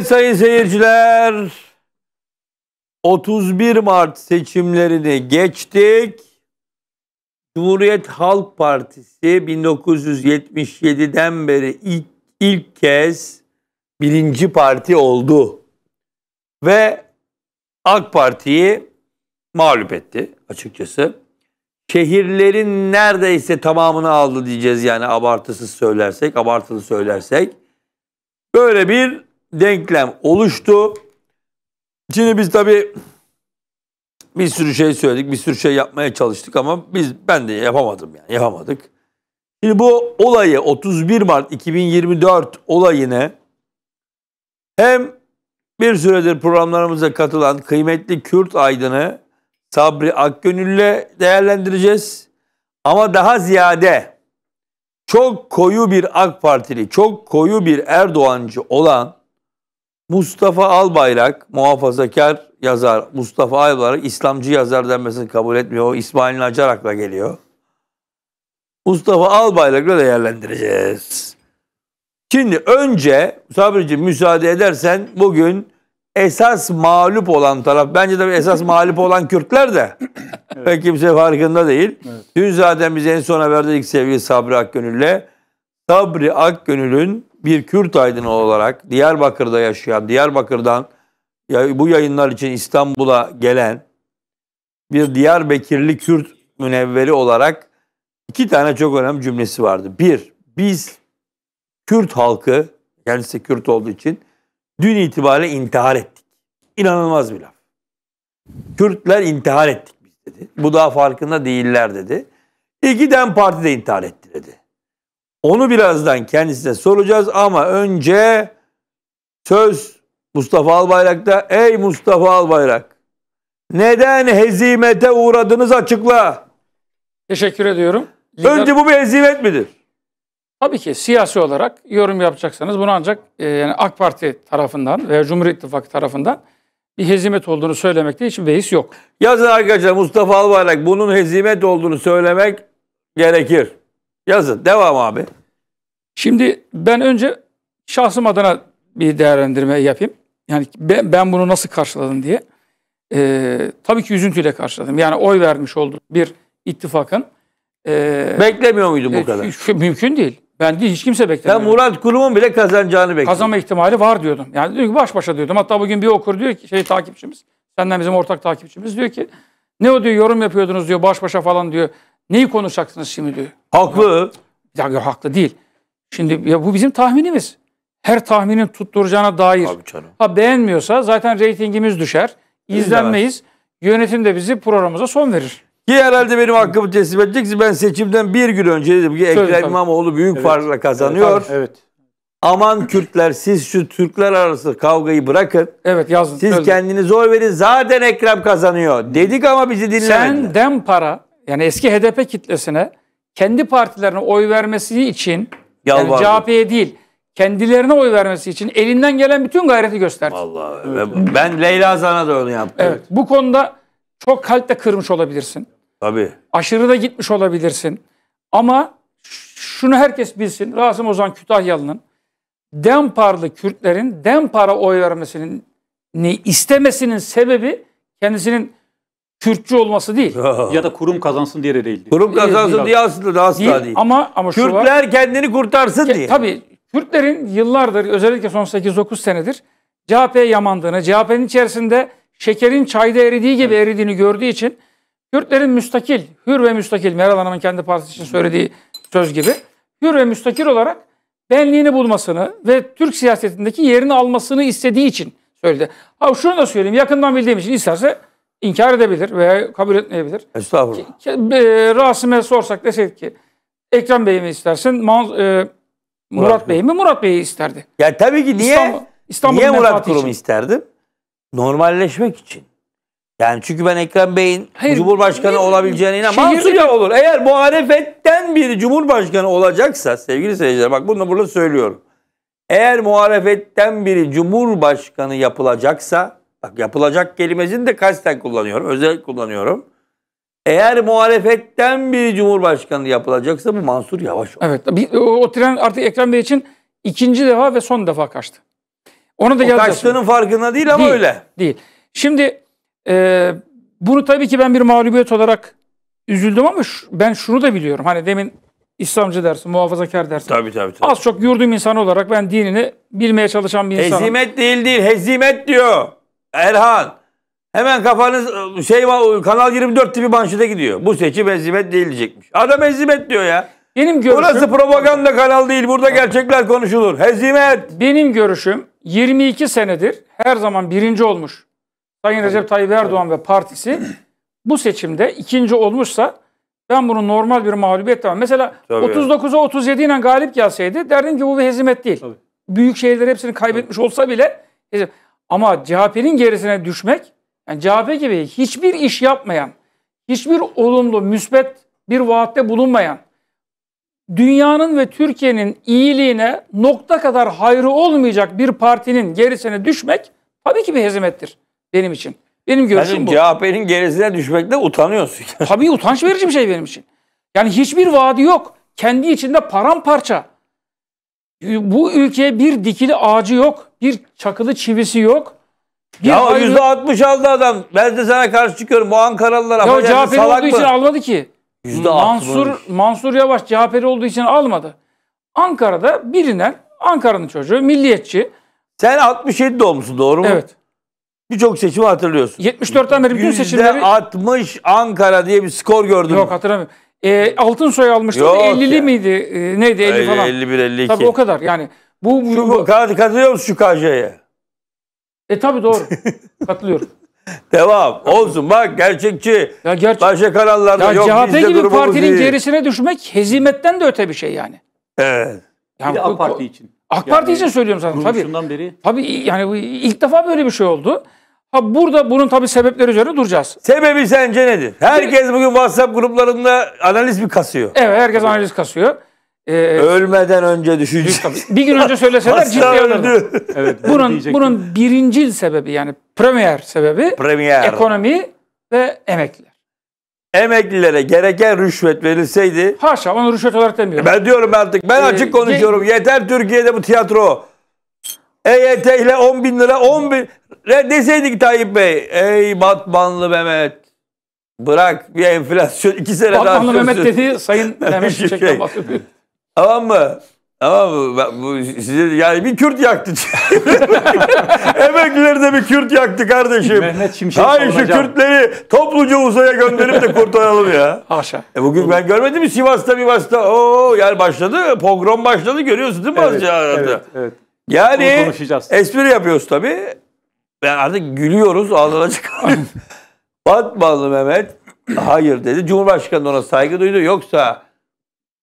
Evet sayın seyirciler 31 Mart seçimlerini geçtik. Cumhuriyet Halk Partisi 1977'den beri ilk, ilk kez birinci parti oldu. Ve AK Parti'yi mağlup etti açıkçası. Şehirlerin neredeyse tamamını aldı diyeceğiz yani abartısız söylersek, abartılı söylersek. Böyle bir denklem oluştu. Şimdi biz tabii bir sürü şey söyledik, bir sürü şey yapmaya çalıştık ama biz ben de yapamadım yani yapamadık. Şimdi bu olayı 31 Mart 2024 olayını hem bir süredir programlarımıza katılan kıymetli Kürt aydını Sabri Akgönül'le değerlendireceğiz. Ama daha ziyade çok koyu bir AK Partili, çok koyu bir Erdoğancı olan Mustafa Albayrak muhafazakar yazar, Mustafa Albayrak İslamcı yazar denmesini kabul etmiyor. O İsmail Nacar geliyor. Mustafa Albayrak'la değerlendireceğiz. Şimdi önce Sabri'ci müsaade edersen bugün esas mağlup olan taraf, bence de esas mağlup olan Kürtler de evet. pek kimse farkında değil. Evet. Dün zaten biz en sona verdik sevgili Sabri Akgönül'le. Sabri Akgönül'ün bir Kürt aydını olarak Diyarbakır'da yaşayan, Diyarbakır'dan bu yayınlar için İstanbul'a gelen bir Diyarbakırlı Kürt münevveri olarak iki tane çok önemli cümlesi vardı. Bir, biz Kürt halkı, kendisi Kürt olduğu için dün itibariyle intihar ettik. İnanılmaz bir laf. Kürtler intihar ettik biz dedi. Bu daha farkında değiller dedi. İkiden DEM Parti de intihar etti dedi. Onu birazdan kendisine soracağız ama önce söz Mustafa Albayrak'ta. Ey Mustafa Albayrak neden hezimete uğradınız açıkla. Teşekkür ediyorum. Lider... Önce bu bir hezimet midir? Tabii ki siyasi olarak yorum yapacaksanız bunu ancak e, yani AK Parti tarafından veya Cumhur İttifakı tarafından bir hezimet olduğunu söylemekte hiçbir beis yok. Yazın arkadaşlar Mustafa Albayrak bunun hezimet olduğunu söylemek gerekir. Yazın. Devam abi. Şimdi ben önce şahsım adına bir değerlendirme yapayım. Yani ben, ben bunu nasıl karşıladım diye. Ee, tabii ki üzüntüyle karşıladım. Yani oy vermiş olduğum bir ittifakın. Ee, e, Beklemiyor muydun bu kadar? Şu, mümkün değil. Ben değil hiç kimse beklemiyor. Ben Murat Kurum'un bile kazanacağını bekliyordum. Kazanma ihtimali var diyordum. Yani diyor baş başa diyordum. Hatta bugün bir okur diyor ki şey takipçimiz. Senden bizim ortak takipçimiz diyor ki ne o diyor yorum yapıyordunuz diyor baş başa falan diyor. Neyi konuşacaksınız şimdi Haklı. Ya, ya haklı değil. Şimdi ya bu bizim tahminimiz. Her tahminin tutturacağına dair. Abi canım. Ha beğenmiyorsa zaten reytingimiz düşer. İzlenmeyiz. Yönetim de bizi programımıza son verir. Ki herhalde benim hakkımı teslim edeceksiniz. Ben seçimden bir gün önce dedim ki Ekrem tabii. İmamoğlu büyük evet. farkla kazanıyor. Evet, evet. Aman Kürtler siz şu Türkler arası kavgayı bırakın. Evet yazın. Siz öyle. kendini zor verin zaten Ekrem kazanıyor. Dedik ama bizi dinlemediler. Senden para yani eski HDP kitlesine kendi partilerine oy vermesi için Yalvardım. yani CHP'ye değil kendilerine oy vermesi için elinden gelen bütün gayreti gösterdi. Vallahi ben Leyla Zana da onu yaptım. Evet. Bu konuda çok kalple kırmış olabilirsin. Tabii. Aşırı da gitmiş olabilirsin. Ama şunu herkes bilsin. Rasım Ozan Kütahyalı'nın Demparlı Kürtlerin Dempar'a oy vermesini istemesinin sebebi kendisinin Kürtçü olması değil. ya da kurum kazansın diye de değil. Kurum kazansın değil, diye aslında asla değil. değil. Ama, ama şu Kürtler var, kendini kurtarsın ke, diye. Tabii Kürtlerin yıllardır özellikle son 8-9 senedir CHP'ye yamandığını, CHP'nin içerisinde şekerin çayda eridiği gibi evet. eridiğini gördüğü için Kürtlerin müstakil, hür ve müstakil Meral Hanım'ın kendi partisi için söylediği söz gibi hür ve müstakil olarak benliğini bulmasını ve Türk siyasetindeki yerini almasını istediği için söyledi. Ha şunu da söyleyeyim yakından bildiğim için isterse inkar edebilir veya kabul etmeyebilir. Estağfurullah. E, Rasim'e sorsak deseydik ki Ekrem Bey mi istersin? Man, e, Murat, Murat Bey mi? Murat Bey'i isterdi. Ya tabii ki niye? İstanbul, İstanbul niye Murat Kurum'u isterdim? Normalleşmek için. Yani çünkü ben Ekrem Bey'in Cumhurbaşkanı hayır, olabileceğine inanmam. Mansur olur. Eğer muhalefetten bir Cumhurbaşkanı olacaksa sevgili seyirciler bak bunu burada söylüyorum. Eğer muhalefetten biri Cumhurbaşkanı yapılacaksa Bak yapılacak kelimesini de kasten kullanıyorum, özel kullanıyorum. Eğer muhalefetten bir cumhurbaşkanı yapılacaksa bu Mansur Yavaş olur. Evet, bir, o, o tren artık Ekrem Bey için ikinci defa ve son defa kaçtı. Ona da o kaçtığının şimdi. farkında değil ama değil, öyle. Değil. Şimdi e, bunu tabii ki ben bir mağlubiyet olarak üzüldüm ama şu, ben şunu da biliyorum. Hani demin İslamcı dersin, muhafazakar dersin. Tabii tabii. tabii. Az çok yurdum insan olarak ben dinini bilmeye çalışan bir insanım. Hezimet değil değil, hezimet diyor. Erhan. Hemen kafanız e, şey var Kanal 24 tipi manşete gidiyor. Bu seçim ezimet değil diyecekmiş. Adam ezimet diyor ya. Benim görüşüm... Burası propaganda kanal değil. Burada gerçekler konuşulur. Hezimet. Benim görüşüm 22 senedir her zaman birinci olmuş. Sayın Recep Tayyip Erdoğan ve partisi bu seçimde ikinci olmuşsa ben bunu normal bir mağlubiyet demem. Mesela 39'a 37 ile galip gelseydi derdim ki bu bir hezimet değil. Büyük şehirler hepsini kaybetmiş olsa bile hezimet. Ama CHP'nin gerisine düşmek, yani CHP gibi hiçbir iş yapmayan, hiçbir olumlu, müsbet bir vaatte bulunmayan, dünyanın ve Türkiye'nin iyiliğine nokta kadar hayrı olmayacak bir partinin gerisine düşmek tabii ki bir hezimettir benim için. Benim görüşüm yani bu. CHP'nin gerisine düşmekle utanıyorsun. tabii utanç verici bir şey benim için. Yani hiçbir vaadi yok. Kendi içinde paramparça. Ee, bu ülkeye bir dikili ağacı yok, bir çakılı çivisi yok. Bir ya ayrı... yüzde altmış aldı adam. Ben de sana karşı çıkıyorum. Bu Ankaralılar ya CHP'li olduğu mı? için almadı ki. %60. Mansur, Mansur Yavaş CHP'li olduğu için almadı. Ankara'da bilinen Ankara'nın çocuğu, milliyetçi. Sen 67 doğumlusun doğru mu? Evet. Birçok seçimi hatırlıyorsun. 74'ten beri bütün seçimleri... %60 Ankara diye bir skor gördüm. Yok hatırlamıyorum. E, altın soy almıştı. 50'li ya. miydi? E, neydi 50 falan. 51 52. Tabii o kadar. Yani bu, bu, şu, bu katılıyor musun şu KJ'ye? E tabii doğru. Katılıyorum. Devam. Olsun bak gerçekçi. Ya gerçek... Başka kanallarda ya yok. CHP gibi partinin değil. gerisine düşmek hezimetten de öte bir şey yani. Evet. Yani, bir de AK Parti için. AK yani, Parti için söylüyorum sana tabii. Beri... Tabii yani ilk defa böyle bir şey oldu. Ha burada bunun tabi sebepleri üzerine duracağız. Sebebi sence nedir? Herkes bugün WhatsApp gruplarında analiz mi kasıyor? Evet herkes analiz kasıyor. Ee, Ölmeden önce düşüneceğiz. Bir gün önce söyleseler ciddi Hasta Evet, Bunun, bunun birincil sebebi yani premier sebebi Premier. ekonomi ve emekliler. Emeklilere gereken rüşvet verilseydi. Haşa onu rüşvet olarak demiyorum. Ben diyorum artık ben Ee, açık konuşuyorum. Yeter Türkiye'de bu tiyatro. EYT ile 10 bin lira 10 bin lira deseydik Tayyip Bey. Ey Batmanlı Mehmet. Bırak bir enflasyon iki sene Batmanlı daha. Batmanlı Mehmet dedi Sayın Mehmet Şimşek'ten bahsediyor. Tamam mı? Ama bu, size yani bir Kürt yaktı. Emeklileri de bir Kürt yaktı kardeşim. Mehmet Şimşek Hayır şu Kürtleri topluca uzaya gönderip de kurtaralım ya. Haşa. E bugün Olur. ben görmedim mi Sivas'ta bir başta? o yani başladı pogrom başladı görüyorsun değil mi evet, evet, evet. Yani espri yapıyoruz tabii. Yani artık gülüyoruz ağzına çıkarıyoruz. Batmanlı Mehmet hayır dedi. Cumhurbaşkanı ona saygı duydu. Yoksa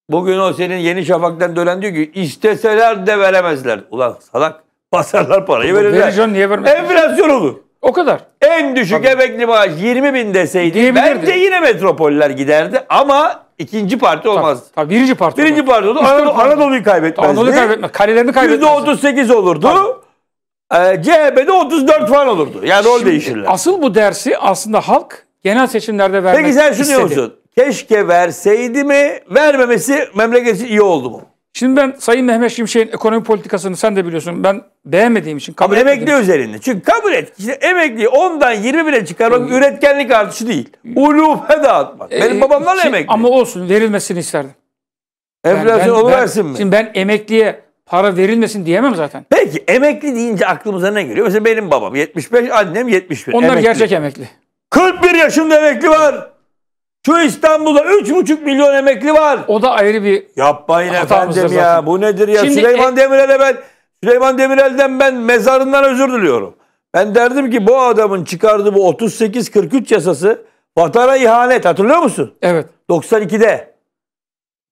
bugün o senin Yeni Şafak'tan dönen diyor ki isteseler de veremezler. Ulan salak basarlar parayı verirler. Vereceğim niye vermez? Enflasyon olur. O kadar. En düşük Tabii. emekli maaş 20 bin deseydi bence yine metropoller giderdi ama ikinci parti olmaz. Tabii, tabii birinci parti Birinci olmaz. parti oldu. Anadolu, Anadolu'yu kaybetmezdi. Anadolu'yu kaybetmez. Kalelerini kaybetmezdi. %38 olurdu. Tabii. Ee, CHP'de 34 falan olurdu. Yani rol değişirler. Asıl bu dersi aslında halk genel seçimlerde vermek Peki sen şunu diyorsun? Keşke verseydi mi? Vermemesi memleketi iyi oldu mu? Şimdi ben Sayın Mehmet Şimşek'in ekonomi politikasını sen de biliyorsun. Ben beğenmediğim için kabul etmedim. Emekli üzerinde. Çünkü kabul et. İşte emekli 10'dan 20 bine çıkarmak hmm. üretkenlik artışı değil. Ulufe dağıtmak. Ee, Benim e, babam da emekli. Ama olsun verilmesini isterdim. Enflasyon yani oluversin mi? Şimdi ben emekliye para verilmesin diyemem zaten. Peki emekli deyince aklımıza ne geliyor? Mesela benim babam 75, annem 71. Onlar emekli. gerçek emekli. 41 yaşında emekli var. Şu İstanbul'da 3,5 milyon emekli var. O da ayrı bir Yapmayın efendim ya. zaten. Bu nedir ya? Şimdi Süleyman e- Demirel'e ben Süleyman Demirel'den ben mezarından özür diliyorum. Ben derdim ki bu adamın çıkardığı bu 38-43 yasası vatana ihanet. Hatırlıyor musun? Evet. 92'de.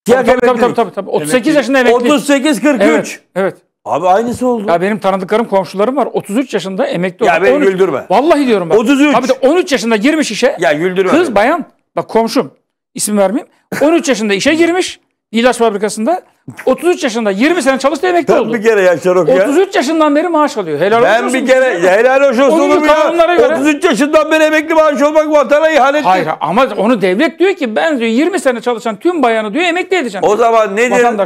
Tabii tabii, tabii, tabii, tabii, tabii. 38 yaşında emekli. 38-43. Evet. evet. Abi aynısı oldu. Ya benim tanıdıklarım, komşularım var. 33 yaşında emekli Ya oldu. beni güldürme. Vallahi diyorum ben. 33. Tabii de 13 yaşında girmiş işe. ya güldürme. Kız beni. bayan. Bak komşum isim vermeyeyim. 13 yaşında işe girmiş ilaç fabrikasında. 33 yaşında 20 sene çalıştı emekli Tabii oldu. bir kere ya ya. 33 yaşından beri maaş alıyor. Helal Ben olsun. bir kere ya helal olsun Onun olur mu kanunlara ya? göre- 33 yaşından beri emekli maaş olmak vatana ihanettir. Hayır ama onu devlet diyor ki ben diyor 20 sene çalışan tüm bayanı diyor emekli edeceğim. O zaman ne diyor Hem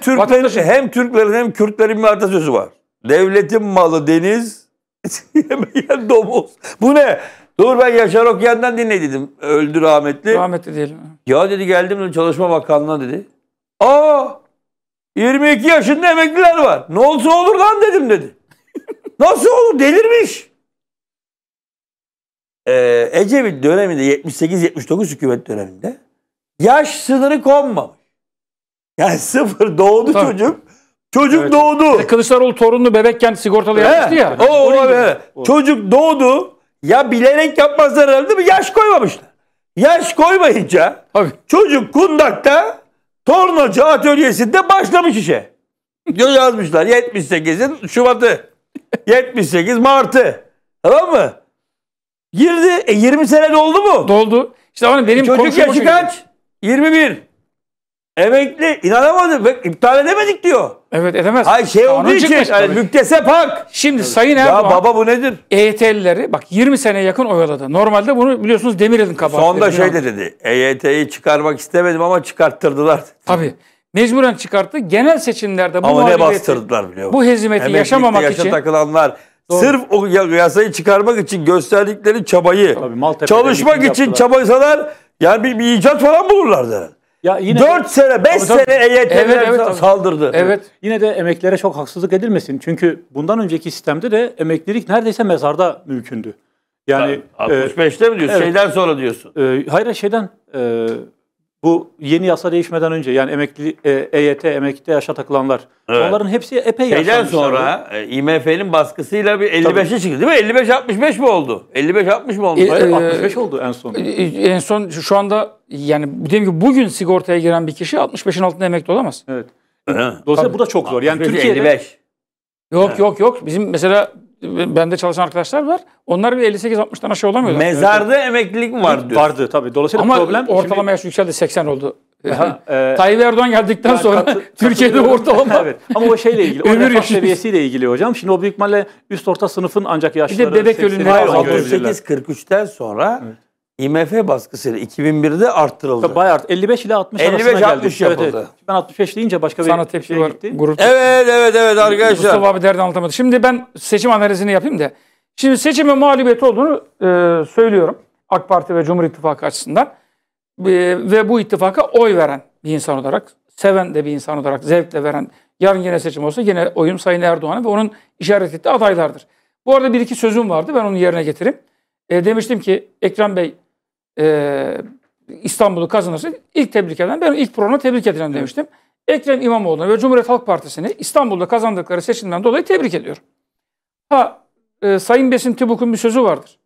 Türklerin Vatandaşın- hem Türklerin hem Kürtlerin bir atasözü var. Devletin malı deniz, yemeyen domuz. Bu ne? Dur ben Yaşar Okyan'dan dinledim dedim. Öldü rahmetli. Rahmetli diyelim. Ya dedi geldim dedi, Çalışma Bakanlığı'na dedi. Aa 22 yaşında emekliler var. Ne olsa olur lan dedim dedi. Nasıl olur delirmiş. Ee, Ecevit döneminde 78-79 hükümet döneminde yaş sınırı konmamış. Yani sıfır doğdu Tabii. çocuk. Çocuk evet. doğdu. Kılıçdaroğlu torunlu bebekken sigortalı yapmıştı ya. O, o, o, o, çocuk doğdu. Ya bilerek yapmazlar herhalde mi? Yaş koymamışlar. Yaş koymayınca Tabii. çocuk kundakta tornacı atölyesinde başlamış işe. Diyor yazmışlar 78'in Şubat'ı. 78 Mart'ı. Tamam mı? Girdi. E 20 sene doldu mu? Doldu. İşte hani benim e, Çocuk yaşı kaç? 21. Emekli inanamadı. Bak, iptal edemedik diyor. Evet edemez. Hayır şey Kanun olduğu için çıkmış hani müktesep hak. Şimdi Sayın Erdoğan ya baba bu nedir? EYT'lileri bak 20 sene yakın oyaladı. Normalde bunu biliyorsunuz Demirel'in kabahati. Sonda şey de dedi. EYT'yi çıkarmak istemedim ama çıkarttırdılar. Tabii. Mecburen çıkarttı. Genel seçimlerde bu Ama ne bastırdılar biliyor musun? Bu hezimeti yaşamamak yaşa için. takılanlar Doğru. sırf o yasayı çıkarmak için gösterdikleri çabayı, Tabii, çalışmak için çabaysalar yani bir, bir icat falan bulurlardı. Ya yine 4 de, sene, 5 sene EYT'ler evet, evet, saldırdı. Evet. Yine de emeklilere çok haksızlık edilmesin. Çünkü bundan önceki sistemde de emeklilik neredeyse mezarda mümkündü. Yani 65'te e, mi diyorsun? Evet. Şeyden sonra diyorsun. E, hayır şeyden e, bu yeni yasa değişmeden önce yani emekli e, EYT, emekli yaşa takılanlar. Evet. Onların hepsi epey yaşlanmışlar. Şeyden sonra e, IMF'nin baskısıyla bir 55'e çıktı değil mi? 55-65 mi oldu? 55-60 mı oldu? E, e Hayır, e, 65 oldu en son. E, e, en son şu anda yani dediğim gibi bugün sigortaya giren bir kişi 65'in altında emekli olamaz. Evet. Dolayısıyla Tabii. bu da çok zor. Yani Türkiye'de 55. Yok yok yok. Bizim mesela bende çalışan arkadaşlar var. Onlar bir 58-60'dan aşağı olamıyor. Mezarda evet. emeklilik mi vardı Vardı tabii. Dolayısıyla Ama problem... Ama ortalama şimdi... yaş yükseldi 80 oldu. Aha, e, Tayyip Erdoğan geldikten yani sonra katı, Türkiye'de ortalama. evet. Ama o şeyle ilgili, o refah seviyesiyle ilgili hocam. Şimdi o büyük ihtimalle üst orta sınıfın ancak yaşları... Bir de bebek ölümleri 68 43ten sonra evet IMF baskısıyla 2001'de arttırıldı. Bayağı art. 55 ile 60 55 arasına 60 geldi. 55 yapıldı. Evet, evet. Ben 65 deyince başka Sana bir tepki şey var. gitti. Gurur. Evet evet evet arkadaşlar. Mustafa abi derdini anlatamadı. Şimdi ben seçim analizini yapayım da. Şimdi seçimin mağlubiyeti olduğunu e, söylüyorum. AK Parti ve Cumhur İttifakı açısından. E, ve bu ittifaka oy veren bir insan olarak, seven de bir insan olarak, zevkle veren, yarın yine seçim olsa yine oyum Sayın Erdoğan'a ve onun işaret ettiği adaylardır. Bu arada bir iki sözüm vardı ben onu yerine getireyim. E, demiştim ki Ekrem Bey e, İstanbul'u kazanırsa ilk tebrik eden ben ilk programda tebrik edilen demiştim. Ekrem İmamoğlu ve Cumhuriyet Halk Partisi'ni İstanbul'da kazandıkları seçimden dolayı tebrik ediyorum. Ha e, Sayın Besim Tübük'ün bir sözü vardır.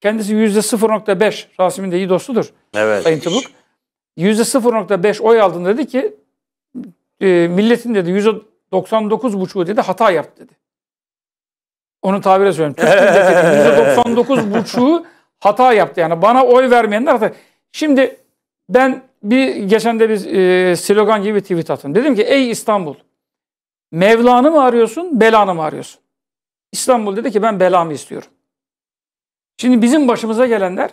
Kendisi %0.5 Rasim'in de iyi dostudur evet. Sayın Tübük. %0.5 oy aldığında dedi ki e, milletin dedi %99.5'u dedi hata yaptı dedi. Onu tabire söylüyorum. Türk %99.5'u hata yaptı. Yani bana oy vermeyenler hata. Şimdi ben bir geçen de bir e, slogan gibi bir tweet attım. Dedim ki ey İstanbul Mevlanı mı arıyorsun belanı mı arıyorsun? İstanbul dedi ki ben belamı istiyorum. Şimdi bizim başımıza gelenler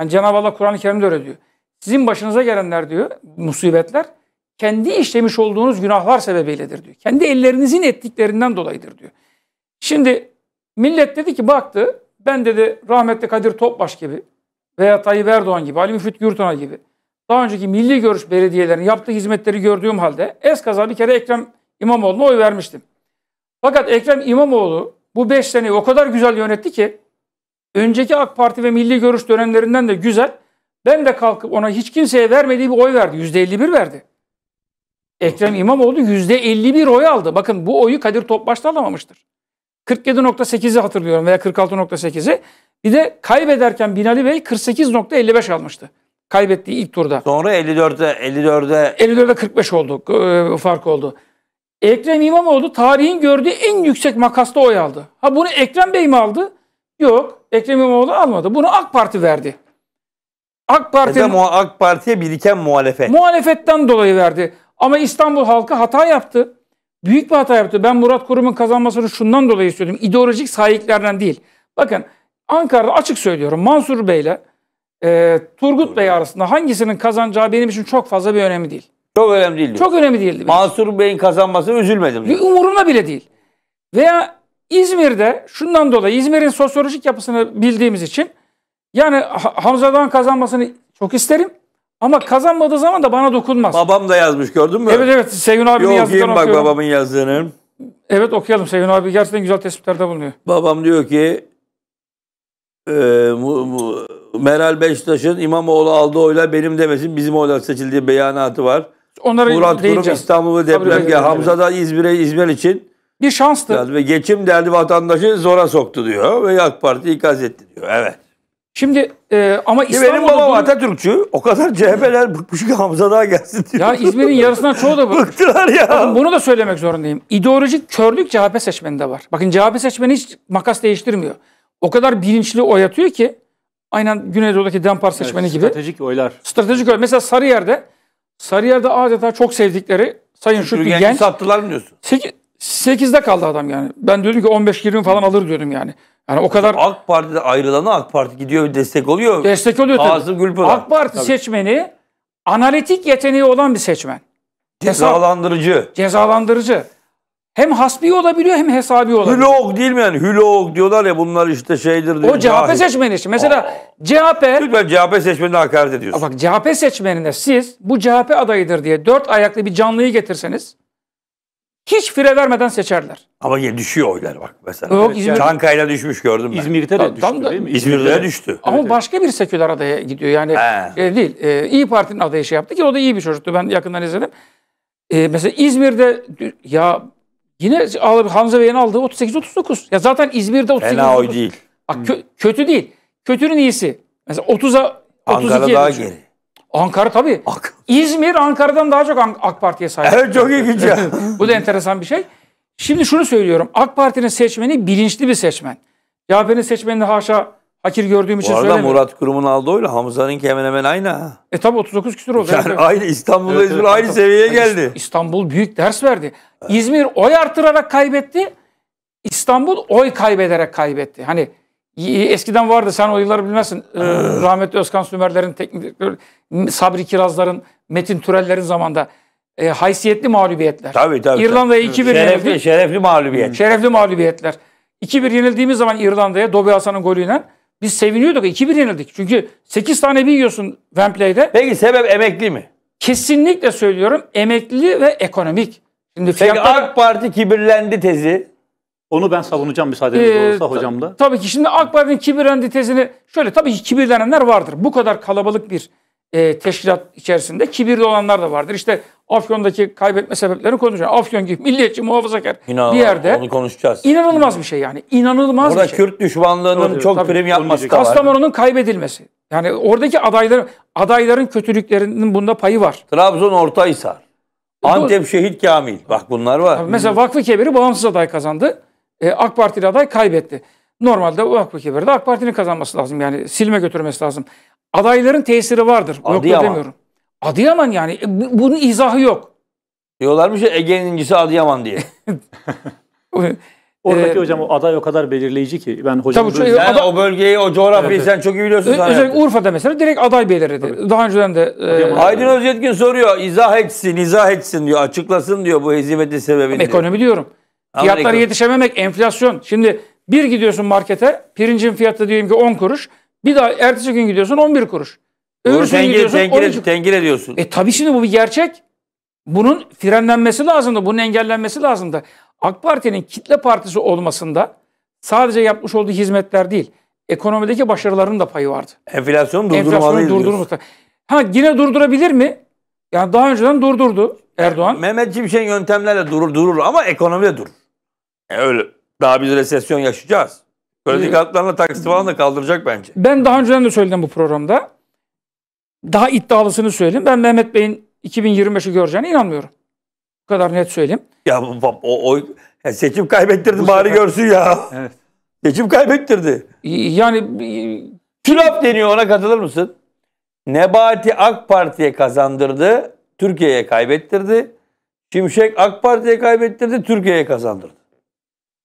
yani Cenab-ı Allah Kur'an-ı Kerim'de öyle diyor. Sizin başınıza gelenler diyor musibetler kendi işlemiş olduğunuz günahlar sebebiyledir diyor. Kendi ellerinizin ettiklerinden dolayıdır diyor. Şimdi millet dedi ki baktı ben dedi rahmetli Kadir Topbaş gibi veya Tayyip Erdoğan gibi, Ali Müfit Gürtona gibi daha önceki milli görüş belediyelerinin yaptığı hizmetleri gördüğüm halde es eskaza bir kere Ekrem İmamoğlu'na oy vermiştim. Fakat Ekrem İmamoğlu bu 5 seneyi o kadar güzel yönetti ki önceki AK Parti ve Milli Görüş dönemlerinden de güzel. Ben de kalkıp ona hiç kimseye vermediği bir oy verdi. %51 verdi. Ekrem İmamoğlu %51 oy aldı. Bakın bu oyu Kadir Topbaş da alamamıştır. 47.8'i hatırlıyorum veya 46.8'i. Bir de kaybederken Binali Bey 48.55 almıştı. Kaybettiği ilk turda. Sonra 54'e 54'e 54'e 45 oldu. E, fark oldu. Ekrem İmamoğlu tarihin gördüğü en yüksek makasta oy aldı. Ha bunu Ekrem Bey mi aldı? Yok. Ekrem İmamoğlu almadı. Bunu AK Parti verdi. AK Parti AK Parti'ye biriken muhalefet. Muhalefetten dolayı verdi. Ama İstanbul halkı hata yaptı büyük bir hata yaptı. Ben Murat Kurum'un kazanmasını şundan dolayı söyledim. İdeolojik sahiplerden değil. Bakın Ankara'da açık söylüyorum Mansur Bey'le e, Turgut Bey arasında hangisinin kazanacağı benim için çok fazla bir önemi değil. Çok önemli değil. Çok önemli değildi. Mansur Bey'in kazanması üzülmedim. diyor. Umurumda bile değil. Veya İzmir'de şundan dolayı İzmir'in sosyolojik yapısını bildiğimiz için yani Hamza'dan kazanmasını çok isterim. Ama kazanmadığı zaman da bana dokunmaz. Babam da yazmış gördün mü? Evet evet Seyhun abinin Yok, yazdıklarını bak babamın yazdığını. Evet okuyalım Seyhun abi gerçekten güzel tespitlerde bulunuyor. Babam diyor ki e, mu, mu, Meral Beşiktaş'ın İmamoğlu aldığı oyla benim demesin bizim olarak seçildiği beyanatı var. Onlara Murat Kurum İstanbul'u depremgah, Hamza da İzmir'e İzmir için bir şanstı. Ve geçim derdi vatandaşı zora soktu diyor ve AK Parti ikaz etti diyor. Evet. Şimdi e, ama İstanbul'da... Benim babam Atatürkçü. O kadar CHP'ler bıkmış ki Hamza daha gelsin diyor. Ya İzmir'in yarısından çoğu da bık. Bıktılar ya. Bakın bunu da söylemek zorundayım. İdeolojik körlük CHP seçmeninde var. Bakın CHP seçmeni hiç makas değiştirmiyor. O kadar bilinçli oy atıyor ki aynen Güneydoğu'daki Dempar seçmeni evet, gibi. Stratejik oylar. Stratejik oylar. Mesela Sarıyer'de Sarıyer'de adeta çok sevdikleri Sayın Şükrü, Şükrü Genç. sattılar mı diyorsun? 8'de kaldı adam yani. Ben diyordum ki 15-20 falan alır diyordum yani. Yani o kadar AK Parti'de ayrılanı AK Parti gidiyor destek oluyor. Destek oluyor tabii. Gülpınar. AK Parti tabii. seçmeni analitik yeteneği olan bir seçmen. Cezalandırıcı. Cezalandırıcı. Hem hasbi olabiliyor hem hesabi olabiliyor. Hülog değil mi yani? Hülog diyorlar ya bunlar işte şeydir. Diyor, o CHP cahil. seçmeni için. Mesela Aa. CHP... Lütfen CHP seçmenine hakaret ediyorsun. Bak CHP seçmenine siz bu CHP adayıdır diye dört ayaklı bir canlıyı getirseniz hiç fire vermeden seçerler. Ama yine düşüyor oylar bak mesela. Yok, İzmir... Çankaya'da düşmüş gördüm ben. İzmir'de de düştü tam da, değil mi? İzmir'de, İzmir'de düştü. Ama evet, başka bir seküler adaya gidiyor. Yani e, değil. E, İyi Parti'nin adayı şey yaptı ki o da iyi bir çocuktu. Ben yakından izledim. E, mesela İzmir'de ya yine Hamza Bey'in aldığı 38-39. Ya zaten İzmir'de 38 Fena 39. oy değil. Bak, kö, kötü değil. Kötünün iyisi. Mesela 30'a 32'ye Ankara daha geri. Ankara tabii. İzmir Ankara'dan daha çok AK Parti'ye sahip. Evet çok ilginç ya. Bu da enteresan bir şey. Şimdi şunu söylüyorum. AK Parti'nin seçmeni bilinçli bir seçmen. CHP'nin seçmenini haşa hakir gördüğüm için söylemiyorum. Bu arada Murat Kurum'un aldığı oyla Hamza'nınki hemen hemen aynı ha. E tabi 39 küsur oldu. Yani aynı İstanbul'da evet, İzmir evet, aynı tabii. seviyeye geldi. İstanbul büyük ders verdi. İzmir oy artırarak kaybetti. İstanbul oy kaybederek kaybetti. Hani Eskiden vardı sen o yılları bilmezsin. Ee, rahmetli Özkan Sümerlerin, teknik, Sabri Kirazların, Metin Türellerin zamanda e, haysiyetli mağlubiyetler. Tabii tabii. İrlanda'ya 2-1 şerefli, Şerefli mağlubiyet. Şerefli mağlubiyetler. 2-1 yenildiğimiz zaman İrlanda'ya Dobi Hasan'ın golüyle biz seviniyorduk. 2-1 yenildik. Çünkü 8 tane bir yiyorsun Wembley'de. Peki sebep emekli mi? Kesinlikle söylüyorum emekli ve ekonomik. Şimdi Peki AK Parti kibirlendi tezi. Onu ben savunacağım müsaadenizle ee, olursa hocam da. Tabii ki şimdi AK Parti'nin kibir antitezini şöyle tabii ki kibirlenenler vardır. Bu kadar kalabalık bir e, teşkilat içerisinde kibirli olanlar da vardır. İşte Afyon'daki kaybetme sebeplerini konuşacağız. Afyon gibi milliyetçi, muhafazakar İnanılmaz, bir yerde. Onu konuşacağız. İnanılmaz bir şey yani. İnanılmaz Orada bir şey. Kürt düşmanlığının Doğru, çok prim yapması da var. Kastamonu'nun kaybedilmesi. Yani oradaki adayların adayların kötülüklerinin bunda payı var. Trabzon Ortahisar. Antep Şehit Kamil. Bak bunlar var. Mesela Vakfı Kebir'i bağımsız aday kazandı e, AK Partili aday kaybetti. Normalde o Akbu Kebir'de AK Parti'nin kazanması lazım. Yani silme götürmesi lazım. Adayların tesiri vardır. Adıyaman. Demiyorum. Adıyaman yani. E, bunun izahı yok. Diyorlarmış ya Ege'nin incisi Adıyaman diye. E, Oradaki hocam o aday o kadar belirleyici ki ben hocam tabii, bölge... E, yani o bölgeyi o coğrafyayı evet, sen çok iyi biliyorsun. E, özellikle Urfa'da mesela direkt aday belirledi. Tabii. Daha önceden de e, Aydın Özyetkin soruyor izah etsin izah etsin diyor açıklasın diyor bu hezimetin sebebini. Ekonomi diyor. diyorum. Fiyatlara yetişememek enflasyon. Şimdi bir gidiyorsun markete pirincin fiyatı diyelim ki 10 kuruş. Bir daha ertesi gün gidiyorsun 11 kuruş. Öbür gün gidiyorsun tengil, 13 tengil ediyorsun. E tabii şimdi bu bir gerçek. Bunun frenlenmesi lazımdı. Bunun engellenmesi lazımdı. AK Parti'nin kitle partisi olmasında sadece yapmış olduğu hizmetler değil, ekonomideki başarılarının da payı vardı. Enflasyon durdurmalıyız Enflasyonu Ha yine durdurabilir mi? Yani daha önceden durdurdu Erdoğan. Mehmet şey yöntemlerle durur durur ama ekonomide durur. E öyle. Daha biz resesyon yaşayacağız. Kredi ee, kartlarına taksit falan da kaldıracak bence. Ben daha önceden de söyledim bu programda. Daha iddialısını söyleyeyim. Ben Mehmet Bey'in 2025'i göreceğine inanmıyorum. Bu kadar net söyleyeyim. Ya o, o, o seçim kaybettirdi bu bari sefer... görsün ya. Evet. Seçim kaybettirdi. Yani Külap deniyor ona katılır mısın? Nebati AK Parti'ye kazandırdı, Türkiye'ye kaybettirdi. Şimşek AK Parti'ye kaybettirdi, Türkiye'ye kazandırdı.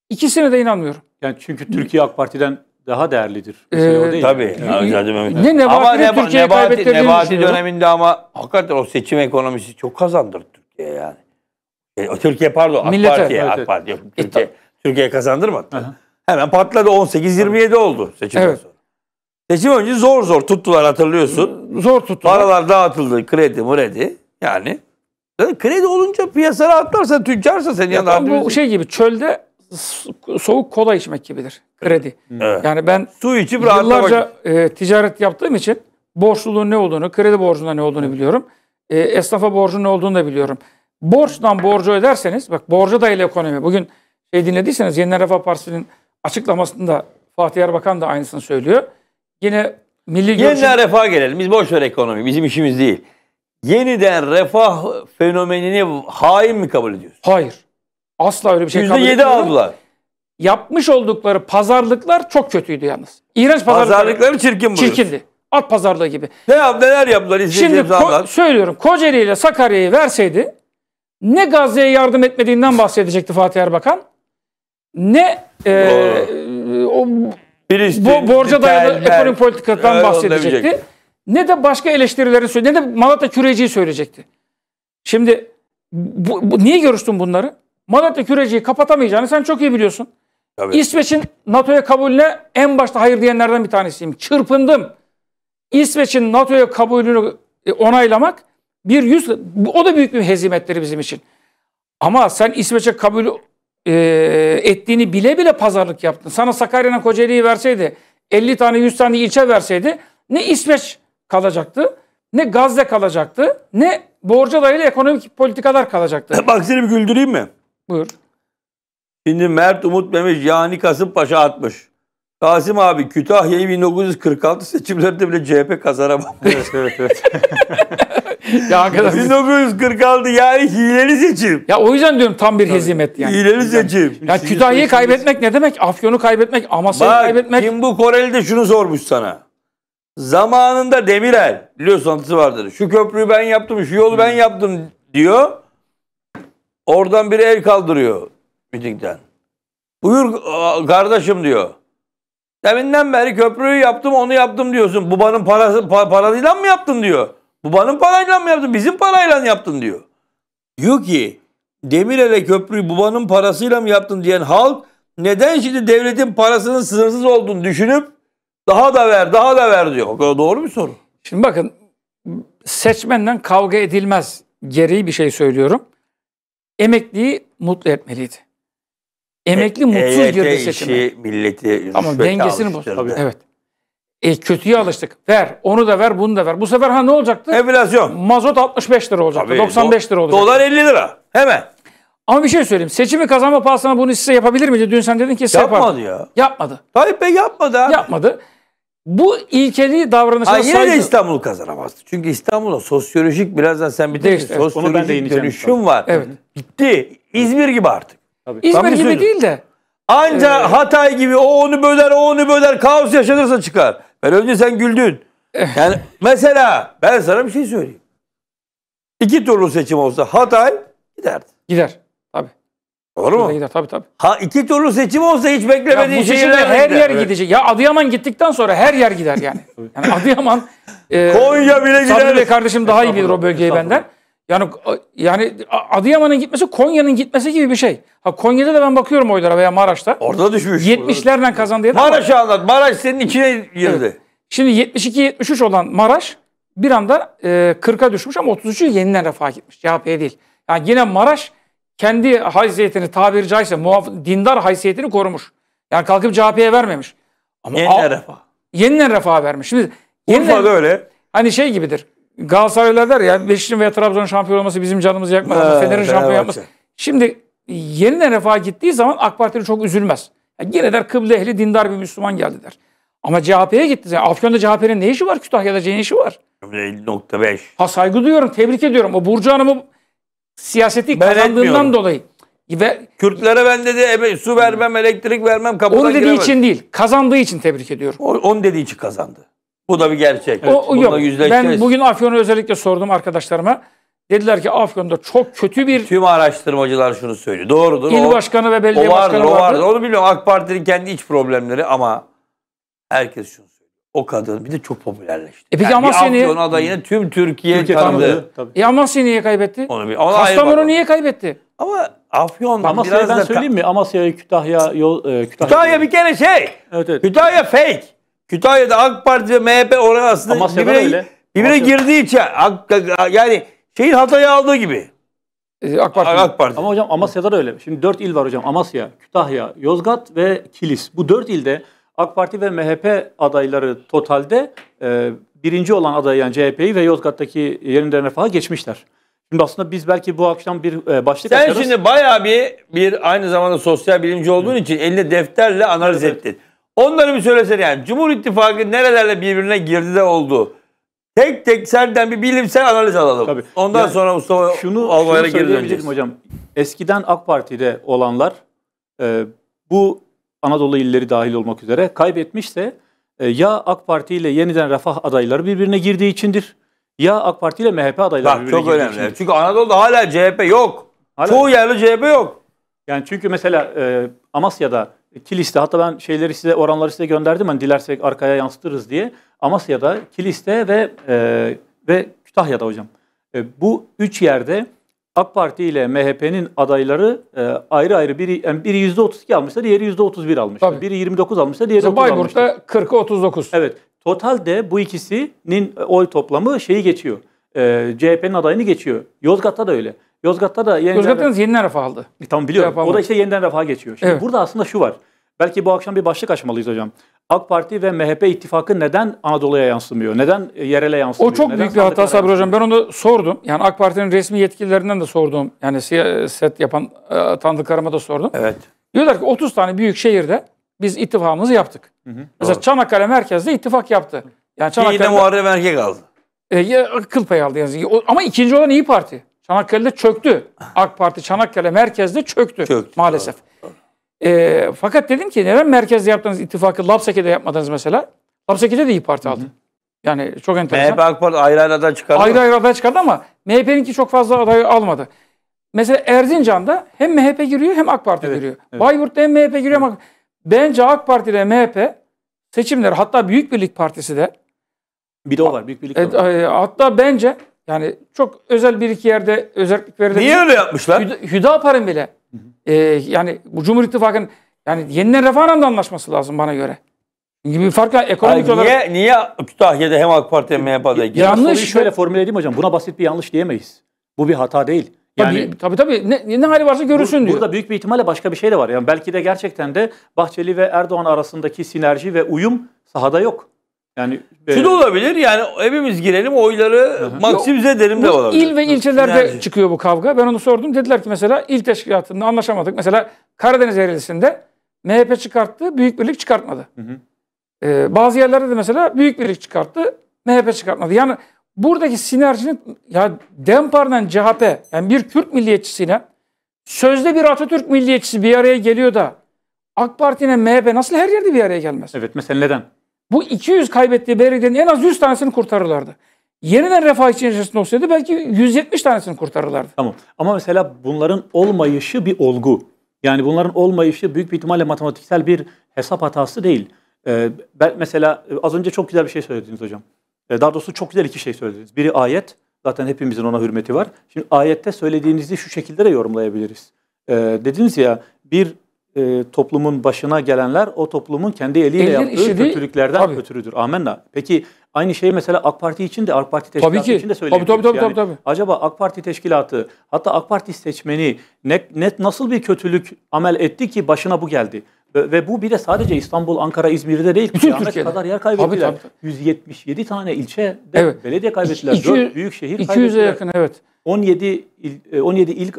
İkisine de inanmıyorum. Yani çünkü Türkiye AK Parti'den daha değerlidir. Mesela ee, Tabii. Yani, yani, ne Nebati'nin Nebati, Türkiye'yi Nebati, Nebati döneminde ama hakikaten o seçim ekonomisi çok kazandırdı Türkiye yani. E, Türkiye pardon Millete, AK Parti'ye. Evet, AK Parti. Türkiye, e, Türkiye kazandırmadı. hı Hemen patladı 18-27 oldu seçimden evet. sonra. Seçim önce zor zor tuttular hatırlıyorsun. Ee, zor tuttular. Paralar dağıtıldı kredi mredi yani. E, kredi olunca piyasa rahatlarsa tüccarsa sen senin yanında. Bu şey gibi çölde soğuk kola içmek gibidir kredi. Hmm. Evet. Yani ben su içip yıllarca e, ticaret yaptığım için borçluluğun ne olduğunu, kredi borcunun ne olduğunu biliyorum. E, esnafa borcunun ne olduğunu da biliyorum. Borçtan borcu öderseniz, bak borca da ile ekonomi. Bugün şey dinlediyseniz Yeniden Refah Partisi'nin açıklamasında Fatih Erbakan da aynısını söylüyor. Yine milli görüşüm... refah refaha gelelim. Biz boş ver ekonomi. Bizim işimiz değil. Yeniden refah fenomenini hain mi kabul ediyorsun? Hayır. Asla öyle bir şey kabul %7 aldılar. Yapmış oldukları pazarlıklar çok kötüydü yalnız. İğrenç pazarlıklar. Pazarlıkları çirkin buluyorsun. Çirkindi. At pazarlığı gibi. Ne yap, neler yaptılar Şimdi ko- söylüyorum Kocaeli ile Sakarya'yı verseydi ne Gazze'ye yardım etmediğinden bahsedecekti Fatih Erbakan ne e, o, Filistin, bo- borca dayalı ekonomi politikadan e, bahsedecekti. Ne de başka eleştirilerini söyleyecekti. Ne de Malatya küreciyi söyleyecekti. Şimdi bu, bu, niye görüştün bunları? Malatya küreciyi kapatamayacağını sen çok iyi biliyorsun. Tabii. İsveç'in NATO'ya kabulüne en başta hayır diyenlerden bir tanesiyim. Çırpındım. İsveç'in NATO'ya kabulünü e, onaylamak bir yüz, o da büyük bir hezimetleri bizim için. Ama sen İsveç'e kabul e, ettiğini bile bile pazarlık yaptın. Sana Sakarya'nın Kocaeli'yi verseydi, 50 tane 100 tane ilçe verseydi ne İsveç kalacaktı, ne Gazze kalacaktı, ne borca dayalı ekonomik politikalar kalacaktı. Bak seni bir güldüreyim mi? Buyur. Şimdi Mert Umut Memiş yani Kasım Paşa atmış. Kasım abi Kütahya'yı 1946 seçimlerde bile CHP kazanamamış. evet evet evet. ya 1946 yani hileli seçim. Ya o yüzden diyorum tam bir hezimet yani. Hileli seçim. Ya Kütahya'yı kaybetmek ne demek? Afyon'u kaybetmek, Amasya'yı kaybetmek. Kim bu Koreli de şunu sormuş sana. Zamanında Demirel biliyorsun anlatısı vardır. Şu köprüyü ben yaptım, şu yolu ben hmm. yaptım diyor. Oradan biri el kaldırıyor mitingden. Buyur kardeşim diyor. Deminden beri köprüyü yaptım onu yaptım diyorsun. Babanın parası, pa, parasıyla mı yaptın diyor. Babanın parayla mı yaptın? Bizim parayla yaptın diyor. Diyor ki Demirel'e köprüyü babanın parasıyla mı yaptın diyen halk neden şimdi devletin parasının sınırsız olduğunu düşünüp daha da ver, daha da ver diyor. O kadar doğru mu soru. Şimdi bakın seçmenden kavga edilmez gereği bir şey söylüyorum emekliyi mutlu etmeliydi. Emekli e, mutsuz EYT girdi seçime. işi milleti Ama dengesini bozdu. Evet. E, kötüye alıştık. Ver. Onu da ver, bunu da ver. Bu sefer ha ne olacaktı? Enflasyon. Mazot 65 lira olacaktı. Tabii, 95 lira olacaktı. Dolar 50 lira. Hemen. Ama bir şey söyleyeyim. Seçimi kazanma pahasına bunu size yapabilir miydi? Dün sen dedin ki size yapmadı. Yapardı. ya. Yapmadı. Tayyip Bey yapmadı Yapmadı. Bu ilkeli davranışa Hayır, saygı... Yine de İstanbul kazanamazdı. Çünkü İstanbul'un sosyolojik birazdan sen bir de sosyolojik dönüşüm var. Evet. Bitti. İzmir gibi artık. Tabii. İzmir gibi değil de. Anca ee... Hatay gibi o onu böler, o onu böler, kaos yaşanırsa çıkar. Ben önce sen güldün. Eh. Yani mesela ben sana bir şey söyleyeyim. İki turlu seçim olsa Hatay giderdi. Gider. Tabii. Doğru mu? Gider tabii tabii. Ha iki turlu seçim olsa hiç beklemediğin şehirler her gider. yer gidecek. Ya Adıyaman gittikten sonra her yer gider yani. yani Adıyaman e, Konya bile gider. Sabri Bey kardeşim daha iyi bilir o bölgeyi benden. Yani yani Adıyaman'ın gitmesi Konya'nın gitmesi gibi bir şey. Ha Konya'da da ben bakıyorum oylara veya Maraş'ta. Orada düşmüş. 70'lerle kazandı. Maraş'ı anlat. Maraş senin içine girdi. Evet. Şimdi 72-73 olan Maraş bir anda e, 40'a düşmüş ama 33'ü yeniden refaha gitmiş. CHP e değil. Yani yine Maraş kendi haysiyetini tabiri caizse muhaf dindar haysiyetini korumuş. Yani kalkıp CHP'ye vermemiş. Ama yeniden refaha. Yeniden refaha vermiş. Şimdi yeniden, Urfa'da öyle. Hani şey gibidir. Galatasaraylılar der ya Beşiktaş'ın veya Trabzon şampiyon olması bizim canımızı yakmaz. Ha, Fener'in şampiyon yapması. Şimdi yeniden refaha gittiği zaman AK Partili çok üzülmez. Yani yine der kıble ehli dindar bir Müslüman geldi der. Ama CHP'ye gitti. Yani Afyon'da CHP'nin ne işi var? Kütahya'da ne işi var? 50.5. Ha saygı duyuyorum, tebrik ediyorum. O Burcu Hanım'ı siyaseti ben kazandığından etmiyorum. dolayı. Ve Kürtlere ben dedi e, su vermem, elektrik vermem, kapıdan Onu dediği giremez. için değil, kazandığı için tebrik ediyorum. O, onu dediği için kazandı. Bu da bir gerçek. Evet. O, o yok. Ben bugün Afyon'u özellikle sordum arkadaşlarıma. Dediler ki Afyon'da çok kötü bir... Tüm araştırmacılar şunu söylüyor. Doğrudur. İl o, başkanı ve belediye o vardır, başkanı vardır. O vardır. Onu biliyorum. AK Parti'nin kendi iç problemleri ama herkes şunu söylüyor. O kadın bir de çok popülerleşti. E peki yani Amasya'yı... Afyon adayını tüm Türkiye, Türkiye tanıdı. tanıdı. E Amasya niye kaybetti? Onu bir, Kastamonu niye kaybetti? Ama Afyon Amasya'yı ben söyleyeyim mi? Amasya'yı Kütahya yol e, Kütahya. Kütahya bir kere şey. Evet, evet. Kütahya fake. Kütahya'da AK Parti ve MHP oranı aslında Amasya'da birbirine, öyle. birbirine girdiği için yani şeyin Hatay'ı aldığı gibi. Ee, AK Parti. AK Parti. Ama hocam Amasya'da da öyle. Şimdi dört il var hocam. Amasya, Kütahya, Yozgat ve Kilis. Bu dört ilde AK Parti ve MHP adayları totalde e, birinci olan aday yani CHP'yi ve Yozgat'taki yerinden refaha geçmişler. Şimdi aslında biz belki bu akşam bir e, başlık Sen açarız. şimdi bayağı bir, bir aynı zamanda sosyal bilimci olduğun Hı. için eline defterle analiz evet, ettin. Evet. Onları bir söylesene yani. Cumhur İttifakı nerelerle birbirine girdi de oldu. Tek tek senden bir bilimsel analiz alalım. Tabii. Ondan yani, sonra Mustafa şunu, Albayrak'a geri döneceğiz. hocam. Eskiden AK Parti'de olanlar e, bu Anadolu illeri dahil olmak üzere kaybetmişse e, ya AK Parti ile yeniden Refah adayları birbirine girdiği içindir ya AK Parti ile MHP adayları Bak, birbirine çok girdiği önemli. içindir. Çünkü Anadolu'da hala CHP yok. Hala. Çoğu yerli CHP yok. Yani çünkü mesela e, Amasya'da Kiliste hatta ben şeyleri size oranları size gönderdim hani dilersek arkaya yansıtırız diye. Amasya'da, Kilis'te ve e, ve Kütahya'da hocam. E, bu üç yerde AK Parti ile MHP'nin adayları e, ayrı ayrı biri yani biri %32 almışsa diğeri %31 almıştı. Biri 29 almışsa diğeri 30 almıştı. Bayburt'ta 40'a 39. Evet. Totalde bu ikisinin e, oy toplamı şeyi geçiyor. E, CHP'nin adayını geçiyor. Yozgat'ta da öyle. Yozgat'ta da yeniden... Yozgat yeniden refah aldı. E, tamam biliyorum. Rafa o da işte yeniden rafa geçiyor. Şimdi evet. burada aslında şu var. Belki bu akşam bir başlık açmalıyız hocam. AK Parti ve MHP ittifakı neden Anadolu'ya yansımıyor? Neden yerele yansımıyor? O çok neden büyük bir hata Sabri Hocam. Ben onu sordum. Yani AK Parti'nin resmi yetkililerinden de sordum. Yani siyaset yapan e, tanıdıklarıma da sordum. Evet. Diyorlar ki 30 tane büyük şehirde biz ittifakımızı yaptık. Hı hı. Mesela Doğru. Çanakkale merkezde ittifak yaptı. Yani Çanakkale'de Muharrem Erkek aldı. E, kıl payı aldı yazık. Ama ikinci olan İyi Parti. Çanakkale'de çöktü. AK Parti Çanakkale merkezde çöktü, çöktü maalesef. E, fakat dedim ki neden merkezde yaptığınız ittifakı Lapseki'de yapmadınız mesela? Lapseki'de de iyi Parti aldı. Yani çok enteresan. MHP AK Parti ayrı ayrıdan çıkardı. Ayrı ayrıdan çıkardı ama MHP'ninki çok fazla adayı almadı. Mesela Erzincan'da hem MHP giriyor hem AK Parti evet, giriyor. Evet. Bayburt'ta hem MHP giriyor evet. ama bence AK Parti ile MHP seçimleri hatta Büyük Birlik Partisi de bir de o var Büyük Birlik. E, var. E, hatta bence yani çok özel bir iki yerde özellik verilebilir. Niye öyle yapmışlar? Hüda, Hüdapar'ın bile hı hı. e, yani bu Cumhur İttifakı'nın yani yeniden refah anlaşması lazım bana göre. Gibi bir farkla ekonomik Hayır, olarak... Niye, niye Kütahya'da hem AK Parti hem MHP'de yanlış? Yanlış. Şöyle formüle edeyim hocam. Buna basit bir yanlış diyemeyiz. Bu bir hata değil. Yani, tabii tabii, tabii. Ne, ne hali varsa görürsün bu, diyor. Burada büyük bir ihtimalle başka bir şey de var. Yani belki de gerçekten de Bahçeli ve Erdoğan arasındaki sinerji ve uyum sahada yok. Yani şu e, da olabilir yani hepimiz girelim oyları maksimize edelim de olabilir. İl ve ilçelerde yani. çıkıyor bu kavga. Ben onu sordum. Dediler ki mesela il teşkilatında anlaşamadık. Mesela Karadeniz Eğrelisi'nde MHP çıkarttı, Büyük Birlik çıkartmadı. Hı hı. Ee, bazı yerlerde de mesela Büyük Birlik çıkarttı, MHP çıkartmadı. Yani buradaki sinerjinin ya Dempar'dan CHP yani bir Kürt milliyetçisiyle sözde bir Atatürk milliyetçisi bir araya geliyor da AK Parti'nin MHP nasıl her yerde bir araya gelmez? Evet mesela neden? bu 200 kaybettiği belediyenin en az 100 tanesini kurtarırlardı. Yeniden refah içerisinde olsaydı belki 170 tanesini kurtarırlardı. Tamam ama mesela bunların olmayışı bir olgu. Yani bunların olmayışı büyük bir ihtimalle matematiksel bir hesap hatası değil. Ee, ben mesela e, az önce çok güzel bir şey söylediniz hocam. Ee, daha doğrusu çok güzel iki şey söylediniz. Biri ayet. Zaten hepimizin ona hürmeti var. Şimdi ayette söylediğinizi şu şekilde de yorumlayabiliriz. Ee, dediniz ya bir e, toplumun başına gelenler o toplumun kendi eliyle Elin yaptığı işi kötülüklerden tabii. ötürüdür. Amenna. Peki aynı şey mesela AK Parti için de AK Parti teşkilatı tabii ki. için de söyleyebiliriz. Tabii, tabii, tabii, yani, tabii, tabii. Acaba AK Parti teşkilatı hatta AK Parti seçmeni net, net nasıl bir kötülük amel etti ki başına bu geldi? Ve bu bir de sadece İstanbul, Ankara, İzmir'de değil. Bütün Türkiye'de. kadar yer kaybettiler. tabii, tabii. 177 tane ilçe de evet. belediye kaybettiler. İki, 4 büyük şehir 200 kaybettiler. 200'e yakın evet. 17 il, 17 e, il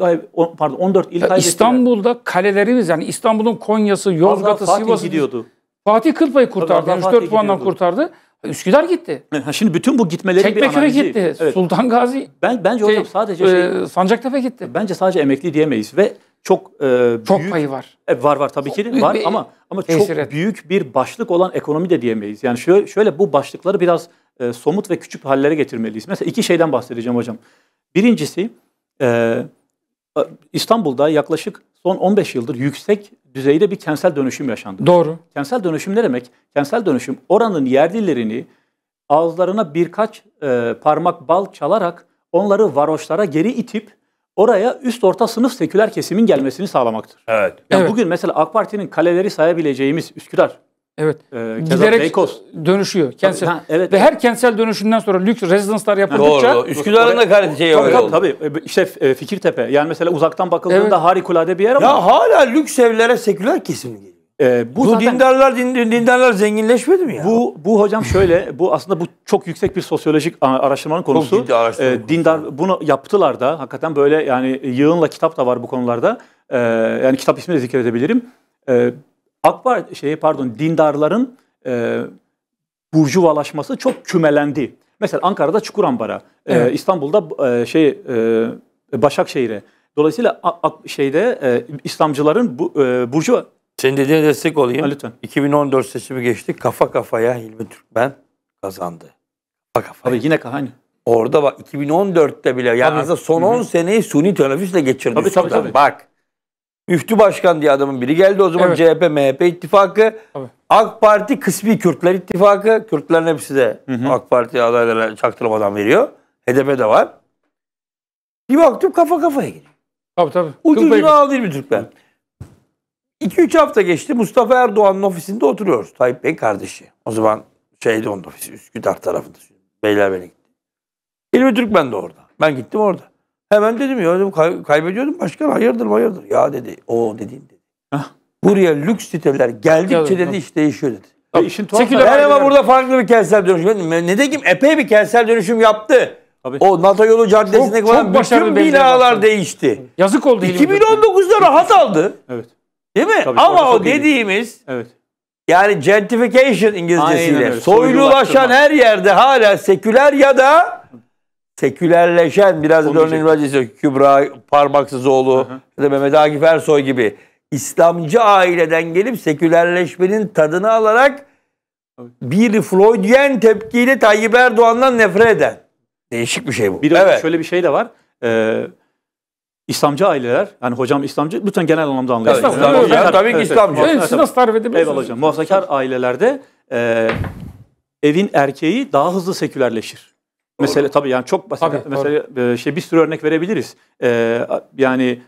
pardon 14 il kaybettiler. İstanbul'da kalelerimiz yani İstanbul'un Konya'sı, Yozgat'ı, Sivas'ı. Fatih gidiyordu. Fatih 40 payı kurtardı. Tabii, 3-4 puandan kurtardı. Üsküdar gitti. şimdi bütün bu gitmeleri. Çekmeköy bir analizi. gitti. Evet. Sultan Gazi. Ben bence şey, hocam sadece şey, e, Sancaktepe gitti. Bence sadece emekli diyemeyiz ve çok e, büyük, çok payı var. E, var var tabii çok ki var bir, ama ama tesiret. çok büyük bir başlık olan ekonomi de diyemeyiz. Yani şöyle şöyle bu başlıkları biraz e, somut ve küçük hallere getirmeliyiz. Mesela iki şeyden bahsedeceğim hocam. Birincisi e, İstanbul'da yaklaşık son 15 yıldır yüksek düzeyde bir kentsel dönüşüm yaşandı. Doğru. Kentsel dönüşüm ne demek? Kentsel dönüşüm oranın yerlilerini ağızlarına birkaç e, parmak bal çalarak onları varoşlara geri itip oraya üst orta sınıf seküler kesimin gelmesini sağlamaktır. Evet. Yani evet. Bugün mesela AK Parti'nin kaleleri sayabileceğimiz Üsküdar, Evet. Ee, giderek Beykoz. dönüşüyor. Kentsel. Tabii, ha, evet. Ve her kentsel dönüşünden sonra lüks rezidanslar yapıldıkça. Doğru. Üsküdar'ın da gayet şey tabii, tabii, oldu. Tabii. E, işte e, Fikirtepe. Yani mesela uzaktan bakıldığında evet. harikulade bir yer ama. Ya hala lüks evlere seküler kesim geliyor. Ee, bu, bu zaten, dindarlar din, dindarlar zenginleşmedi mi ya? Bu bu hocam şöyle bu aslında bu çok yüksek bir sosyolojik araştırmanın konusu. Çok araştırma. Ee, dindar bunu yaptılar da hakikaten böyle yani yığınla kitap da var bu konularda. Ee, yani kitap ismi de zikredebilirim. Ee, AK Parti şey pardon dindarların e, burjuvalaşması çok kümelendi. Mesela Ankara'da Çukurambar'a, e, evet. e, İstanbul'da e, şey e, Başakşehir'e. Dolayısıyla a, a, şeyde e, İslamcıların bu e, burjuva senin dediğine destek olayım. Ha, lütfen. 2014 seçimi geçtik. Kafa kafaya Hilmi Türkmen kazandı. Kafa kafaya. Abi yine kahane. Orada bak 2014'te bile yani son 10 Hı-hı. seneyi suni teneffüsle geçirdi. Tabii, tabii, tabii. Bak Müftü Başkan diye adamın biri geldi. O zaman evet. CHP, MHP ittifakı. Tabii. AK Parti kısmi Kürtler ittifakı. Kürtlerin hepsi de hı hı. AK Parti adaylarına çaktırmadan veriyor. HDP de var. Bir baktım kafa kafaya giriyor. Tabii tabii. Ucuzunu aldı bir Türkler. 2-3 hafta geçti. Mustafa Erdoğan'ın ofisinde oturuyoruz. Tayyip Bey kardeşi. O zaman şeydi onun ofisi Üsküdar tarafında. Beylerbeyi gitti. İlmi Türkmen de orada. Ben gittim orada. Hemen dedim ya dedim, kay kaybediyordum başkan hayırdır hayırdır. Ya dedi o dediğin dedi. Hah. Buraya lüks siteler geldikçe dedi iş değişiyor dedi. E, ben ama burada farklı bir kentsel dönüşüm. Ben ne diyeyim epey bir kentsel dönüşüm yaptı. Tabii. O NATO yolu caddesindeki çok, falan çok bütün binalar değişti. Yazık oldu. 2019'da rahat aldı. Evet. Değil mi? Tabii, ama o dediğimiz evet. yani gentrification İngilizcesiyle soylulaşan her yerde hala seküler ya da sekülerleşen biraz da örneğin Racisi, Kübra Parmaksızoğlu hı hı. Mehmet Akif Ersoy gibi İslamcı aileden gelip sekülerleşmenin tadını alarak bir Freudyen tepkiyle Tayyip Erdoğan'dan nefret eden. Değişik bir şey bu. Bir evet. şöyle bir şey de var. Ee, İslamcı aileler, yani hocam İslamcı, lütfen genel anlamda anlayın. Evet, İslamcı, yani, yani, tabii ki İslamcı. Evet, siz nasıl tarif edebilirsiniz? Eyvallah hocam. Muhafazakar ailelerde e, evin erkeği daha hızlı sekülerleşir. Mesela tabii yani çok basit. Tabii, mesela tabii. E, şey bir sürü örnek verebiliriz. Ee, yani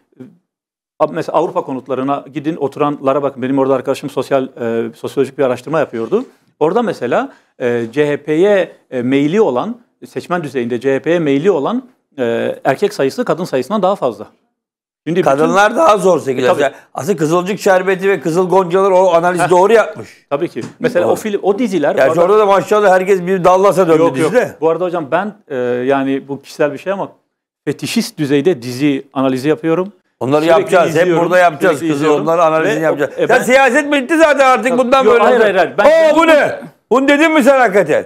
mesela Avrupa konutlarına gidin oturanlara bakın. Benim orada arkadaşım sosyal e, sosyolojik bir araştırma yapıyordu. Orada mesela e, CHP'ye e, meyli olan seçmen düzeyinde CHP'ye meyli olan e, erkek sayısı kadın sayısından daha fazla. Şimdi Kadınlar bütün... daha zor sekiler. E, aslında Kızılcık Şerbeti ve Kızıl Goncalar o analiz doğru yapmış. Tabii ki. Mesela doğru. o film, o diziler... Gerçi arada... orada da maşallah herkes bir Dallas'a döndü yok, dizide. Yok. Bu arada hocam ben e, yani bu kişisel bir şey ama fetişist düzeyde dizi analizi yapıyorum. Onları sürekli yapacağız. Izliyorum. Hep burada yapacağız. Kızıl onları analizini yapacağız. E, ben... Sen siyaset bitti zaten artık bundan yok, böyle. Hayır hayır. hayır. Ben, Oo bu ne? Bunu dedin mi sen hakikaten?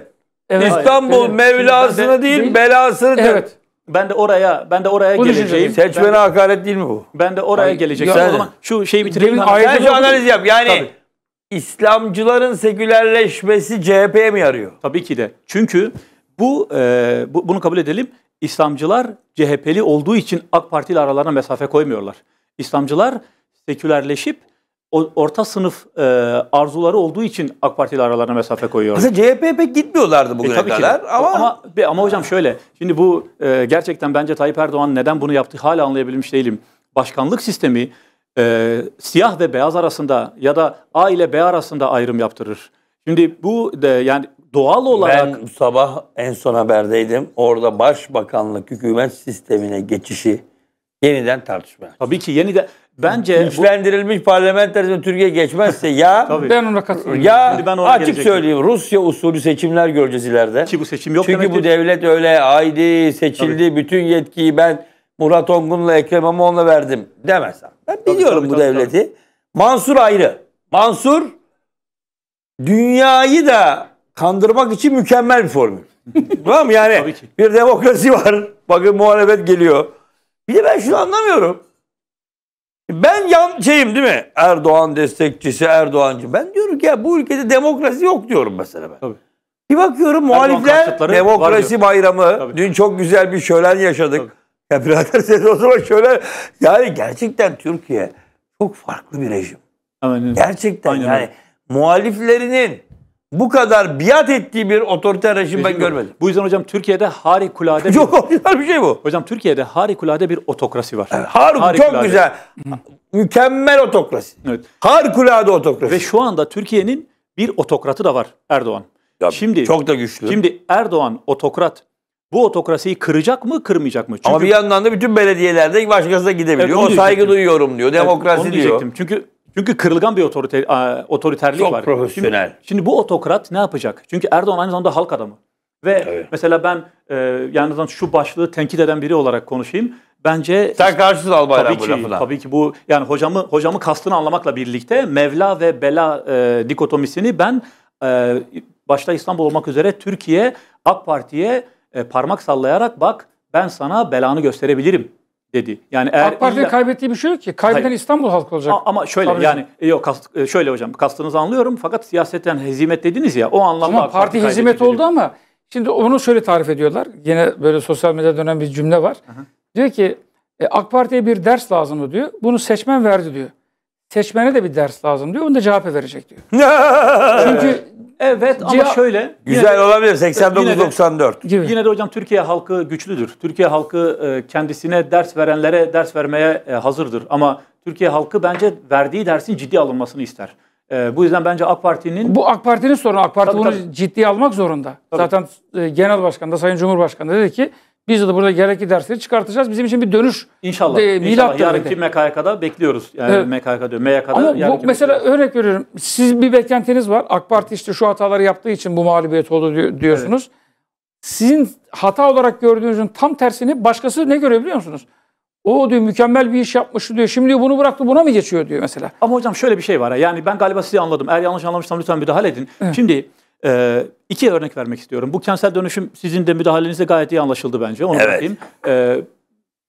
Evet, İstanbul hayır, Mevlasını ben, değil, değil belasını evet. Ben de oraya, ben de oraya Bunu geleceğim. Seçmene hakaret değil mi bu? Ben de oraya Hayır, geleceğim. Sen o zaman şu şeyi bitireyim. Ayrıca analiz yap. Yani Tabii. İslamcıların sekülerleşmesi CHP'ye mi yarıyor? Tabii ki de. Çünkü bu, e, bu bunu kabul edelim. İslamcılar CHP'li olduğu için AK Parti ile aralarına mesafe koymuyorlar. İslamcılar sekülerleşip orta sınıf e, arzuları olduğu için AK Parti aralarına mesafe koyuyor. Mesela CHP pek gitmiyorlardı bugüne e, tabii kadar ki. ama... ama... Ama hocam şöyle, şimdi bu e, gerçekten bence Tayyip Erdoğan neden bunu yaptı hala anlayabilmiş değilim. Başkanlık sistemi e, siyah ve beyaz arasında ya da A ile B arasında ayrım yaptırır. Şimdi bu de, yani doğal olarak... Ben sabah en son haberdeydim. Orada başbakanlık hükümet sistemine geçişi yeniden tartışmaya. Tabii ki yeniden... Bence güçlendirilmiş bu... parlamenterizm Türkiye geçmezse ya ben ona katılıyorum. Ya ben ona açık söyleyeyim Rusya usulü seçimler göreceğiz ileride. Ki bu seçim yok Çünkü bu ki. devlet öyle aydı, seçildi, Tabii. bütün yetkiyi ben Murat Ongun'la Ekrem İmamoğlu'na verdim demez. Ben tabii, biliyorum tabii, bu tabii, devleti. Tabii. Mansur ayrı. Mansur dünyayı da kandırmak için mükemmel bir formül. tamam mı? Yani bir demokrasi var. Bakın muhalefet geliyor. Bir de ben şunu anlamıyorum. Ben yan değil mi? Erdoğan destekçisi, Erdoğancı. Ben diyorum ki ya bu ülkede demokrasi yok diyorum mesela ben. Tabii. Bir bakıyorum muhalifler demokrasi bayramı. Tabii. Dün çok güzel bir şölen yaşadık. Tabii. Ya birader sen o zaman şöyle yani gerçekten Türkiye çok farklı bir rejim. Aynen. Gerçekten Aynen. yani muhaliflerinin bu kadar biat ettiği bir otoriter rejim ben görmedim. Bu yüzden hocam Türkiye'de harikulade bir... Çok orijinal bir şey bu. Hocam Türkiye'de harikulade bir otokrasi var. Evet, harik, harikulade. Çok güzel. Mükemmel otokrasi. Evet. Harikulade otokrasi. Ve şu anda Türkiye'nin bir otokratı da var Erdoğan. Ya, şimdi Çok da güçlü. Şimdi Erdoğan otokrat. Bu otokrasiyi kıracak mı, kırmayacak mı? Çünkü, Ama bir yandan da bütün belediyelerde başkası da gidebiliyor. Evet, o saygı duyuyorum diyor, demokrasi evet, diyor. Çünkü çünkü kırılgan bir otorite, otoriterlik Çok var. Çok profesyonel. Şimdi, şimdi bu otokrat ne yapacak? Çünkü Erdoğan aynı zamanda halk adamı. Ve evet. mesela ben e, yalnız şu başlığı tenkit eden biri olarak konuşayım. Bence Sen karşısın Albayrak tabii bu ki, lafına. Tabii ki bu yani hocamı hocamı kastını anlamakla birlikte Mevla ve Bela e, dikotomisini ben e, başta İstanbul olmak üzere Türkiye AK Parti'ye e, parmak sallayarak bak ben sana belanı gösterebilirim dedi. Yani eğer AK Parti'nin illa... kaybettiği bir şey yok ki. Kaybeden Hayır. İstanbul halkı olacak. ama şöyle Tabii yani hocam. E, yok kast, e, şöyle hocam kastınızı anlıyorum fakat siyasetten hezimet dediniz ya o anlamda Tamam AK parti, parti hezimet oldu dedi. ama şimdi onu şöyle tarif ediyorlar. Yine böyle sosyal medyada dönen bir cümle var. Hı-hı. Diyor ki e, AK Parti'ye bir ders lazım diyor. Bunu seçmen verdi diyor. Seçmene de bir ders lazım diyor. Onu da CHP verecek diyor. Çünkü Evet ama Cevap, şöyle. Güzel yine, olabilir 89-94. Yine, yine de hocam Türkiye halkı güçlüdür. Türkiye halkı e, kendisine ders verenlere ders vermeye e, hazırdır. Ama Türkiye halkı bence verdiği dersin ciddi alınmasını ister. E, bu yüzden bence AK Parti'nin... Bu AK Parti'nin sorunu. AK Parti tabii, bunu tabii. ciddiye almak zorunda. Tabii. Zaten e, Genel Başkan da Sayın Cumhurbaşkanı dedi ki biz de burada gerekli dersleri çıkartacağız. Bizim için bir dönüş. İnşallah. De, İnşallah. Yarınki MKYK'da bekliyoruz. Yani evet. MKYK MYK'da Ama bu, mesela bekliyoruz. örnek veriyorum. Siz bir beklentiniz var. AK Parti işte şu hataları yaptığı için bu mağlubiyet oldu diyorsunuz. Evet. Sizin hata olarak gördüğünüzün tam tersini başkası ne görüyor biliyor musunuz? O diyor mükemmel bir iş yapmış diyor. Şimdi diyor bunu bıraktı buna mı geçiyor diyor mesela. Ama hocam şöyle bir şey var. Yani ben galiba sizi anladım. Eğer yanlış anlamışsam lütfen müdahale edin. Evet. Şimdi e, ee, iki örnek vermek istiyorum. Bu kentsel dönüşüm sizin de müdahalenizle gayet iyi anlaşıldı bence. Onu evet. E,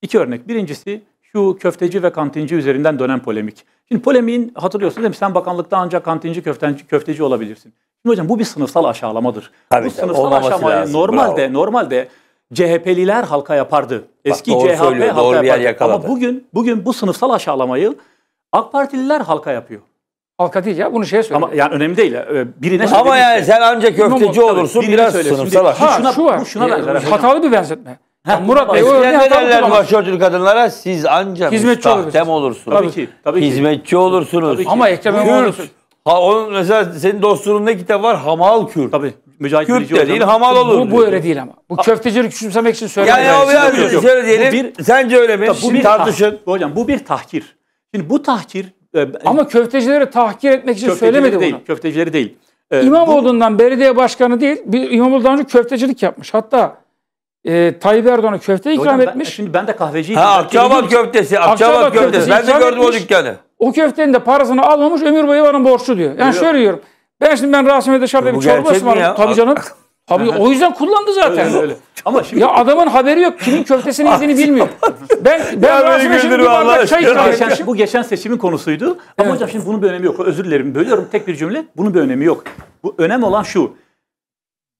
iki örnek. Birincisi şu köfteci ve kantinci üzerinden dönen polemik. Şimdi polemiğin hatırlıyorsunuz değil mi? Sen bakanlıkta ancak kantinci, köfteci köfteci olabilirsin. Şimdi hocam bu bir sınıfsal aşağılamadır. Tabii bu sınıfsal aşağılamayı normalde Bravo. normalde CHP'liler halka yapardı. Eski Bak, CHP halka yapardı. Ama bugün bugün bu sınıfsal aşağılamayı AK Partililer halka yapıyor. Halka ya bunu şeye söylüyor. Ama yani önemli değil. Ee, birine söyle. Ama yani sen ancak köfteci olursun biraz söylesin. sınıfsal. Ha, şuna, şu var. Bu şuna benzer. hatalı bir benzetme. Ha, Murat Bey öyle ne derler başörtülü kadınlara siz ancak hizmetçi olursunuz. olursunuz. Tabii ki. Tabii ki. Hizmetçi olursunuz. Tabii ki. Ama Ekrem İmamoğlu'sun. Ha onun mesela senin dostluğunun ne kitap var? Hamal Kürt. Tabii. Mücahit Kürt de değil hamal olur. Bu, bu öyle değil ama. Bu köftecilik küçümsemek için söylemiyorum. Yani ya biraz ya. diyelim. Bir, sence öyle mi? Bu Şimdi tartışın. Hocam bu bir tahkir. Şimdi bu tahkir ee, Ama köftecileri tahkir etmek için söylemedi değil, bunu. Köftecileri değil. Ee, İmamoğlu'ndan bu... belediye başkanı değil, bir İmamoğlu daha önce köftecilik yapmış. Hatta e, Tayyip Erdoğan'a köfte ikram Hocam, etmiş. Ben, şimdi ben de kahveciyim. Ha, Akçabat köftesi, Akçabat köftesi. köftesi. Ben de gördüm etmiş. o dükkanı. O köftenin de parasını almamış ömür boyu bana borçlu diyor. Yani Öyle şöyle diyorum. Ben şimdi ben Rasim'e dışarıda bir çorba ısmarladım. Tabii canım. Abi o yüzden kullandı zaten öyle. öyle. Ama şimdi ya adamın haberi yok. Kimin köftesini yediğini bilmiyor. Ben ben Rasim'e şimdi bir bardak çay ikram etmişim. Bu geçen seçimin konusuydu. Ama evet. hocam şimdi bunun bir önemi yok. Özür dilerim bölüyorum tek bir cümle. Bunun bir önemi yok. Bu önem olan şu.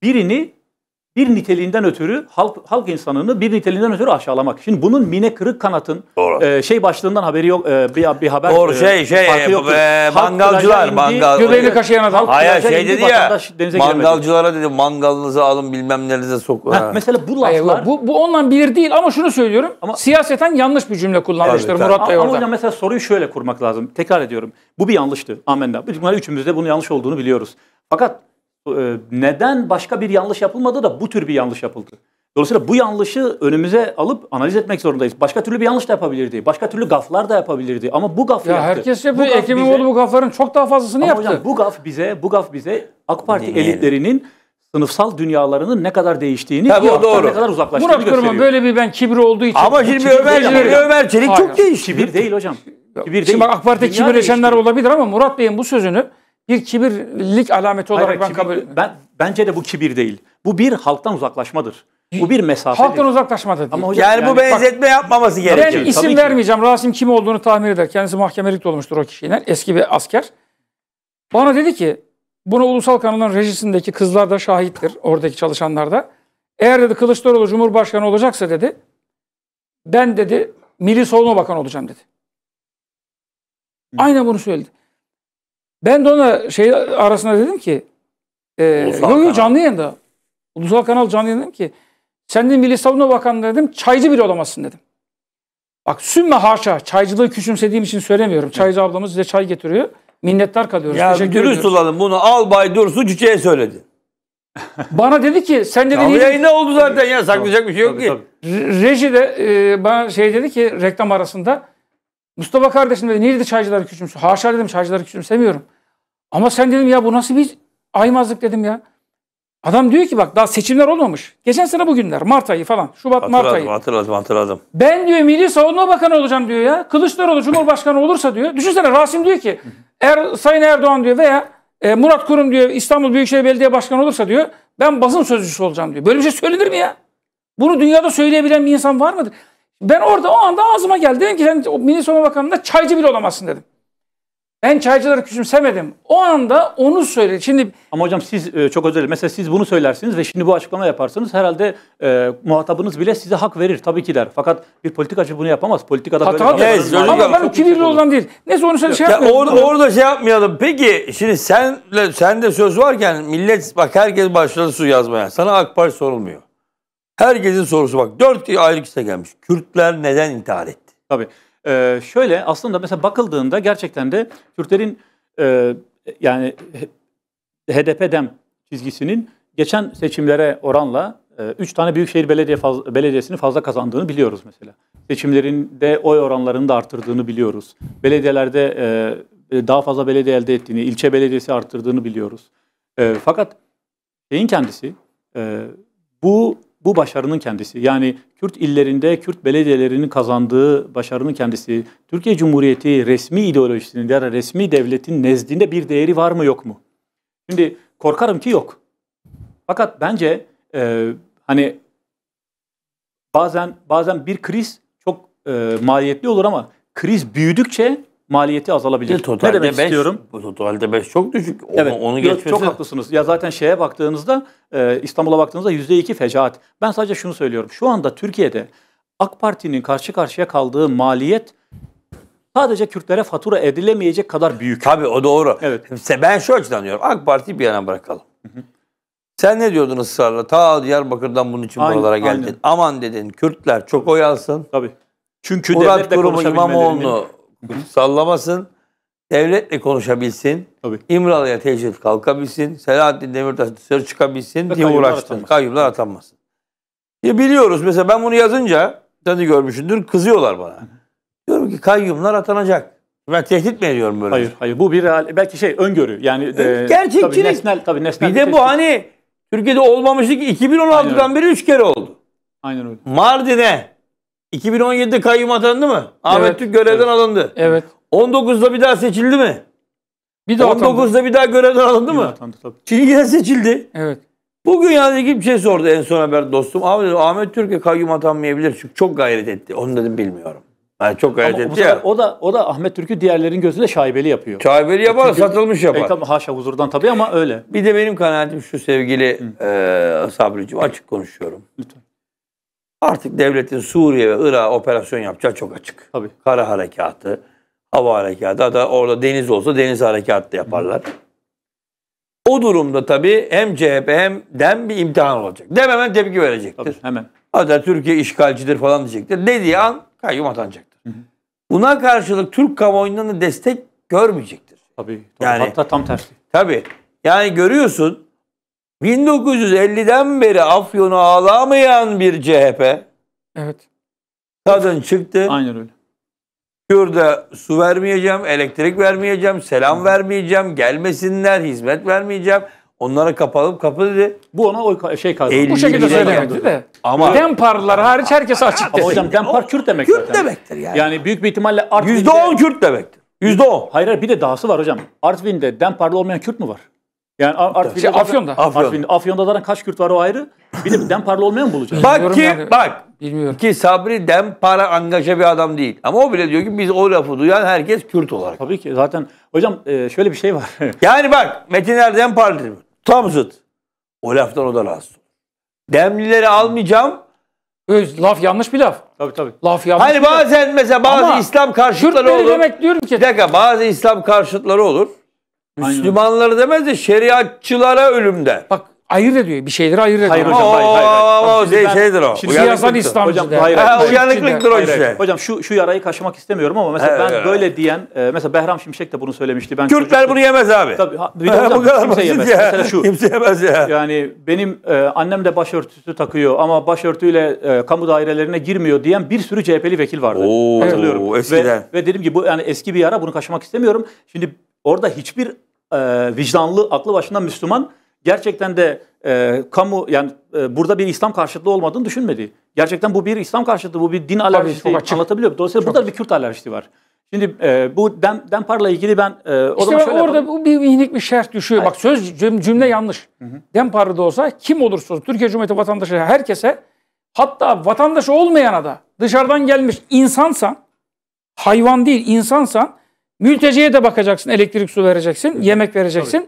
Birini bir niteliğinden ötürü halk halk insanını bir niteliğinden ötürü aşağılamak. Şimdi bunun Mine Kırık Kanat'ın e, şey başlığından haberi yok e, bir, bir haber. Doğru e, şey şey e, yok. E, mangalcılar mangal. Göbeğini kaşıyan adam. Hayır şey dedi ya mangalcılara dedi mangalınızı alın bilmem nenize sokun. Mesela bu laflar. Hayır, bu, bu ondan bir değil ama şunu söylüyorum. Ama, siyaseten yanlış bir cümle kullanmıştır tabii, Murat tabii. Bey orada. Ama mesela soruyu şöyle kurmak lazım. Tekrar ediyorum. Bu bir yanlıştı. Amenna. Biz üçümüz de bunun yanlış olduğunu biliyoruz. Fakat e, neden başka bir yanlış yapılmadı da bu tür bir yanlış yapıldı? Dolayısıyla bu yanlışı önümüze alıp analiz etmek zorundayız. Başka türlü bir yanlış da yapabilirdi. Başka türlü gaflar da yapabilirdi. Ama bu gaf ya yaptı. Herkes yapıyor. Bu gaf Ekim bize, oldu bu gafların çok daha fazlasını ama yaptı. Hocam, bu gaf bize, bu gaf bize AK Parti Dinleyelim. elitlerinin sınıfsal dünyalarının ne kadar değiştiğini, Tabii o doğru. ne kadar uzaklaştığını Murat gösteriyor. Murat böyle bir ben kibir olduğu için. Ama şimdi Ömer, değil, Ömer Çelik çok değişti. Kibir değil hocam. Kibir Şimdi bak AK Parti kibirleşenler olabilir ama Murat Bey'in bu sözünü bir kibirlik alameti olarak Hayır, ben kibir, kabul ben bence de bu kibir değil. Bu bir halktan uzaklaşmadır. Bu bir mesafe. Halktan uzaklaşmadı. Ama hocam, yani, yani bu benzetme bak, yapmaması gerekiyor. Ben isim Tabii vermeyeceğim. Rasim kim olduğunu tahmin eder. Kendisi mahkemelik de olmuştur o kişinin. Eski bir asker. Bana dedi ki buna ulusal kanalın rejisindeki kızlar da şahittir. Oradaki çalışanlar da. Eğer dedi Kılıçdaroğlu Cumhurbaşkanı olacaksa dedi ben dedi Milli Savunma Bakanı olacağım dedi. Hı. Aynen bunu söyledi. Ben de ona şey arasında dedim ki e, yok yok canlı yayında. Ulusal kanal canlı yayında dedim ki sen de Milli Savunma Bakanı dedim çaycı bile olamazsın dedim. Bak sümme haşa çaycılığı küçümsediğim için söylemiyorum. Çaycı ablamız size çay getiriyor. Minnettar kalıyoruz. Ya dürüst ediyoruz. olalım bunu Albay Dursun Çiçek'e söyledi. Bana dedi ki sen dedi... Canlı yayın ne oldu zaten ya saklayacak bir şey yok tabii, ki. Tabii. de e, bana şey dedi ki reklam arasında Mustafa kardeşim dedi neydi dedi çaycıları küçümse. Haşa dedim çaycıları küçümsemiyorum. Ama sen dedim ya bu nasıl bir aymazlık dedim ya. Adam diyor ki bak daha seçimler olmamış. Geçen sene bugünler Mart ayı falan. Şubat hatırladım, Mart ayı. Hatırladım hatırladım. Ben diyor Milli Savunma Bakanı olacağım diyor ya. Kılıçdaroğlu Cumhurbaşkanı olursa diyor. Düşünsene Rasim diyor ki er, Sayın Erdoğan diyor veya e, Murat Kurum diyor İstanbul Büyükşehir Belediye Başkanı olursa diyor. Ben basın sözcüsü olacağım diyor. Böyle bir şey söylenir mi ya? Bunu dünyada söyleyebilen bir insan var mıdır? Ben orada o anda ağzıma geldi. Dedim ki sen Milli Savunma Bakanı'nda çaycı bile olamazsın dedim. Ben çaycıları küçümsemedim. O anda onu söyledi. Şimdi ama hocam siz e, çok özel. Mesela siz bunu söylersiniz ve şimdi bu açıklama yaparsanız herhalde e, muhatabınız bile size hak verir. Tabii ki der. Fakat bir politikacı bunu yapamaz. Politikada Hata böyle evet, ama, ama ben kibirli olan değil. Neyse onu söyle şey ya Orada, orada şey yapmayalım. Peki şimdi sen sen de söz varken millet bak herkes başladı su yazmaya. Sana AK Parti sorulmuyor. Herkesin sorusu bak. Dört ayrı kişi gelmiş. Kürtler neden intihar etti? Tabii. Ee, şöyle aslında mesela bakıldığında gerçekten de Kürtlerin e, yani HDP-DEM çizgisinin geçen seçimlere oranla 3 e, tane büyükşehir belediye faz, belediyesini fazla kazandığını biliyoruz mesela. Seçimlerinde oy oranlarını da arttırdığını biliyoruz. Belediyelerde e, e, daha fazla belediye elde ettiğini, ilçe belediyesi arttırdığını biliyoruz. E, fakat şeyin kendisi e, bu bu başarının kendisi. Yani Kürt illerinde Kürt belediyelerinin kazandığı başarının kendisi. Türkiye Cumhuriyeti resmi ideolojisinin, yani resmi devletin nezdinde bir değeri var mı yok mu? Şimdi korkarım ki yok. Fakat bence e, hani bazen bazen bir kriz çok e, maliyetli olur ama kriz büyüdükçe maliyeti azalabilir. E, totalde ne demek beş, istiyorum? Totalde 5 çok düşük. Onu, evet, onu geçmesi... Çok haklısınız. Ya zaten şeye baktığınızda e, İstanbul'a baktığınızda %2 fecaat. Ben sadece şunu söylüyorum. Şu anda Türkiye'de AK Parti'nin karşı karşıya kaldığı maliyet sadece Kürtlere fatura edilemeyecek kadar büyük. Tabii o doğru. Evet. Ben şu açıdan diyorum. AK Parti'yi bir yana bırakalım. Sen ne diyordun ısrarla? Ta Diyarbakır'dan bunun için aynen, buralara geldin. Aynen. Aman dedin Kürtler çok oy alsın. Tabii. Çünkü Murat Kurumu İmamoğlu'nu sallamasın. Devletle konuşabilsin. Tabii. İmralı'ya teşhir kalkabilsin. Selahattin Demirtaş dışarı çıkabilsin Ve diye uğraştın. Kayyumlar atanmasın. Ya biliyoruz mesela ben bunu yazınca sen de görmüşsündür kızıyorlar bana. Diyorum ki kayyumlar atanacak. Ben tehdit mi ediyorum böyle? Hayır, hayır. Bu bir real, belki şey öngörü. Yani e, e, gerçekçilik. Tabii nesnel, tabii nesnel bir, de bu hani Türkiye'de olmamışlık 2016'dan beri 3 kere oldu. Aynen öyle. Mardin'e 2017'de kayyum atandı mı? Ahmet evet. Türk görevden evet. alındı. Evet. 19'da bir daha seçildi mi? Bir daha 19'da atandı. bir daha görevden alındı bir mı? Atandı, tabii. Çin yine seçildi. Evet. Bugün yani kim şey sordu en son haber dostum. Abi dedi, Ahmet Türk'e kayyum atanmayabilir çünkü çok gayret etti. Onu dedim bilmiyorum. Yani çok gayret Ama etti ya. O da o da Ahmet Türk'ü diğerlerin gözünde şaibeli yapıyor. Şaibeli yapar, Çünkü, satılmış yapar. E, tabii haşa huzurdan tabii ama öyle. Bir de benim kanaatim şu sevgili Hı. e, Sabri'cim açık konuşuyorum. Lütfen. Artık devletin Suriye ve Irak'a operasyon yapacağı çok açık. Tabii. Kara harekatı, hava harekatı, hatta orada deniz olsa deniz harekatı da yaparlar. O durumda tabii hem CHP hem DEM bir imtihan olacak. DEM hemen tepki verecektir. Tabii, hemen. Hatta Türkiye işgalcidir falan diyecektir. Dediği an kayyum atanacaktır. Hı hı. Buna karşılık Türk kamuoyundan da destek görmeyecektir. Tabii. tabii. Yani, Hatta tam tersi. Tabii. Yani görüyorsun 1950'den beri Afyon'u ağlamayan bir CHP. Evet. Kadın çıktı. Aynen öyle. Şurada su vermeyeceğim, elektrik vermeyeceğim, selam vermeyeceğim, gelmesinler, hizmet vermeyeceğim. Onlara kapalı kapı dedi. Bu ona oy şey kazandı. Bu şekilde söylemedi de. Ama Demparlar hariç herkes açık dedi. Hocam Dempar Kürt demek Kürt zaten. demektir yani. Yani büyük bir ihtimalle Artvin'de... %10 Kürt demektir. %10. Hayır hayır bir de dahası var hocam. Artvin'de Demparlı olmayan Kürt mü var? Yani Artvin'de şey, Afyon'da. Afyon'da. Afyon'da. Afyon'da zaten kaç Kürt var o ayrı. Bir de Demparlı olmayan mı bulacağız? bak ki yani. bak. Bilmiyorum. Ki Sabri Dempara angaja bir adam değil. Ama o bile diyor ki biz o lafı duyan herkes Kürt olarak. Tabii ki zaten. Hocam e, şöyle bir şey var. yani bak Metin Erdem Parlı tam zıt. O laftan o da rahatsız Demlileri almayacağım. Öz, laf yanlış bir laf. Tabii tabii. Laf yanlış Hani bazen laf. mesela bazı Ama İslam karşıtları Kürtleri olur. demek diyorum ki. Bir dakika bazı İslam karşıtları olur. Müslümanları demez de şeriatçılara ölümde. Bak ayırt ediyor. Bir şeyleri ayırt ediyor. Hayır hocam hayır hayır. hayır. O şey, şeydir o. Şimdi siyasal İslamcı hocam, hayır, uyanıklıktır o işte. Hocam şu, şu yarayı kaşımak istemiyorum ama mesela evet, ben böyle diyen e, mesela Behram Şimşek de bunu söylemişti. Ben Kürtler bunu yemez abi. Tabii. Ha, bu kadar kimse yemez. Ya. Mesela şu. Kimse yemez ya. Yani benim e, annem de başörtüsü takıyor ama başörtüyle e, kamu dairelerine girmiyor diyen bir sürü CHP'li vekil vardı. Oo, hatırlıyorum. Eskiden. Ve, ve dedim ki bu yani eski bir yara bunu kaşımak istemiyorum. Şimdi orada hiçbir e, vicdanlı, aklı başında Müslüman gerçekten de e, kamu yani e, burada bir İslam karşıtlığı olmadığını düşünmedi. Gerçekten bu bir İslam karşıtı bu bir din alerjisi anlatabiliyor. Dolayısıyla çok burada bir Kürt alerjisi var. Şimdi e, bu dem, Dempar'la ilgili ben e, o işte zaman şöyle orada yapalım. bir minik bir şerh düşüyor. Hayır. Bak söz cümle yanlış. Demparlı da olsa kim olursa olsun Türkiye Cumhuriyeti vatandaşı herkese hatta vatandaş olmayana da dışarıdan gelmiş insansan hayvan değil insansan Mülteciye de bakacaksın. Elektrik su vereceksin. Yemek vereceksin. Tabii.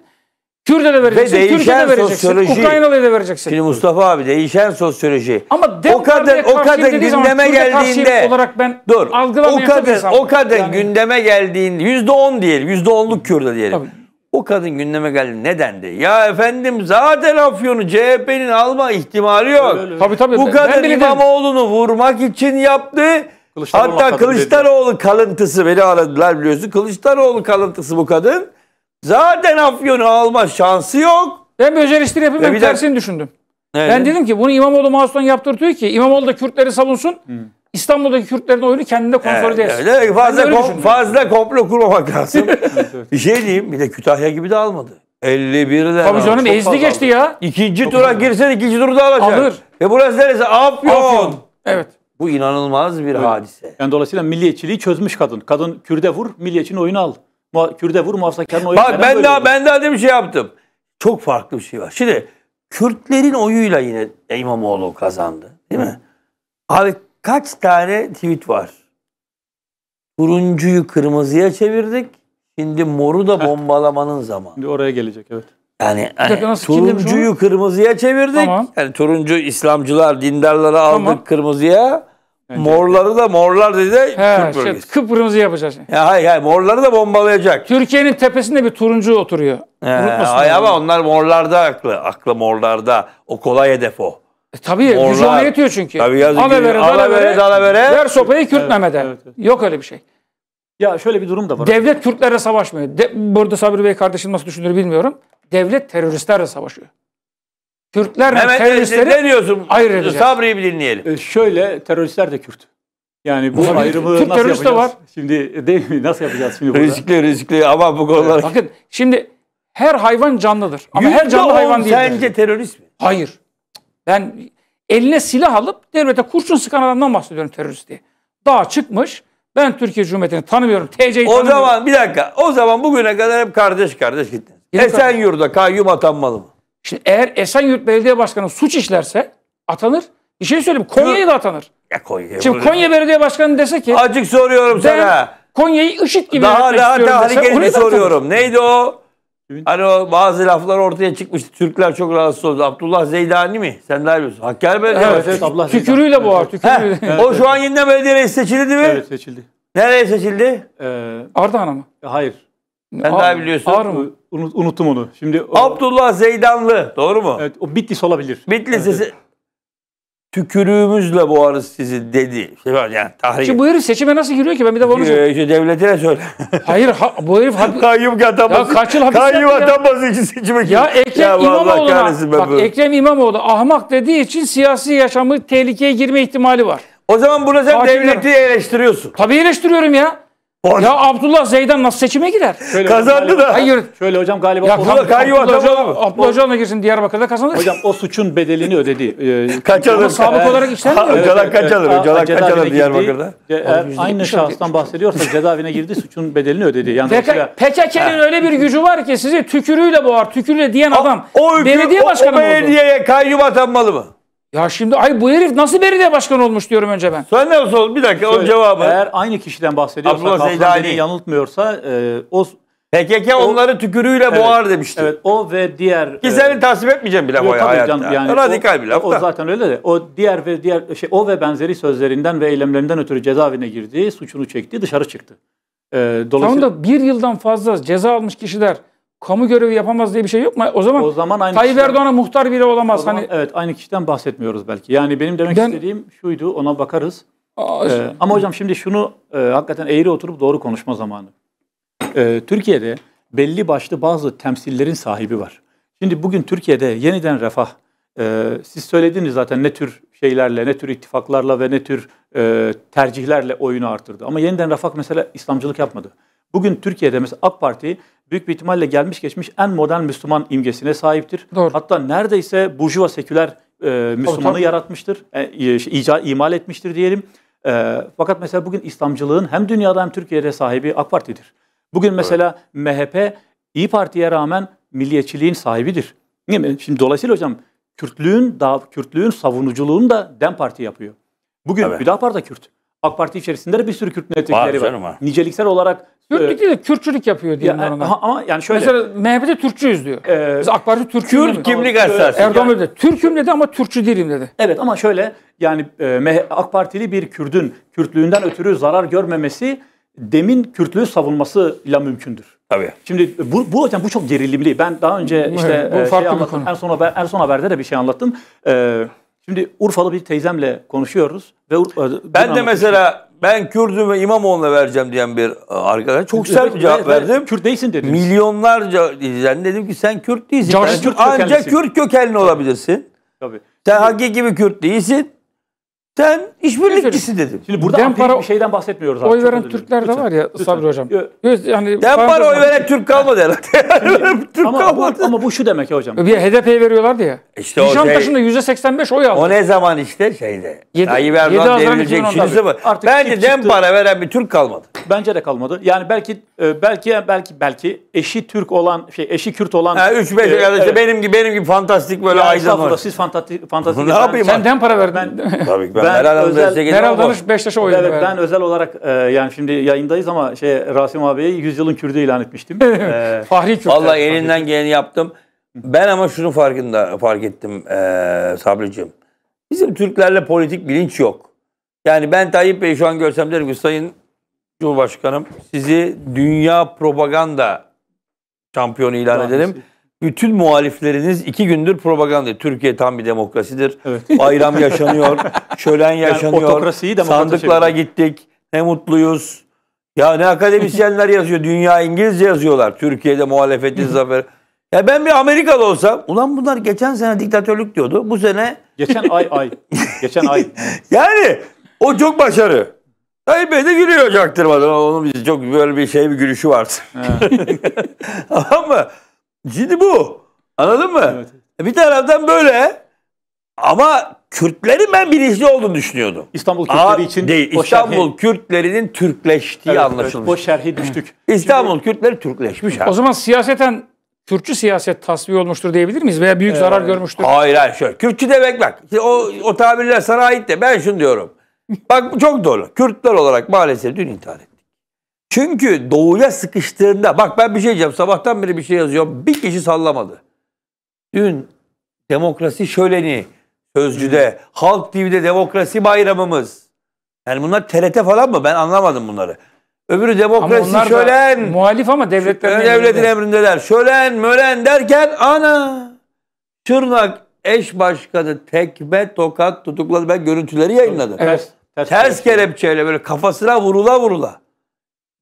Kürt'e de vereceksin, Ve Türkiye'de de vereceksin, sosyoloji, Ukraynalı'ya da vereceksin. Şimdi Mustafa abi değişen sosyoloji. Ama o kadın o kadın gündeme geldiğinde olarak ben dur. O kadın o kadın yani. gündeme geldiğinde yüzde on diyelim, yüzde onluk Kürt'e diyelim. Tabii. O kadın gündeme geldi. Nedendi? Ya efendim zaten Afyon'u CHP'nin alma ihtimali yok. Öyle, öyle. Tabii tabii. Bu kadın İmamoğlu'nu vurmak için yaptı. Kılıçdaroğlu Hatta Kılıçdaroğlu dedi. kalıntısı beni aradılar biliyorsun. Kılıçdaroğlu kalıntısı bu kadın. Zaten Afyon'u alma şansı yok. Ben bir özel eleştiri yapayım. Ben e tersini düşündüm. Evet. Ben dedim ki bunu İmamoğlu Masum yaptırtıyor ki İmamoğlu da Kürtleri savunsun. Hı. İstanbul'daki Kürtlerin oyunu kendinde e, konsolide etsin. Evet, evet. Fazla, kom, düşündüm. fazla komplo kurmamak lazım. bir şey diyeyim bir de Kütahya gibi de almadı. 51'den Tabii canım ezdi geçti aldı. ya. İkinci Çok tura girsen ikinci turda alacak. Alır. Ve burası neresi? Afyon. Afyon. Evet. Bu inanılmaz bir Öyle. hadise. Yani dolayısıyla milliyetçiliği çözmüş kadın. Kadın kürde vur, milliyetçinin oyunu al. Muha kürde vur, muhafazakarın oyunu al. Bak ben daha, ben daha bir şey yaptım. Çok farklı bir şey var. Şimdi Kürtlerin oyuyla yine İmamoğlu kazandı. Değil mi? Abi kaç tane tweet var? Turuncuyu kırmızıya çevirdik. Şimdi moru da bombalamanın zamanı. Şimdi oraya gelecek evet. Yani, yani nasıl, turuncuyu kırmızıya çevirdik. Tamam. Yani turuncu İslamcılar, dindarları tamam. aldık kırmızıya. Önce morları da morlar dedi de He, Türk şey, yapacağız. Ya hayır hayır morları da bombalayacak. Türkiye'nin tepesinde bir turuncu oturuyor. He, hayır ama onlar morlarda aklı. Aklı morlarda. O kolay hedef o. E, tabii morlar. vücuduna yetiyor çünkü. Tabii yazık. Ala vere, ala vere, ala vere. Ver sopayı Kürt evet, Evet, evet. Yok öyle bir şey. Ya şöyle bir durum da var. Devlet Kürtlere savaşmıyor. De, burada Sabri Bey kardeşin nasıl düşünür bilmiyorum devlet teröristlerle savaşıyor. Türkler Mehmet teröristleri ne diyorsun? Ayrı edeceğiz. Sabri'yi bir dinleyelim. E, şöyle teröristler de Kürt. Yani bu Tabii, ayrımı Türk nasıl yapacağız? var. Şimdi değil mi? Nasıl yapacağız şimdi burada? Riskli riskli ama bu konular. Bakın şimdi her hayvan canlıdır. Ama her canlı hayvan değil. Sence terörist mi? Hayır. Ben eline silah alıp devlete kurşun sıkan adamdan bahsediyorum terörist diye. Daha çıkmış. Ben Türkiye Cumhuriyeti'ni tanımıyorum. TC'yi tanımıyorum. O zaman bir dakika. O zaman bugüne kadar hep kardeş kardeş gittin. Esenyurt'a kayyum atanmalı mı? Şimdi eğer Esenyurt Belediye Başkanı suç işlerse atanır. Bir şey söyleyeyim Konya'ya da atanır. Ya Konya, Şimdi Konya Belediye Başkanı dese ki. Acık soruyorum ben sana. Konya'yı IŞİD gibi daha, daha, daha tehlikeli soruyorum. Neydi o? Hani o bazı laflar ortaya çıkmıştı. Türkler çok rahatsız oldu. Abdullah Zeydani mi? Sen daha biliyorsun. Hakkari Belediye evet, evet, Abdullah Tükürüyle evet. boğar. Tükürüğüyle. Evet, o şu an yeniden belediye reis seçildi değil mi? Evet seçildi. Nereye seçildi? Ee, Ardahan'a mı? Hayır. Sen daha biliyorsun. Ağrı mı? Unut, unuttum onu. Şimdi o, Abdullah Zeydanlı. Doğru mu? Evet. O Bitlis olabilir. Bitlis evet. evet. tükürüğümüzle boğarız sizi dedi. Şey var yani tahrik. Şimdi bu herif seçime nasıl giriyor ki? Ben bir de onu ee, işte devletine söyle. Hayır ha, bu herif... Hap... kayyum atamaz. Ya kaç yıl hapis Kayyum atamaz için seçime giriyor. Ya Ekrem ya, İmamoğlu'na... Bak böyle. Ekrem İmamoğlu ahmak dediği için siyasi yaşamı tehlikeye girme ihtimali var. O zaman buna sen Hakimler. devleti eleştiriyorsun. Tabii eleştiriyorum ya. Or ya Abdullah Zeydan nasıl seçime girer? Şöyle Kazandı hocam, da. Hayır. Şöyle hocam galiba. Ya, o, Abdullah, Abdullah, Abdullah, Abdullah Öcalan girsin Diyarbakır'da kazanır. Hocam o suçun bedelini ödedi. Ee, kaç alır? Sabık e, olarak işlenmiyor. Evet, Öcalan kaç alır? Öcalan kaç alır Diyarbakır'da? Eğer aynı şahıstan bahsediyorsa cezaevine girdi suçun bedelini ödedi. Yani PKK'nin öyle bir gücü var ki sizi tükürüyle boğar, tükürüyle diyen adam o, o belediye başkanı mı oldu? O belediyeye kayyum atanmalı mı? Ya şimdi ay bu herif nasıl belediye başkanı olmuş diyorum önce ben. Sen ne olsun bir dakika Söyle, o cevabı. Eğer aynı kişiden bahsediyorsak, Abdullah Zeydani yanıltmıyorsa e, o PKK o, onları tükürüğüyle evet, boğar demişti. Evet o ve diğer... Ki e, seni tasvip etmeyeceğim bile boya hayatta. Canım, yani Radikal o, bir laf O zaten öyle de o diğer ve diğer şey o ve benzeri sözlerinden ve eylemlerinden ötürü cezaevine girdi, suçunu çekti, dışarı çıktı. Ee, dolayısıyla... Tam da bir yıldan fazla ceza almış kişiler kamu görevi yapamaz diye bir şey yok mu? O zaman, o zaman aynı Tayyip Erdoğan'a muhtar bile olamaz. Zaman, hani... Evet aynı kişiden bahsetmiyoruz belki. Yani benim demek ben, istediğim şuydu ona bakarız. ee, ama hocam şimdi şunu e, hakikaten eğri oturup doğru konuşma zamanı. Ee, Türkiye'de belli başlı bazı temsillerin sahibi var. Şimdi bugün Türkiye'de yeniden refah, e, siz söylediniz zaten ne tür şeylerle, ne tür ittifaklarla ve ne tür e, tercihlerle oyunu artırdı. Ama yeniden refah mesela İslamcılık yapmadı. Bugün Türkiye'de mesela AK Parti büyük bir ihtimalle gelmiş geçmiş en modern Müslüman imgesine sahiptir. Doğru. Hatta neredeyse burjuva seküler e, Müslümanı tabii, yaratmıştır, e, e şey, icat, imal etmiştir diyelim. E, fakat mesela bugün İslamcılığın hem dünyada hem Türkiye'de sahibi AK Parti'dir. Bugün mesela evet. MHP İyi Parti'ye rağmen milliyetçiliğin sahibidir. Değil mi? Şimdi dolayısıyla hocam Kürtlüğün, dav, Kürtlüğün savunuculuğunu da DEM Parti yapıyor. Bugün evet. Hüdapar da Kürt. AK Parti içerisinde de bir sürü Kürt milletvekilleri var. var. var. Niceliksel olarak Türklük değil de Kürtçülük yapıyor diyelim ya, ona. Ama yani şöyle. Mesela MHP'de Türkçüyüz diyor. E, Biz AK Parti Türkçüyüz. Kürt kimlik esası. Erdoğan yani. dedi. Türk'üm dedi ama Türkçü değilim dedi. Evet ama şöyle yani e, AK Partili bir Kürdün Kürtlüğünden ötürü zarar görmemesi demin Kürtlüğü savunmasıyla mümkündür. Tabii. Şimdi bu, bu hocam bu çok gerilimli. Ben daha önce işte evet, bu e, şey anlattım. En son, haber, en son haberde de bir şey anlattım. Ee, şimdi Urfalı bir teyzemle konuşuyoruz. ve e, Ben de mesela ben Kürt'üm ve İmamoğlu'na vereceğim diyen bir e, arkadaş çok sert bir cevap verdim. Ben, Kürt değilsin dedim. Milyonlarca izleyen dedim ki sen Kürt değilsin. Ancak kökenlisin. Kürt kökenli olabilirsin. Tabii. Sen hakiki gibi Kürt değilsin. Den işbirlikçisi dedim. Şimdi burada Dem para, bir şeyden bahsetmiyoruz. Oy veren Türkler de var ya Sabri Hocam. Göz, yani Dem para oy veren Türk kalmadı herhalde. Türk ama, kalmadı. Bu, ama bu şu demek hocam. Bir HDP'ye veriyorlardı ya. İşte o şey, taşında %85 oy aldı. O ne zaman işte şeyde. 7, Tayyip Erdoğan devrilecek şimdi sıfır. Bence Dem para veren bir Türk kalmadı. Bence de kalmadı. Yani belki e, belki belki belki eşi Türk olan şey eşi Kürt olan. 3-5 e, arkadaşlar benim gibi benim gibi fantastik böyle aydın. Siz fantastik fantastik. Ne yapayım? Sen Dem para verdin. Tabii ben ben özel, Meral Danış Beşiktaş'a oynadı. Evet, ben özel olarak e, yani şimdi yayındayız ama şey Rasim abiyi yılın Kürdü ilan etmiştim. e, Fahri Kürt. Valla elinden geleni yaptım. Ben ama şunu farkında fark ettim e, Sabricim. Bizim Türklerle politik bilinç yok. Yani ben Tayyip Bey şu an görsem derim ki Sayın Cumhurbaşkanım sizi dünya propaganda şampiyonu ilan Daha edelim bütün muhalifleriniz iki gündür propaganda. Türkiye tam bir demokrasidir. Evet. Bayram yaşanıyor, şölen yaşanıyor. Yani sandıklara çekiyor. gittik. Ne mutluyuz. Ya ne akademisyenler yazıyor. Dünya İngilizce yazıyorlar. Türkiye'de muhalefetin zaferi. Ya ben bir Amerikalı olsam, ulan bunlar geçen sene diktatörlük diyordu. Bu sene... Geçen ay ay. Geçen ay. yani o çok başarı. Tayyip Bey de gülüyor çaktırmadan. Onun çok böyle bir şey bir gülüşü var. Ama. Şimdi bu. Anladın mı? Evet. E, bir taraftan böyle ama Kürtlerin ben bilinçli olduğunu düşünüyordum. İstanbul Kürtleri Aa, için değil, İstanbul şerhi... Kürtlerinin Türkleştiği evet, anlaşılmış. Evet, o şerhi düştük. İstanbul Şimdi, Kürtleri Türkleşmiş. Abi. O zaman siyaseten Türkçü siyaset tasfiye olmuştur diyebilir miyiz? Veya büyük ee, zarar görmüştür. Hayır hayır şöyle. Kürtçü demek bak. O, o tabirler sana ait de ben şunu diyorum. bak çok doğru. Kürtler olarak maalesef dün intihar çünkü doğuya sıkıştığında bak ben bir şey diyeceğim sabahtan beri bir şey yazıyorum bir kişi sallamadı. Dün demokrasi şöleni Sözcü'de, hmm. Halk TV'de demokrasi bayramımız. Yani bunlar TRT falan mı? Ben anlamadım bunları. Öbürü demokrasi şölen. Muhalif ama devletlerin Devletin emrindeler. Şölen, mölen derken ana. Tırnak eş başkanı tekme tokat tutukladı. Ben görüntüleri yayınladım. Evet. Ters, ters kelepçeyle böyle kafasına vurula vurula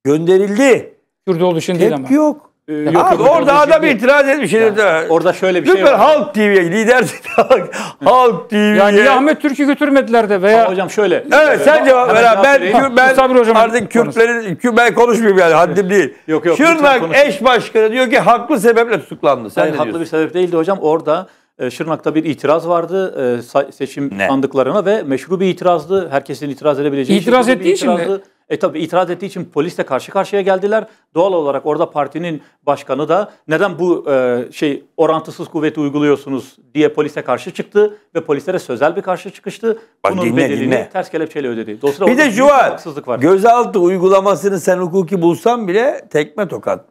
gönderildi. Kürdoğlu için değil ama. Tepki yok. Ee, yok, Abi, orada adam şey itiraz etmiş. Yani, orada şöyle bir şey Lütfen şey var. Halk TV'ye, lider Halk TV'ye. Yani ya Ahmet Türk'ü götürmediler de veya... Ama hocam şöyle. Evet sen cevap ver. Ben, ben, ben hocam artık Kürtlerin, Kürt, ben konuşmuyorum yani haddim değil. Yok yok. Şırnak eş başkanı diyor ki haklı sebeple tutuklandı. Sen yani haklı bir sebep değildi hocam. Orada e, Şırnak'ta bir itiraz vardı e, seçim ne? sandıklarına ve meşru bir itirazdı. Herkesin itiraz edebileceği. İtiraz ettiği için mi? E tabi itiraz ettiği için polisle karşı karşıya geldiler. Doğal olarak orada partinin başkanı da neden bu e, şey orantısız kuvveti uyguluyorsunuz diye polise karşı çıktı ve polislere sözel bir karşı çıkıştı. Bak, Bunun dinle, bedelini dinle. ters kelepçeyle ödedi. bir de Juval var. gözaltı uygulamasını sen hukuki bulsan bile tekme tokat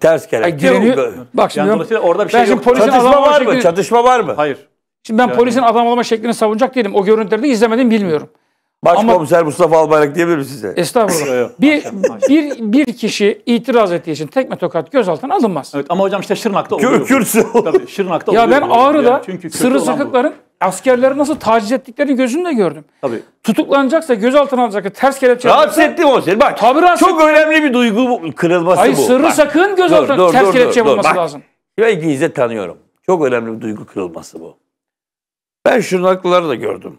ters kelepçe. bak şimdi yani orada bir şey yok. Çatışma var mı? Şeklini... Çatışma var mı? Hayır. Şimdi ben yani. polisin adam olma şeklini savunacak dedim O görüntüleri de izlemedim bilmiyorum. Başkomiser Ama, Mustafa Albayrak diyebilir mi size? Estağfurullah. bir, bir, bir kişi itiraz ettiği için tekme tokat gözaltına alınmaz. Evet ama hocam işte Şırnak'ta oluyor. Kürsü. Tabii Şırnak'ta oluyor. Ya ben Ağrı'da yani. Çünkü sırrı sakıkların askerleri nasıl taciz ettiklerini gözümle gördüm. Tabii. Tutuklanacaksa, gözaltına alacaksa, ters kelepçe Rahatsız ettim o seni. Bak tabii rahatsız çok önemli bir duygu kırılması Hayır, bu. Hayır sırrı sakın gözaltına dur, dur, ters dur, kelepçe bulması lazım. Ben ikinizi de tanıyorum. Çok önemli bir duygu kırılması bu. Ben Şırnaklıları da gördüm.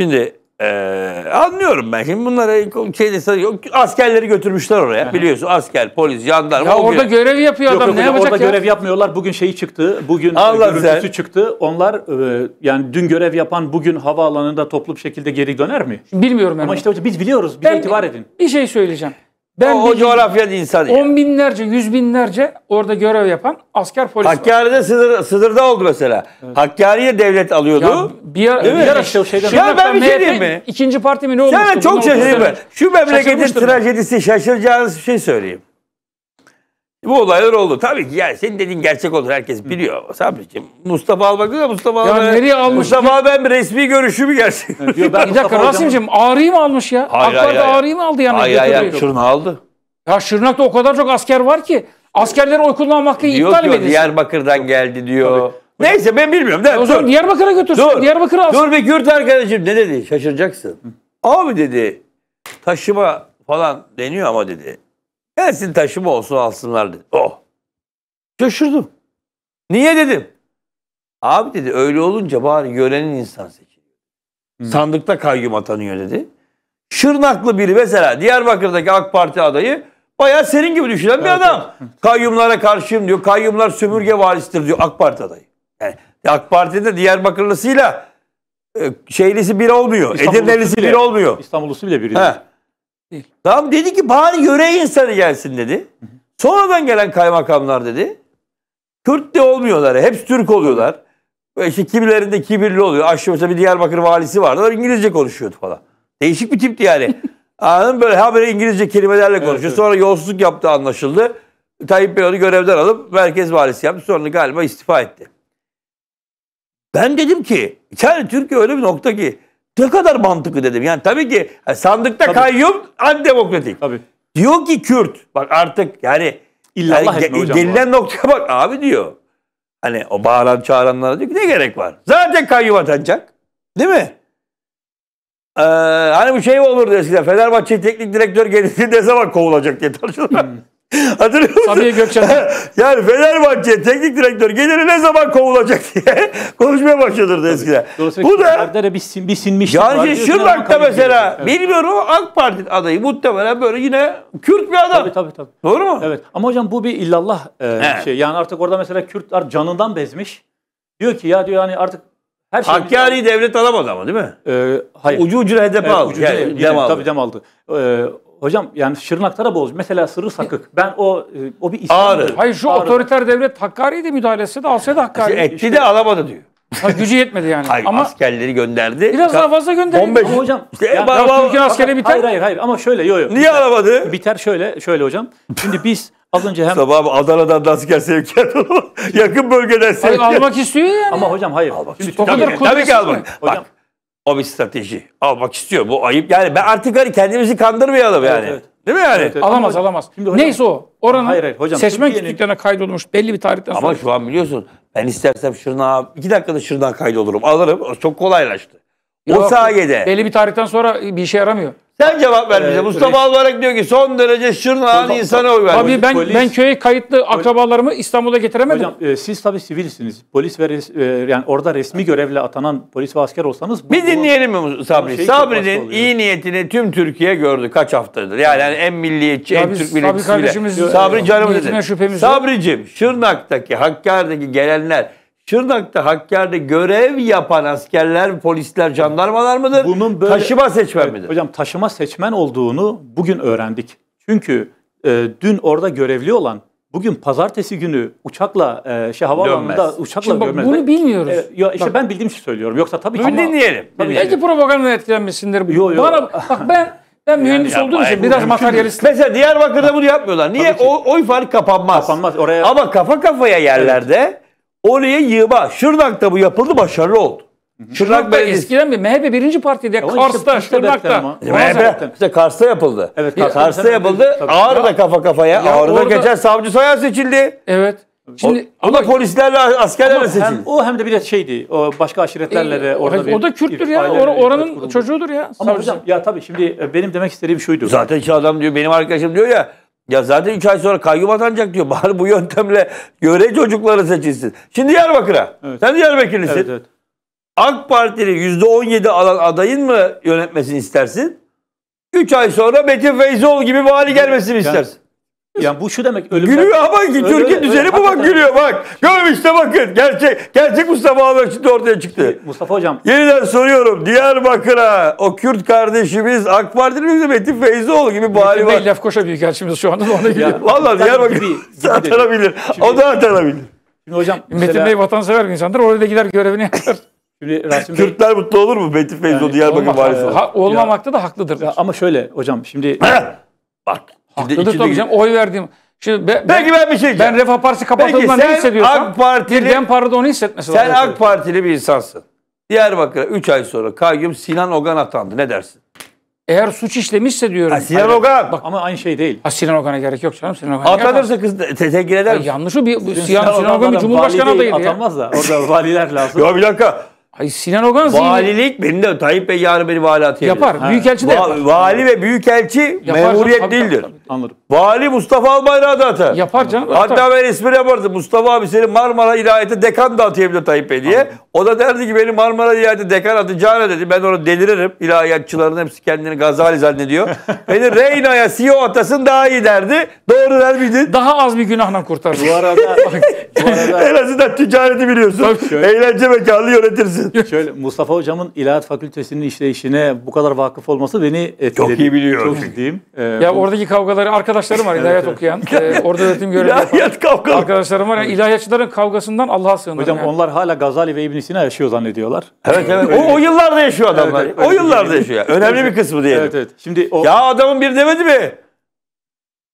Şimdi ee, anlıyorum ben şimdi bunlara şeyde yok askerleri götürmüşler oraya Hı-hı. biliyorsun asker polis jandarma. Ya orada göre... görev yapıyor yok, adam yok, ne yapacak orada ya? görev yapmıyorlar bugün şeyi çıktı bugün e, Allah gürültüsü güzel. çıktı onlar e, yani dün görev yapan bugün havaalanında toplu bir şekilde geri döner mi? Bilmiyorum Ama onu. işte biz biliyoruz bize ben, itibar edin. Bir şey söyleyeceğim. Ben o, o coğrafya insanı. On yani. binlerce, yüz binlerce orada görev yapan asker polis Hakkari'de var. Sınır, sınırda oldu mesela. Evet. Hakkari'ye devlet alıyordu. Ya, bir, ara, bir ara şey, şeyden ya ben bir şey diyeyim mi? İkinci parti mi ne olmuştu? Sen çok şaşırdım. Şu memleketin trajedisi şaşıracağınız bir şey söyleyeyim. Bu olaylar oldu. Tabii ki ya senin dediğin gerçek olur. Herkes biliyor. Sabriciğim. Mustafa Albak diyor Mustafa Ya nereye almış? Mustafa ben resmi görüşümü gerçek. Diyor, Bir dakika hocam- Rasim'ciğim ağrıyı mı almış ya? Hayır, hayır, Akbar'da ağrıyı mı aldı yani? Hayır hayır hayır. Şunu aldı. Ya Şırnak'ta o kadar çok asker var ki. Askerleri oy kullanma hakkı iptal ki mi o edilsin? Diyarbakır'dan geldi diyor. Neyse ben bilmiyorum. Değil O zaman Dur. Diyarbakır'a götürsün. Dur. Diyarbakır'a alsın. Dur bir Kürt arkadaşım ne dedi? Şaşıracaksın. Abi dedi taşıma falan deniyor ama dedi. Gelsin taşıma olsun alsınlar dedi. Oh. Şaşırdım. Niye dedim. Abi dedi öyle olunca bari yörenin insan seçiliyor. Hmm. Sandıkta kayyum atanıyor dedi. Şırnaklı biri mesela Diyarbakır'daki AK Parti adayı bayağı senin gibi düşünen bir adam. Evet. Kayyumlara karşıyım diyor. Kayyumlar sömürge varisidir diyor AK Parti adayı. Yani AK Parti'de Diyarbakırlısıyla e, şeylisi bir olmuyor. İstanbul Edirnelisi bile, bir olmuyor. İstanbullüsü bile biri. Tamam dedi ki bari yöre insanı gelsin dedi. Sonradan gelen kaymakamlar dedi. Kürt de olmuyorlar. Hepsi Türk oluyorlar. İşte işte kimilerinde kibirli oluyor. Aşağı mesela bir Diyarbakır valisi vardı. İngilizce konuşuyordu falan. Değişik bir tipti yani. Anladın böyle habere İngilizce kelimelerle konuşuyor. Evet, evet. Sonra yolsuzluk yaptı anlaşıldı. Tayyip Bey onu görevden alıp merkez valisi yaptı. Sonra galiba istifa etti. Ben dedim ki yani Türkiye öyle bir nokta ki ne kadar mantıklı dedim. Yani tabii ki e, sandıkta tabii. kayyum antidemokratik. Tabii. Diyor ki Kürt bak artık yani İllallah yani, ge- hocam. Gelinen noktaya bak abi diyor. Hani o bağıran çağıranlara diyor ki ne gerek var? Zaten kayyum atanacak. Değil mi? Ee, hani bu şey olurdu eskiden. Fenerbahçe teknik direktör gelirse ne zaman kovulacak diye tartışılır. Hmm. Hatırlıyor musun? Sabiha Gökçen. yani Fenerbahçe teknik direktör geliri ne zaman kovulacak diye konuşmaya başladırdı Tabii. eskiden. Bu da de bir, bir sinmişlik Yani Şırnak'ta mesela evet. bilmiyorum AK Parti adayı muhtemelen böyle yine Kürt bir adam. Tabii tabii tabii. Doğru mu? Evet. Ama hocam bu bir illallah e, evet. şey. Yani artık orada mesela Kürtler canından bezmiş. Diyor ki ya diyor yani artık her şey Hakkari'yi devlet alamadı ama değil mi? E, hayır. Ucu ucuna HDP evet, aldı. Ucu, yani, dem aldı. Tabii dem aldı. E, Hocam yani şırnak da bozucu. Mesela Sırrı Sakık. Ben o e, o bir İslam'dır. Ağrı. Hayır şu Ağrı. otoriter devlet Hakkari'de müdahalesi de alsaydı Hakkari. etti işte. de alamadı diyor. Ha, gücü yetmedi yani. Hayır, ama askerleri gönderdi. Biraz daha fazla gönderdi. 15. Ama hocam. İşte, yani, ya, ya, Türkiye askeri biter. Hayır hayır hayır ama şöyle yo yo. Niye biter, alamadı? Biter şöyle şöyle hocam. Şimdi biz Az önce hem... Sabah abi Adana'dan da asker sevkiyat Yakın bölgeden sevkiyat. almak istiyor yani. Ama hocam hayır. Almak Şimdi, tabii ki almak. Hocam, Bak o bir strateji. Almak istiyor. Bu ayıp. Yani ben artık hani kendimizi kandırmayalım yani. Evet, evet. Değil mi yani? Evet, evet. Alamaz alamaz. Şimdi hocam, Neyse o. Oranın hayır, hayır, hocam, seçmen Türkiye'nin... kütüklerine kaydolmuş belli bir tarihten sonra. Ama şu an biliyorsun ben istersem Şırnak'a iki dakikada Şırnak'a kaydolurum. Alırım. Çok kolaylaştı. Yok, o sayede. Belli bir tarihten sonra bir işe yaramıyor. Sen cevap vermeyeceksin. Ee, Mustafa Reis... Albayrak diyor ki son derece şırnağın insana oy vermiş. Tabii ben, polis, ben köye kayıtlı akrabalarımı İstanbul'a getiremedim. Hocam e, siz tabii sivilsiniz. Polis ve res, e, yani orada resmi görevle atanan polis ve asker olsanız. Bu, bir dinleyelim mi Sabri? Şey Sabri'nin iyi niyetini tüm Türkiye gördü kaç haftadır. Yani, yani en milliyetçi, ya en biz, Türk milliyetçisiyle. Sabri, Sabri canım dedi. Sabricim, Şırnak'taki, Hakkari'deki gelenler Şırnak'ta, Hakkari'de görev yapan askerler, polisler, jandarmalar mıdır? Bunun böyle, taşıma seçmen evet, midir? Hocam taşıma seçmen olduğunu bugün öğrendik. Çünkü e, dün orada görevli olan bugün pazartesi günü uçakla e, şey havaalanında dönmez. uçakla Şimdi bak, dönmez. Bunu e, bilmiyoruz. E, ya işte bak. ben bildiğim şey söylüyorum. Yoksa tabii ki. Ama, dinleyelim. Tabii Belki yani. propaganda etkilenmesindir. Bu. Yo, yo. Bana, bak ben ben mühendis yani olduğum için biraz materyalist. Mesela Diyarbakır'da bunu yapmıyorlar. Niye? oy fark kapanmaz. Kapanmaz. Oraya... Ama kafa kafaya yerlerde evet Oraya yığma. Şırnak'ta bu yapıldı başarılı oldu. Şırnak, Şırnak Eskiden bir MHP birinci partiydi. Kars'ta, işte, Şırnak'ta. MHP e, işte Kars'ta yapıldı. Evet, Kars'ta, Kars'ta yapıldı. Tabii. da kafa kafaya. Ya da orada... geçen savcı soyan seçildi. Evet. Şimdi o, o da polislerle askerlerle seçildi. Hem, o hem de bir de şeydi. O başka aşiretlerle e, de orada o, bir O da Kürttür ya. Or, oranın çocuğudur ya. Ama hocam ya tabii şimdi e, benim demek istediğim şuydu. Zaten şu adam diyor benim arkadaşım diyor ya ya zaten 3 ay sonra kayyum atanacak diyor. Bari bu yöntemle göre çocukları seçilsin. Şimdi Diyarbakır'a. Evet. Sen Diyarbakırlısın. Evet, evet. AK Partili %17 alan adayın mı yönetmesini istersin? 3 ay sonra Metin Feyzoğlu gibi vali gelmesini evet. istersin. Yani bu şu demek ölümden... Gülüyor ama ölüm, Türkiye ölüm, bu bak gülüyor bak. Görün işte bakın gerçek gerçek Mustafa Ağlar şimdi ortaya çıktı. Mustafa Hocam. Yeniden soruyorum Diyarbakır'a o Kürt kardeşimiz AK Parti'nin Metin Feyzoğlu gibi bali var. Metin Bey Lefkoşa büyükelçimiz şu anda ona geliyor. Valla Diyarbakır gibi, gibi atanabilir. o da atanabilir. Şimdi hocam Metin mesela... Bey vatansever bir insandır orada gider görevini yapar. Şimdi Rasim Bey, mutlu olur mu Metin Feyzoğlu yani, Diyarbakır valisi? Ha, olmamakta da haklıdır. Ya, ama şöyle hocam şimdi... Bak Haklıdır tabii canım. Oy verdiğim. Şimdi be, Peki ben bir şey Ben Refah Partisi kapatıldığında ne hissediyorsam AK Partili, Dem Parti onu hissetmesi Sen AK Partili bir insansın. Diyarbakır'a 3 ay sonra kayyum Sinan Ogan atandı. Ne dersin? Eğer suç işlemişse diyorum. Ha, Sinan Ogan. Bak, ama aynı şey değil. Ha, Sinan Ogan'a gerek yok canım. Sinan Ogan Atanırsa kız teşekkür eder misin? Yanlışı bir Sinan, Sinan, Sinan Ogan bir cumhurbaşkanı adayıydı ya. Atanmaz da orada valiler lazım. ya bir dakika. Hayır Sinan Ogan Valilik benim de Tayyip Bey yarın beni vali atıyor Yapar. Ha. Büyükelçi de yapar. vali ve büyükelçi yapar memuriyet değildir. Tabii, tabii. Anladım. Vali Mustafa Albayrak'ı da atar. Yapar canım. Hatta ben ismini yapardım. Mustafa abi seni Marmara İlahiyatı dekan da atayabilir Tayyip Bey diye. Anladım. O da derdi ki beni Marmara İlahiyatı dekan atacağına dedi. Ben onu deliririm. İlahiyatçıların hepsi kendini gazali zannediyor. beni Reyna'ya CEO atasın daha iyi derdi. Doğru der miydin? Daha az bir günahla kurtarır. Bu arada, bu arada... en azından ticareti biliyorsun. Eğlence mekanı yönetirsin anlatın. Şöyle Mustafa Hocam'ın İlahi Fakültesinin işleyişine bu kadar vakıf olması beni etkiledi. Çok iyi biliyor. Çok ciddiyim. Ee, ya bu... oradaki kavgaları arkadaşlarım var ilahiyat evet, okuyan. ee, orada dedim görev İlahiyat kavgaları. Arkadaşlarım var. Yani ilahiyatçıların kavgasından Allah'a sığınırım. Hocam yani. onlar hala Gazali ve İbn Sina yaşıyor zannediyorlar. Evet evet. o, o yıllarda yaşıyor adamlar. Evet, evet, o yıllarda yaşıyor. Önemli bir kısmı diyelim. Evet evet. Şimdi o... Ya adamın bir demedi mi?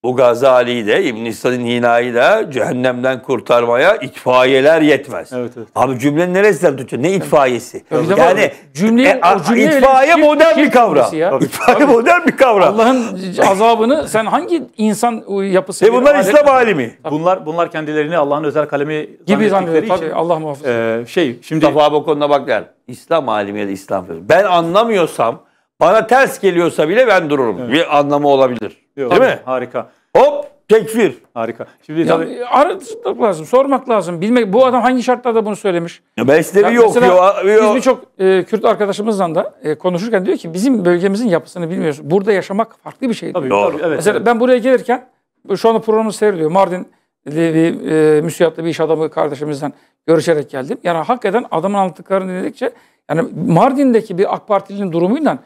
Bu gazali de İbn-i Hina'yı da cehennemden kurtarmaya itfaiyeler yetmez. Evet, evet. Abi cümlenin neresinden tutuyor? Ne itfaiyesi? Evet. Yani cümle, e, a, cümle itfaiye şirk, modern şirk bir kavram. Ya. İtfaiye Tabii. modern bir kavram. Allah'ın azabını sen hangi insan yapısı? E bunlar İslam alimi. Bunlar bunlar kendilerini Allah'ın özel kalemi gibi zannediyor. Şey, Allah muhafaza. E, şey şimdi Mustafa bu konuda bak der. İslam alimi ya da İslam. Ben anlamıyorsam bana ters geliyorsa bile ben dururum. Evet. Bir anlamı olabilir. Yok, Değil mi? Harika. Hop tekfir. Harika. Şimdi ya, tabii... E, araştırmak lazım, sormak lazım. Bilmek bu adam hangi şartlarda bunu söylemiş? Ya besleri yok mesela, yok. Biz birçok e, Kürt arkadaşımızla da e, konuşurken diyor ki bizim bölgemizin yapısını bilmiyoruz. Burada yaşamak farklı bir şey. Tabii, Doğru. evet, mesela evet. ben buraya gelirken şu anda programı seyrediyor. Mardin bir e, müsiyatlı bir iş adamı kardeşimizden görüşerek geldim. Yani hakikaten adamın anlattıklarını dinledikçe yani Mardin'deki bir AK Partili'nin durumuyla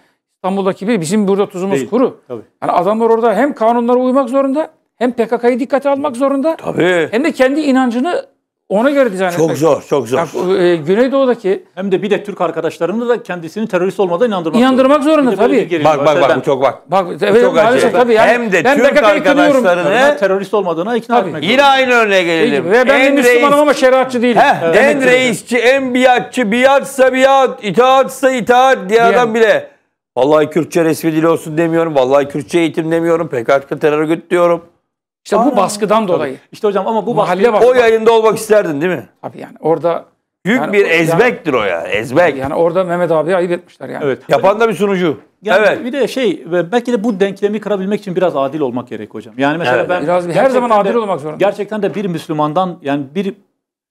İstanbul'daki gibi bizim burada tuzumuz Değil. kuru. Tabii. Yani adamlar orada hem kanunlara uymak zorunda hem PKK'yı dikkate almak zorunda. Tabii. Hem de kendi inancını ona göre dizayn etmek. Çok zor, çok zor. Yani, e, Güneydoğu'daki... Hem de bir de Türk arkadaşlarını da kendisini terörist olmadan inandırmak İnandırmak zorunda, zorunda tabii. Bak bak bak bu çok bak. Bak evet, çok maalesef tabii. Yani, hem de ben Türk arkadaşlarını... terörist olmadığına ikna tabii. etmek Yine aynı örneğe gelelim. Ve ben en Müslümanım reis, ama şeriatçı değilim. Heh, evet, en reisçi, en biatçı, biatsa biat, itaatsa itaat diye adam bile Vallahi Kürtçe resmi dil olsun demiyorum. Vallahi Kürtçe eğitim demiyorum. PKK terör örgütü diyorum. İşte bu baskıdan dolayı. İşte hocam ama bu baskı... Mahalle baskı. O yayında olmak isterdin değil mi? Tabii yani orada... Büyük Yani bir o- ezbektir o ya. Ezbek. yani orada Mehmet abi ayıp etmişler yani. Evet. Yapan da bir sunucu. Yani evet. Bir de şey belki de bu denklemi kırabilmek için biraz adil olmak gerek hocam. Yani mesela Evet. ben Biraz her zaman adil olmak zorunda. Gerçekten de bir Müslümandan yani bir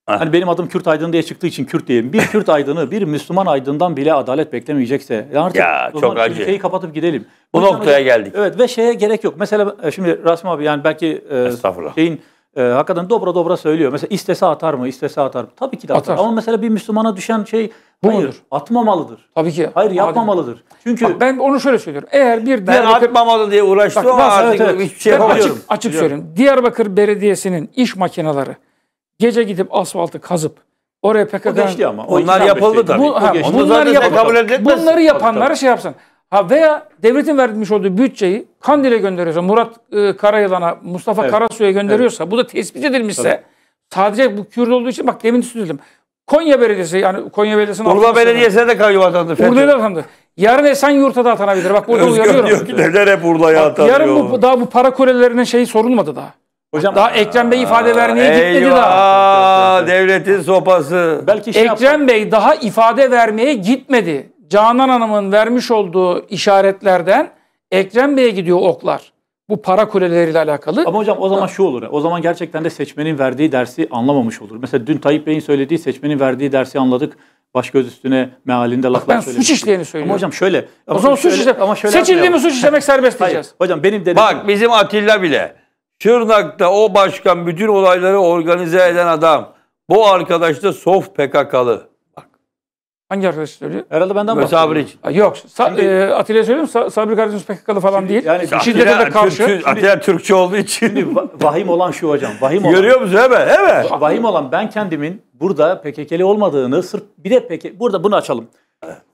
Ah. Hani benim adım Kürt aydın diye çıktığı için Kürt diyeyim. Bir Kürt aydını, bir Müslüman aydından bile adalet beklemeyecekse yani artık ya, çok acı. ülkeyi kapatıp gidelim. Bu, Bu noktaya yani, geldik. Evet ve şeye gerek yok. Mesela e, şimdi Rasim abi yani belki e, şeyin e, hakikaten dobra dobra söylüyor. Mesela istese atar mı? İstese atar mı? Tabii ki de atar. atar. Ama mesela bir Müslümana düşen şey Bu hayır mudur? atmamalıdır. Tabii ki. Hayır yapmamalıdır. Adem. Çünkü Bak, ben onu şöyle söylüyorum. Eğer bir Diyarbakır... Ben atmamalı diye uğraştı Bak, o artık evet, evet. hiçbir şey yapamıyorum. Açık, açık söyleyeyim. Diyarbakır Belediyesi'nin iş makineleri Gece gidip asfaltı kazıp oraya PKK'nın... ama. Onlar yapıldı tabii. Bu, ha, geçti. bunlar Zaten yap- kabul edilmez. bunları yapanlara şey yapsın. Ha veya devletin vermiş olduğu bütçeyi Kandil'e gönderiyorsa, Murat e, Karayılan'a, Mustafa Evet. Karasu'ya gönderiyorsa, bu da tespit edilmişse Tabii. sadece bu Kürt olduğu için bak demin söyledim. Konya Belediyesi yani Konya Belediyesi'nin Urla altında- Belediyesi'ne de kayyum atandı. Urla'ya da atandı. Yarın yurta da atanabilir. Bak burada Özgür uyarıyorum. diyor ki neler hep Urla'ya atanıyor. Yarın bu, daha bu para kulelerinin şeyi sorulmadı daha. Hocam daha Ekrem Bey ifade vermeye gitmedi daha. devletin sopası. Belki şey Ekrem yaptı. Bey daha ifade vermeye gitmedi. Canan Hanım'ın vermiş olduğu işaretlerden Ekrem Bey'e gidiyor oklar. Bu para kuleleriyle alakalı. Ama hocam o zaman şu olur. O zaman gerçekten de seçmenin verdiği dersi anlamamış olur. Mesela dün Tayyip Bey'in söylediği seçmenin verdiği dersi anladık. Baş göz üstüne mealinde laflar söylemiş. Ben söylemiştim. suç işleyeni söylüyorum. Ama hocam şöyle. Ama o zaman suç işle. Ama şöyle Seçildi mi suç işlemek serbest diyeceğiz. Hayır. Hocam benim dedim. Bak bizim Atilla bile Şırnak'ta o başkan bütün olayları organize eden adam. Bu arkadaş da soft PKK'lı. Hangi arkadaş söylüyor? Herhalde benden bahsediyor. Sabri için. Yok. Sa Şimdi- e, Atilla söylüyorum. Sa- Sabri kardeşimiz PKK'lı falan değil. yani Atilla- Şiddete de karşı. Türkçü, Atilla Türkçe olduğu için. vahim olan şu hocam. Vahim olan. Görüyor musun? Hemen hemen. Vahim olan ben kendimin burada PKK'lı olmadığını sırf bir de PKK burada bunu açalım.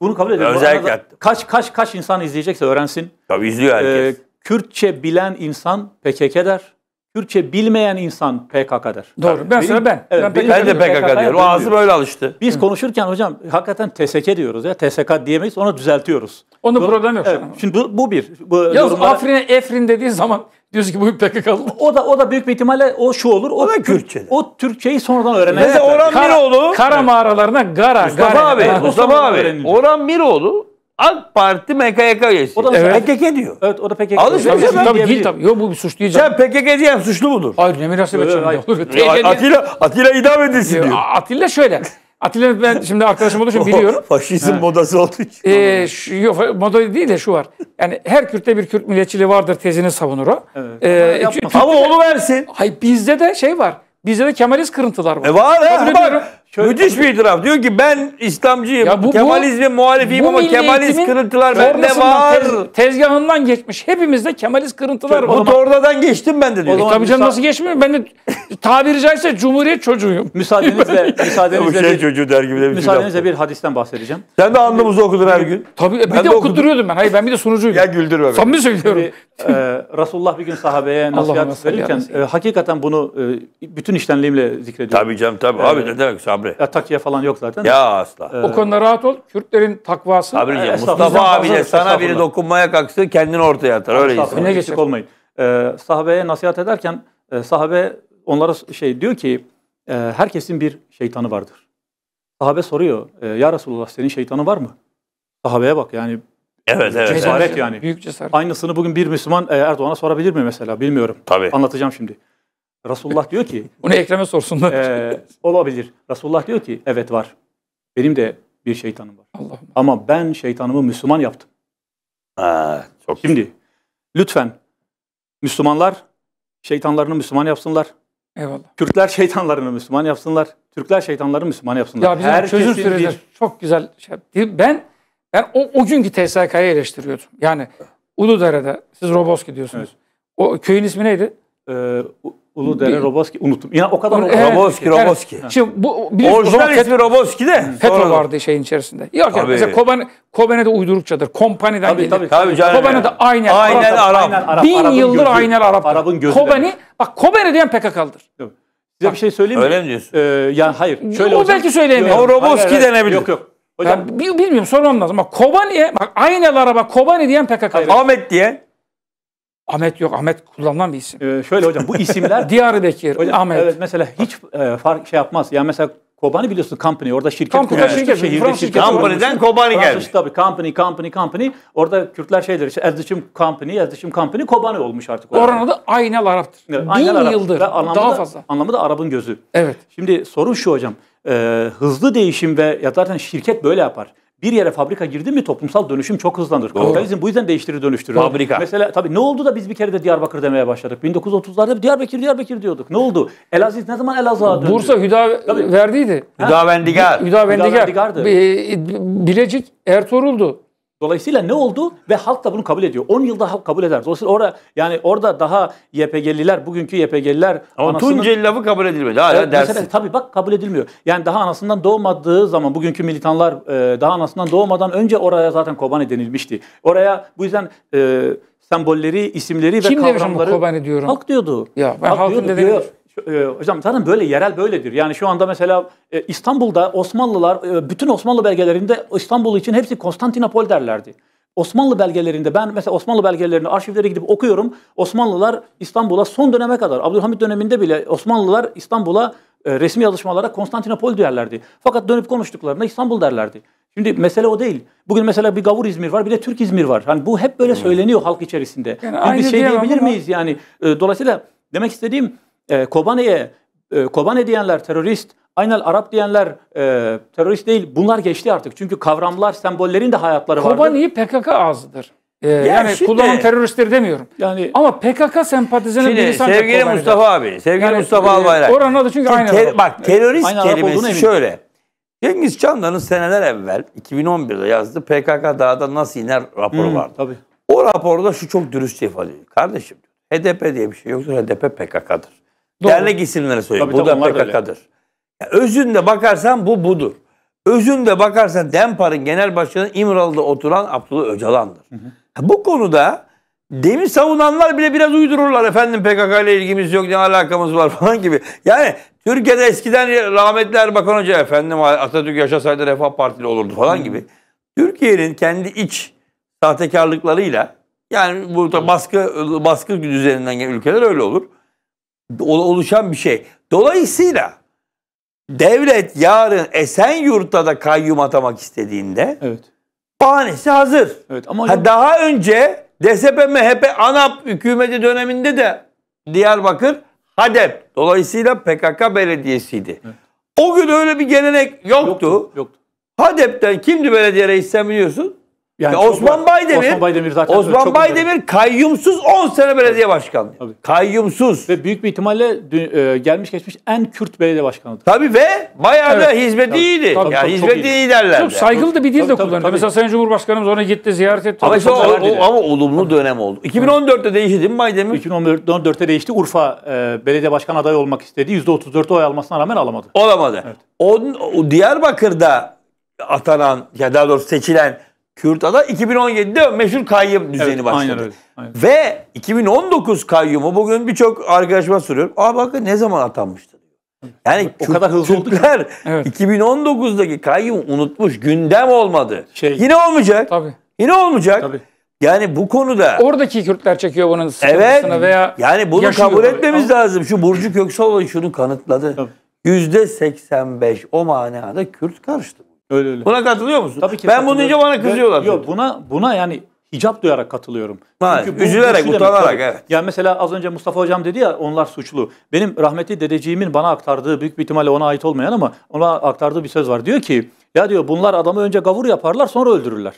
Bunu kabul ediyorum. Bu Özellikle. arada Kaç kaç kaç insan izleyecekse öğrensin. Tabii izliyor ee, herkes. Ee, Kürtçe bilen insan PKK der. Türkçe bilmeyen insan PKK'dır. Doğru. Ben benim, ben. Evet, ben, ben de PKK, PKK diyorum. O ağzı böyle alıştı. Biz Hı. konuşurken hocam hakikaten TSK diyoruz ya. TSK diyemeyiz. Onu düzeltiyoruz. Onu Doğru. problem yok. Evet. Şimdi bu, bu bir. Bu Yalnız yorumlara... Afrin'e Efrin dediği zaman diyorsun ki bu PKK'lı. O da o da büyük bir ihtimalle o şu olur. O, o da Türkçe. O Türkçeyi sonradan öğrenen. Mesela Orhan Miroğlu. Kara, kara mağaralarına gara. Mustafa gara, abi. Mustafa abi. Öğrenilir. Orhan Miroğlu AK Parti MKYK geçti. O da evet. PKK diyor. Evet o da PKK. Alışveriş tabii, tabii, tabii, değil, tabii. Yok bu bir suç değil. Sen PKK diyen suçlu mudur? Hayır ne münasebet şimdi olur. Atilla, Atilla idam edilsin diyor. Atilla şöyle. Atilla ben şimdi arkadaşım olduğu için biliyorum. Faşizm ha. modası olduğu için. Ee, şu, yok moda değil de şu var. Yani her Kürt'te bir Kürt milliyetçiliği vardır tezini savunur o. Evet. Ee, Ama onu versin. Hayır bizde de şey var. Bizde de Kemalist kırıntılar var. E var ha, bak, Köy... Müthiş bir itiraf. Diyor ki ben İslamcıyım. bu, Kemalizme bu, muhalifiyim bu ama Kemalist kırıntılar bende var. tezgahından geçmiş. Hepimizde Kemalist kırıntılar var. Bu zaman, geçtim ben de diyor. E, tabii canım nasıl geçmiyor? Ben de tabiri caizse Cumhuriyet çocuğuyum. Müsaadenizle, müsaadenizle, şey bir, çocuğu der gibi de bir şey müsaadenizle bir hadisten bahsedeceğim. Sen de anlımızı okudun her gün. Tabii e, ben, ben de, de okutturuyordum ben. Hayır ben bir de sunucuyum. ya güldürme beni. Samimi söylüyorum. Şimdi, e, Resulullah bir gün sahabeye nasihat verirken e, hakikaten bunu e, bütün iştenliğimle zikrediyorum. Tabii canım tabii. Abi e, ne demek sahabe Tabii. Ya takiye falan yok zaten. Ya asla. Ee, o konuda rahat ol. Kürtlerin takvası. Tabii canım. Mustafa, Mustafa abi de sana biri dokunmaya kalksa kendini ortaya atar. Öyle insan. Ne geçik olmayın. Ee, sahabeye nasihat ederken e, sahabe onlara şey diyor ki e, herkesin bir şeytanı vardır. Sahabe soruyor. E, ya Resulullah senin şeytanı var mı? Sahabeye bak yani Evet evet. Cesaret yani. Büyük cesaret. Aynısını bugün bir Müslüman e, Erdoğan'a sorabilir mi mesela bilmiyorum. Tabii. Anlatacağım şimdi. Resulullah diyor ki... Onu Ekrem'e sorsunlar. E, olabilir. Resulullah diyor ki evet var. Benim de bir şeytanım var. Allah Ama ben şeytanımı Müslüman yaptım. Aa, çok Şimdi lütfen Müslümanlar şeytanlarını Müslüman yapsınlar. Eyvallah. Türkler şeytanlarını Müslüman yapsınlar. Türkler şeytanlarını Müslüman yapsınlar. Ya bizim Herkesin çözüm süreci bir... çok güzel. Şey. Ben ben o, o günkü TSK'yı eleştiriyordum. Yani Uludere'de siz Roboski diyorsunuz. Evet. O köyün ismi neydi? Ee, Ulu Uludere, Roboski unuttum. Ya o kadar evet. Roboski, Roboski. Evet. Şimdi bu orijinal ismi Fet- Roboski de FETÖ vardı şeyin içerisinde. Yok tabii. yani mesela Kobane Kobane de uydurukçadır. Kompaniden tabii, Tabii tabii. tabii Kobane de aynen aynen Arap. Arap. Arap. Bin yıldır gözü, aynen Arap. Arap'ın gözü. Kobane bak Kobane diyen PKK'lıdır. Tabii. Size bir şey söyleyeyim mi? Öyle mi diyorsun? Ee, yani hayır. Şöyle o olacak. belki söyleyemiyor. O Roboski hayır, denebilir. Yok yok. Hocam, ben bilmiyorum sormam lazım. Ama Kobani'ye, bak Aynelara bak Kobani diyen PKK'lı. Ahmet diye. Ahmet yok. Ahmet kullanılan bir isim. Ee, şöyle hocam bu isimler... Diyarbakır, hocam, Ahmet. Evet mesela hiç e, fark şey yapmaz. Yani mesela Kobani biliyorsun company. Orada şirket company, kurmuş. Şirket, şehirde Fransız şirket. Company'den Kobani geldi. Fransız tabii company, company, company. Orada Kürtler şeydir işte Ezdişim company, Ezdişim company Kobani olmuş artık. Orada. da aynı Arap'tır. Evet, Aynel Arap. yıldır. anlamı daha da, fazla. Anlamı da Arap'ın gözü. Evet. Şimdi sorun şu hocam. E, hızlı değişim ve ya zaten şirket böyle yapar. Bir yere fabrika girdi mi toplumsal dönüşüm çok hızlanır. Doğru. Kapitalizm bu yüzden değiştirir dönüştürür. Fabrika. Mesela tabii ne oldu da biz bir kere de Diyarbakır demeye başladık. 1930'larda Diyarbakır Diyarbakır diyorduk. Ne oldu? Elaziz ne zaman Elazığ'a döndü? Bursa Hüda tabii. verdiydi. Hüdavendigar. Hüdavendigar. Hüdavendigar'dı. Bilecik Ertuğrul'du. Dolayısıyla ne oldu ve halk da bunu kabul ediyor. 10 yılda halk kabul eder. Dolayısıyla orada yani orada daha YPG'liler bugünkü YPG'liler Ama anasının... Tunceli lafı kabul edilmedi. Hala evet, dersin. Mesela, tabii bak kabul edilmiyor. Yani daha anasından doğmadığı zaman bugünkü militanlar e, daha anasından doğmadan önce oraya zaten Kobani denilmişti. Oraya bu yüzden e, sembolleri, isimleri Kim ve kavramları... Kim demiş ama Kobani diyorum? Halk diyordu. Ya ben halk halkın diyordu, diyor, e, hocam zaten böyle yerel böyledir. Yani şu anda mesela e, İstanbul'da Osmanlılar e, bütün Osmanlı belgelerinde İstanbul için hepsi Konstantinopol derlerdi. Osmanlı belgelerinde ben mesela Osmanlı belgelerini arşivlere gidip okuyorum. Osmanlılar İstanbul'a son döneme kadar Abdülhamit döneminde bile Osmanlılar İstanbul'a e, resmi yazışmalara Konstantinopol derlerdi. Fakat dönüp konuştuklarında İstanbul derlerdi. Şimdi mesele o değil. Bugün mesela bir Gavur İzmir var, bir de Türk İzmir var. Hani bu hep böyle hmm. söyleniyor halk içerisinde. Yani Şimdi şey diyebilir ama... miyiz yani? dolayısıyla demek istediğim ee, e, Kobane'ye e, Kobane diyenler terörist, Aynel Arap diyenler e, terörist değil. Bunlar geçti artık. Çünkü kavramlar, sembollerin de hayatları var. Kobani'yi PKK ağzıdır. Ee, ya yani şimdi, kullanan demiyorum. Yani ama PKK sempatizanı bir insan sevgili Mustafa abi, sevgili yani, Mustafa e, Albayrak. Oranın da çünkü aynı ter, bak terörist aynı kelimesi şöyle. Cengiz Çandar'ın seneler evvel 2011'de yazdığı PKK dağda nasıl iner raporu hmm, vardı. Tabii. O raporda şu çok dürüstçe ifade ediyor. Kardeşim HDP diye bir şey yoktur. HDP PKK'dır. Doğru. Dernek isimleri söylüyor. Tabii, bu da PKK'dır. Yani özünde bakarsan bu budur. Özünde bakarsan Dempar'ın genel başkanı İmralı'da oturan Abdullah Öcalan'dır. Hı hı. Bu konuda demi savunanlar bile biraz uydururlar. Efendim PKK ile ilgimiz yok, ne alakamız var falan gibi. Yani Türkiye'de eskiden rahmetli Erbakan Hoca efendim Atatürk yaşasaydı Refah Partili olurdu falan gibi. Türkiye'nin kendi iç sahtekarlıklarıyla yani burada baskı baskı üzerinden ülkeler öyle olur oluşan bir şey. Dolayısıyla devlet yarın Esenyurt'ta da kayyum atamak istediğinde evet. bahanesi hazır. Evet, ama ha, daha önce DSP, MHP, ANAP hükümeti döneminde de Diyarbakır HADEP. Dolayısıyla PKK belediyesiydi. Evet. O gün öyle bir gelenek yoktu. yoktu, yoktu. HADEP'ten kimdi belediye reis sen biliyorsun? Yani ya Osman Baydemir, Osman Baydemir zaten Osman Baydemir önemli. kayyumsuz 10 sene belediye başkanı. Tabii. Kayyumsuz. Ve büyük bir ihtimalle e, gelmiş geçmiş en Kürt belediye başkanı. Tabii ve bayağı evet. da hizmeti tabii, iyiydi. Tabii, yani hizmeti iyi derler. Çok saygılı da bir dil de kullanıyor. Tabii. Mesela Sayın Cumhurbaşkanımız ona gitti ziyaret etti. Ama, o, o, ama olumlu tabii. dönem oldu. 2014'te değişti değil mi Baydemir? 2014'te değişti. Urfa e, belediye başkan adayı olmak istedi. %34 oy almasına rağmen alamadı. Olamadı. Evet. Onun, Diyarbakır'da atanan ya daha doğrusu seçilen Kürtada 2017'de meşhur kayyum düzeni evet, başladı. Aynen aynen. Ve 2019 kayyumu bugün birçok arkadaşıma soruyorum. Aa bakın ne zaman atanmıştı? Yani o Kürt, kadar hızlı Kürtler oldu 2019'daki kayyum unutmuş, gündem olmadı. Şey, Yine olmayacak. Tabii. Yine olmayacak. Tabii. Yani bu konuda... Oradaki Kürtler çekiyor bunun evet, veya Yani bunu kabul etmemiz tabii. lazım. Şu Burcu Köksal olayı şunu kanıtladı. Yüzde 85 o manada Kürt karıştı. Öyle öyle. Buna katılıyor musun? Tabii ki. Ben bunu deyince bana kızıyorlar. Ben, yok buna buna yani hicap duyarak katılıyorum. Ha, Çünkü bu, üzülerek, utanarak evet. Yani mesela az önce Mustafa Hocam dedi ya onlar suçlu. Benim rahmetli dedeciğimin bana aktardığı büyük bir ihtimalle ona ait olmayan ama ona aktardığı bir söz var. Diyor ki ya diyor bunlar adamı önce gavur yaparlar sonra öldürürler.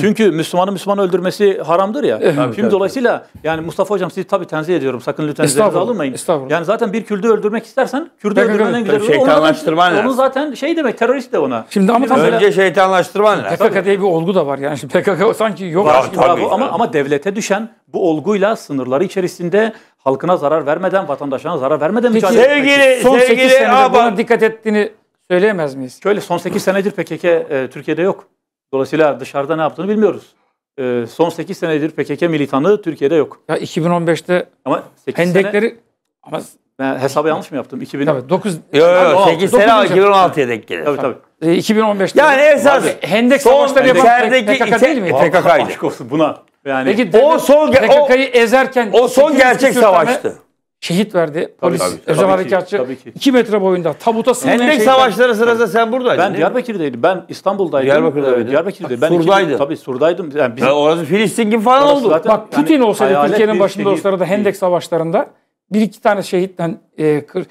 Çünkü Müslümanı Müslüman öldürmesi haramdır ya. Evet, Şimdi evet, dolayısıyla yani Mustafa hocam sizi tabii tenzih ediyorum. Sakın lütfen üzerinize alınmayın. Yani zaten bir Kürdü öldürmek istersen Kürdü öldürmen en güzel olur. Şeytanlaştırman Onu zaten şey demek terörist de ona. Şimdi ama Şimdi önce böyle... şeytanlaştırman lazım. PKK diye bir olgu da var yani. Şimdi PKK sanki yok. Var, tabii, bravo. Ama, ama devlete düşen bu olguyla sınırları içerisinde halkına zarar vermeden, vatandaşına zarar vermeden Peki, mücadele etmek. Sevgili, son sevgili, 8 senede buna dikkat ettiğini söyleyemez miyiz? Şöyle son 8 senedir PKK e, Türkiye'de yok. Dolayısıyla dışarıda ne yaptığını bilmiyoruz. E, son 8 senedir PKK militanı Türkiye'de yok. Ya 2015'te ama 8 hendekleri sene, ama ben hesabı yanlış mı yaptım? 2000 Tabii 9 yok yok 8 sene 2016'ya denk gelir. Tabii tabii. 2015'te. E, yani esas Hendek son savaşları yapan PKK değil mi? PKK'ydı. Aşk olsun buna. Yani Peki, o son PKK'yı ezerken o son gerçek savaştı şehit verdi. Tabii, polis, tabii, özel harekatçı. 2 metre boyunda tabuta sığınan Hendek şeyden... savaşları sırasında sen buradaydın. Ben Diyarbakır'daydım. Ben İstanbul'daydım. Diyarbakır'daydım. Diyarbakır'daydım. Ben Sur'daydın. tabii Sur'daydım. Yani bizim, orası Filistin gibi falan oldu. Zaten, Bak Putin yani, olsaydı Türkiye'nin başında dostları da sırada Hendek savaşlarında bir iki tane şehitten e, kır...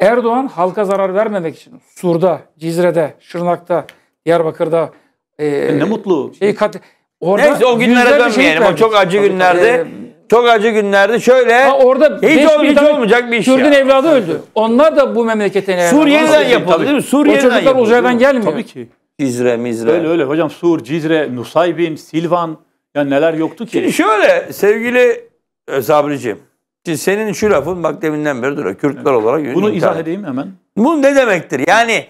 Erdoğan halka zarar vermemek için Sur'da, Cizre'de, Şırnak'ta, Diyarbakır'da e, e ne mutlu. Şey, kat... Orada Neyse o günlere dönmeyelim. O çok acı günlerde. E, çok acı günlerde şöyle ha, orada hiç, ol, hiç olmayacak bir iş Kürdün ya. evladı öldü. Onlar da bu memleketten evladı. Suriye'den yapıldı tabii. değil mi? Suriye'den O çocuklar Uzay'dan gelmiyor. Tabii ki. Cizre, Mizre. Öyle öyle hocam. Sur, Cizre, Nusaybin, Silvan. Ya neler yoktu ki. Şimdi şöyle sevgili Sabriciğim. Şimdi senin şu lafın bak deminden beri duruyor. Kürtler evet. olarak. Bunu izah edeyim hemen. Bu ne demektir? Yani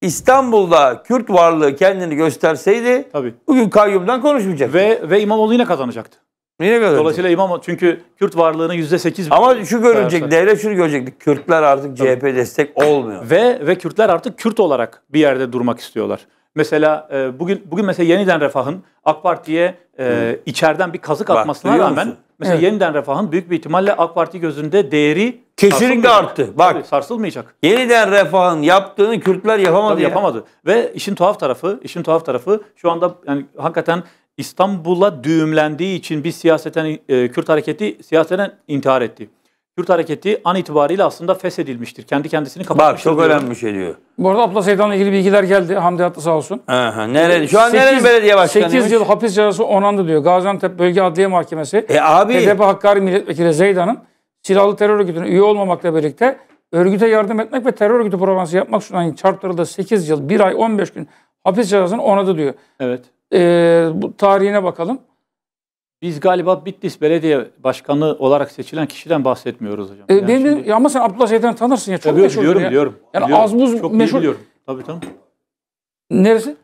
İstanbul'da Kürt varlığı kendini gösterseydi Tabii. bugün kayyumdan konuşmayacaktı Ve, ve İmamoğlu yine kazanacaktı. Yine görülecek. Dolayısıyla İmam çünkü Kürt varlığının yüzde sekiz... Ama şu görülecek, sayarsak. devlet şunu görecek. Kürtler artık CHP destek olmuyor. Ve ve Kürtler artık Kürt olarak bir yerde durmak istiyorlar. Mesela e, bugün bugün mesela yeniden Refah'ın AK Parti'ye e, içeriden bir kazık Bak, atmasına rağmen musun? mesela evet. yeniden Refah'ın büyük bir ihtimalle AK Parti gözünde değeri kesinlikle arttı. Bak Tabii, sarsılmayacak. Yeniden Refah'ın yaptığını Kürtler yapamadı. Tabii, ya. yapamadı. Ve işin tuhaf tarafı, işin tuhaf tarafı şu anda yani hakikaten İstanbul'a düğümlendiği için bir siyaseten e, Kürt hareketi siyaseten intihar etti. Kürt hareketi an itibariyle aslında feshedilmiştir. Kendi kendisini kapatmıştır. Bak çok diyorum. önemli bir şey diyor. Bu arada Abla Seydan'la ilgili bilgiler geldi. Hamdi Atlı sağ olsun. Aha, nereli, şu an nereli belediye başkanıymış? 8 yıl hapis cezası onandı diyor. Gaziantep Bölge Adliye Mahkemesi. E abi. HDP Hakkari Milletvekili Zeydan'ın silahlı terör örgütüne üye olmamakla birlikte örgüte yardım etmek ve terör örgütü provası yapmak sunan çarptırıldığı 8 yıl 1 ay 15 gün hapis cezasını onadı diyor. Evet e, bu tarihine bakalım. Biz galiba Bitlis Belediye Başkanı olarak seçilen kişiden bahsetmiyoruz hocam. E, yani benim, şimdi... ya ama sen Abdullah Zeydan'ı tanırsın ya çok Tabii, meşhur. Biliyorum ya. biliyorum. Yani biliyorum. az buz çok meşhur. Biliyorum. Tabii tamam. Neresi?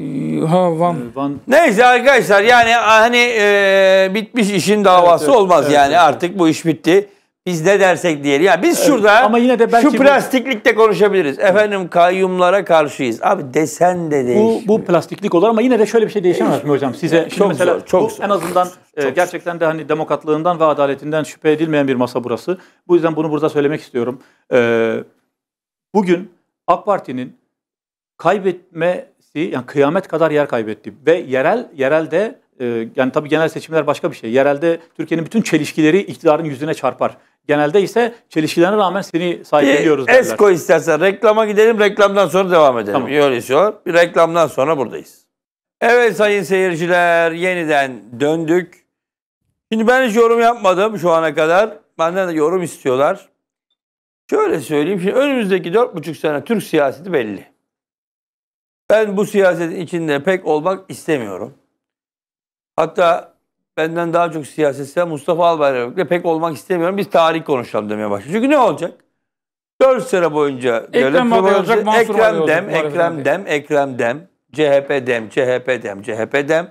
Ee, ha, Van. Van. Neyse arkadaşlar yani hani e, bitmiş işin davası evet, evet, olmaz evet, yani evet. artık bu iş bitti. Biz ne dersek diyelim. Ya biz şurada evet, ama yine de belki şu plastiklikte konuşabiliriz. Efendim kayyumlara karşıyız. Abi desen de değişmiyor. Bu, bu plastiklik olur ama yine de şöyle bir şey değişemez mi hocam? Size şimdi çok mesela zor, çok bu zor. en azından e, çok e, gerçekten de hani demokratlığından ve adaletinden şüphe edilmeyen bir masa burası. Bu yüzden bunu burada söylemek istiyorum. E, bugün AK Parti'nin kaybetmesi yani kıyamet kadar yer kaybetti ve yerel yerelde e, yani tabii genel seçimler başka bir şey. Yerelde Türkiye'nin bütün çelişkileri iktidarın yüzüne çarpar. Genelde ise çelişkilerine rağmen seni sahipleniyoruz derler. Esko istersen reklama gidelim, reklamdan sonra devam edelim. Tamam. Öyle istiyor. Bir reklamdan sonra buradayız. Evet sayın seyirciler, yeniden döndük. Şimdi ben hiç yorum yapmadım şu ana kadar. Benden de yorum istiyorlar. Şöyle söyleyeyim, şimdi önümüzdeki dört buçuk sene Türk siyaseti belli. Ben bu siyasetin içinde pek olmak istemiyorum. Hatta benden daha çok siyasetse Mustafa Albayrak'la pek olmak istemiyorum. Biz tarih konuşalım demeye başladı. Çünkü ne olacak? 4 sene boyunca Ekrem Bey olacak, Mansur Ekrem dem, olacak, Ekrem dem, Ekrem dem, CHP dem, CHP dem, CHP dem.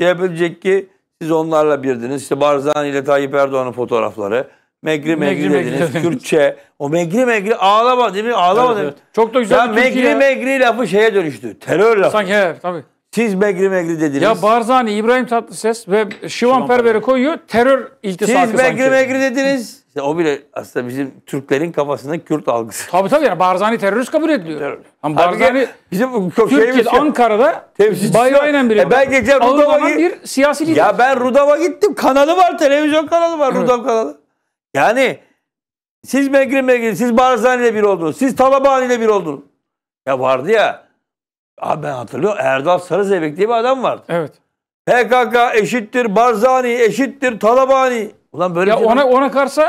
CHP diyecek ki siz onlarla birdiniz. İşte Barzani ile Tayyip Erdoğan'ın fotoğrafları. Megri megri, megri dediniz. Megri, Kürtçe. O megri megri ağlama değil mi? Ağlama evet, evet. Çok da güzel. Ya megri megri lafı şeye dönüştü. Terör lafı. Sanki evet tabii. Siz megri megri dediniz. Ya Barzani, İbrahim Tatlıses ve Şivan Perver'i koyuyor. Terör iltisakı Siz megri sanki. megri dediniz. İşte o bile aslında bizim Türklerin kafasında Kürt algısı. Tabii tabii yani Barzani terörist kabul ediliyor. Terör. Yani Barzani bizim Türkiye Ankara'da bayrağıyla biri. E ben gece Rudav'a bir siyasi lider. Ya ben Rudav'a gittim. Kanalı var, televizyon kanalı var, evet. Rudav kanalı. Yani siz Megri Megri, siz Barzani ile bir oldunuz. Siz Taliban ile bir oldunuz. Ya vardı ya Abi ben hatırlıyorum Erdal Sarızevek diye bir adam vardı. Evet. PKK eşittir, Barzani eşittir, Talabani. Ulan böyle ya bir şey ona, ona karşı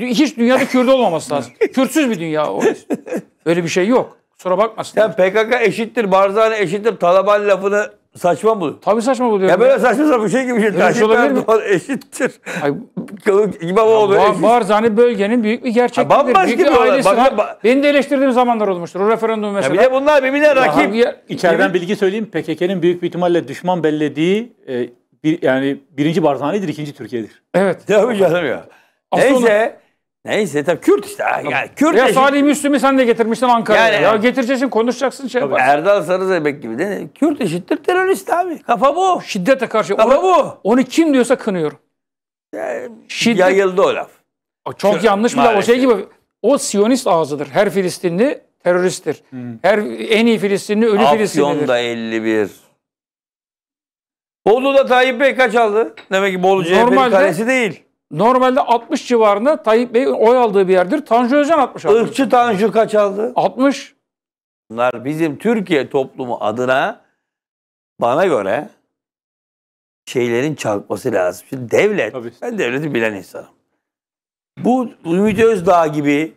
hiç dünyada Kürt olmaması lazım. Kürtsüz bir dünya orası. Öyle bir şey yok. Kusura bakmasın. Ya PKK eşittir, Barzani eşittir, Taliban lafını saçma buluyor. Tabii saçma buluyor. Ya böyle saçma sapan bir şey gibi şey. bir şey. Tayyip Erdoğan eşittir. Ay, İmamoğlu ba eşittir. Barzani bölgenin büyük bir gerçekliğidir. Ha, bambaşka büyük bir, ailesi. Bak, bak, beni de eleştirdiğim zamanlar olmuştur. O referandum mesela. Ya bir de bunlar birbirine rakip. Ya, İçeriden gibi... bilgi söyleyeyim. PKK'nin büyük bir ihtimalle düşman bellediği e, bir, yani birinci Barzani'dir, ikinci Türkiye'dir. Evet. Tabii canım ya. Aslında Neyse. Onu... Neyse tabii Kürt işte. Ah, ya, Kürt ya Salih Müslüm'ü sen de getirmişsin Ankara'ya. Yani, ya getireceksin konuşacaksın şey yaparsın. Erdal Sarızeybek gibi de Kürt eşittir terörist abi. Kafa bu. Şiddete karşı. Kafa onu, bu. Onu kim diyorsa kınıyorum. Ya, Şiddet, yayıldı o laf. O çok Kürt, yanlış bir laf. O şey gibi o Siyonist ağzıdır. Her Filistinli teröristtir. Hmm. Her en iyi Filistinli ölü Afyon'da Filistinlidir. Afyon'da 51. Bolu'da Tayyip Bey kaç aldı? Demek ki Bolu CHP'nin kalesi değil. Normalde 60 civarında Tayyip Bey'in oy aldığı bir yerdir. Tanju Özcan 60 aldı. Irkçı Tanju kaç aldı? 60. Bunlar bizim Türkiye toplumu adına bana göre şeylerin çarpması lazım. Şimdi devlet, Tabii. ben devleti bilen insanım. Bu Ümit Özdağ gibi,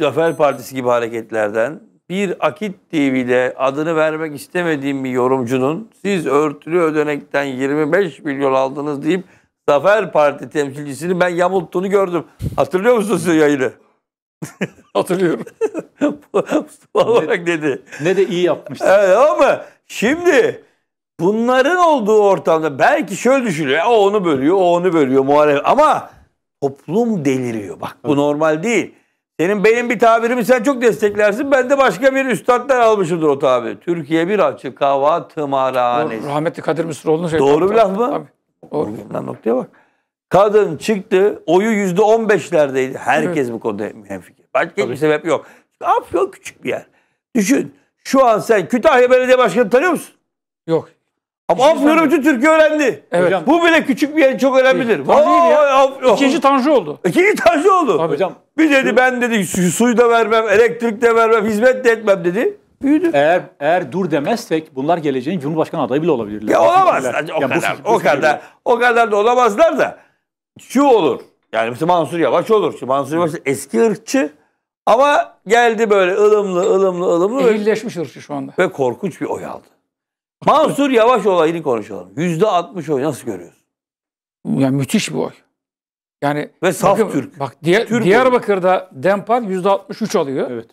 Zafer Partisi gibi hareketlerden bir Akit TV'de adını vermek istemediğim bir yorumcunun siz örtülü ödenekten 25 milyon aldınız deyip Zafer Parti temsilcisini ben yamulttuğunu gördüm. Hatırlıyor musunuz yayını? Hatırlıyorum. Mustafa olarak dedi. Ne de iyi yapmıştı. Evet ama şimdi bunların olduğu ortamda belki şöyle düşünüyor. O onu bölüyor, o onu bölüyor muhalefet. Ama toplum deliriyor. Bak bu evet. normal değil. Senin benim bir tabirimi sen çok desteklersin. Ben de başka bir üstaddan almışımdır o tabiri. Türkiye bir açık hava tımarhanesi. Rahmetli Kadir Mısıroğlu'nun şey. Doğru bir laf mı? Tabii. Organdan noktaya bak. Kadın çıktı oyu yüzde on beşlerdeydi. Herkes bu konuda hemfikir. Başka Tabii. hiçbir sebep yok. Afyon küçük bir yer. Düşün şu an sen Kütahya Belediye Başkanı tanıyor musun? Yok. Ama Afyon'u bütün Türkiye öğrendi. Evet. Hocam, bu bile küçük bir yer çok önemlidir. Değil, değil İkinci Tanju oldu. İkinci Tanju oldu. Tabii hocam. Bir dedi ben dedi suyu da vermem, elektrik de vermem, hizmet de etmem dedi. Büyüdü. Eğer eğer dur demezsek bunlar geleceğin Cumhurbaşkanı adayı bile olabilirler. Ya olamazlar. O kadar. Bu, bu o kadar. Bile. O kadar da olamazlar da şu olur. Yani mesela Mansur Yavaş olur. Şimdi Mansur Yavaş eski ırkçı ama geldi böyle ılımlı ılımlı ılımlı. Ehilleşmiş ırkçı şu anda. Ve korkunç bir oy aldı. Mansur Yavaş olayını konuşalım. Yüzde altmış oy nasıl görüyorsun? Yani müthiş bir oy. Yani ve saf bakın, Türk. Bak Diyarbakır'da oy. Dempar yüzde 63 alıyor. Evet.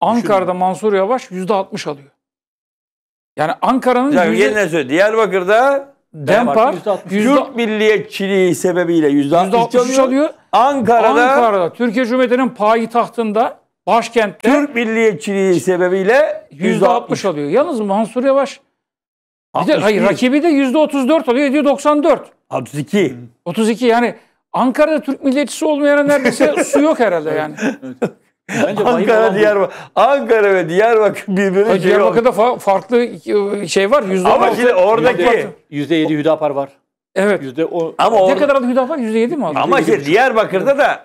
Ankara'da Mansur Yavaş yüzde altmış alıyor. Yani Ankara'nın ya, yüzde... Yeniden söyle. Diyarbakır'da Dempar Kürt milliyetçiliği sebebiyle yüzde altmış alıyor. Ankara'da, Ankara'da Türkiye Cumhuriyeti'nin payitahtında başkentte Türk milliyetçiliği sebebiyle yüzde altmış alıyor. Yalnız Mansur Yavaş bir de, hayır, rakibi de %34 alıyor. Otuz iki. Otuz iki. yani Ankara'da Türk milliyetçisi olmayan neredeyse su yok herhalde yani. Bence Ankara, Diyarbakır. Ankara ve Diyarbakır birbirine şey Diyarbakır'da fa- farklı e, şey var. %16, Ama şimdi oradaki... yedi Hüdapar var. Evet. Yüzde o. Ama ne orada, kadar adı Hüdapar? Yüzde yedi mi? Ama işte Diyarbakır'da da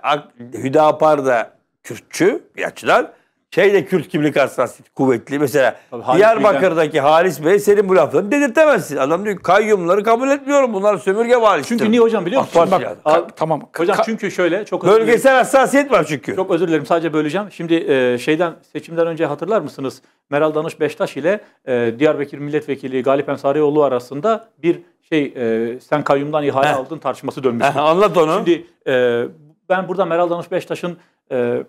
Hüdapar da Kürtçü bir açıdan şey de Kürt kimlik hassasiyeti kuvvetli. Mesela Tabii, Diyarbakır'daki Bey'den... Halis Bey senin bu laflarını dedirtemezsin. Adam diyor kayyumları kabul etmiyorum. Bunlar sömürge valisi. Çünkü niye hocam biliyor musun? Bak, bak, tamam. Hocam çünkü şöyle çok özür Bölgesel dilerim. hassasiyet var çünkü. Çok özür dilerim sadece böleceğim. Şimdi e, şeyden seçimden önce hatırlar mısınız? Meral Danış Beştaş ile e, Diyarbakır Milletvekili Galip Ensarioğlu arasında bir şey e, sen kayyumdan ihale aldın tartışması dönmüştü. Anlat onu. Şimdi e, ben burada Meral Danış Beştaş'ın e,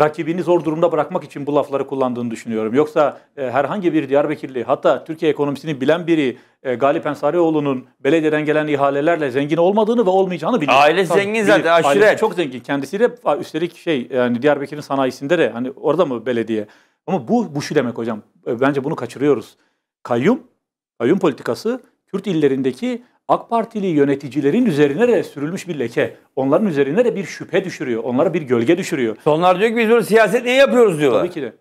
rakibini zor durumda bırakmak için bu lafları kullandığını düşünüyorum. Yoksa e, herhangi bir Diyarbakırlı hatta Türkiye ekonomisini bilen biri e, Galip Ensarioğlu'nun belediyeden gelen ihalelerle zengin olmadığını ve olmayacağını biliyor. Aile Tabii, zengin zaten bilir. aşiret. Ailesi çok zengin Kendisi de üstelik şey yani Diyarbakır'ın sanayisinde de hani orada mı belediye? Ama bu bu şu demek hocam. E, bence bunu kaçırıyoruz. Kayyum, kayyum politikası Kürt illerindeki AK Partili yöneticilerin üzerine de sürülmüş bir leke. Onların üzerine de bir şüphe düşürüyor. Onlara bir gölge düşürüyor. Onlar diyor ki biz bunu siyaset niye yapıyoruz diyorlar. Tabii ki de.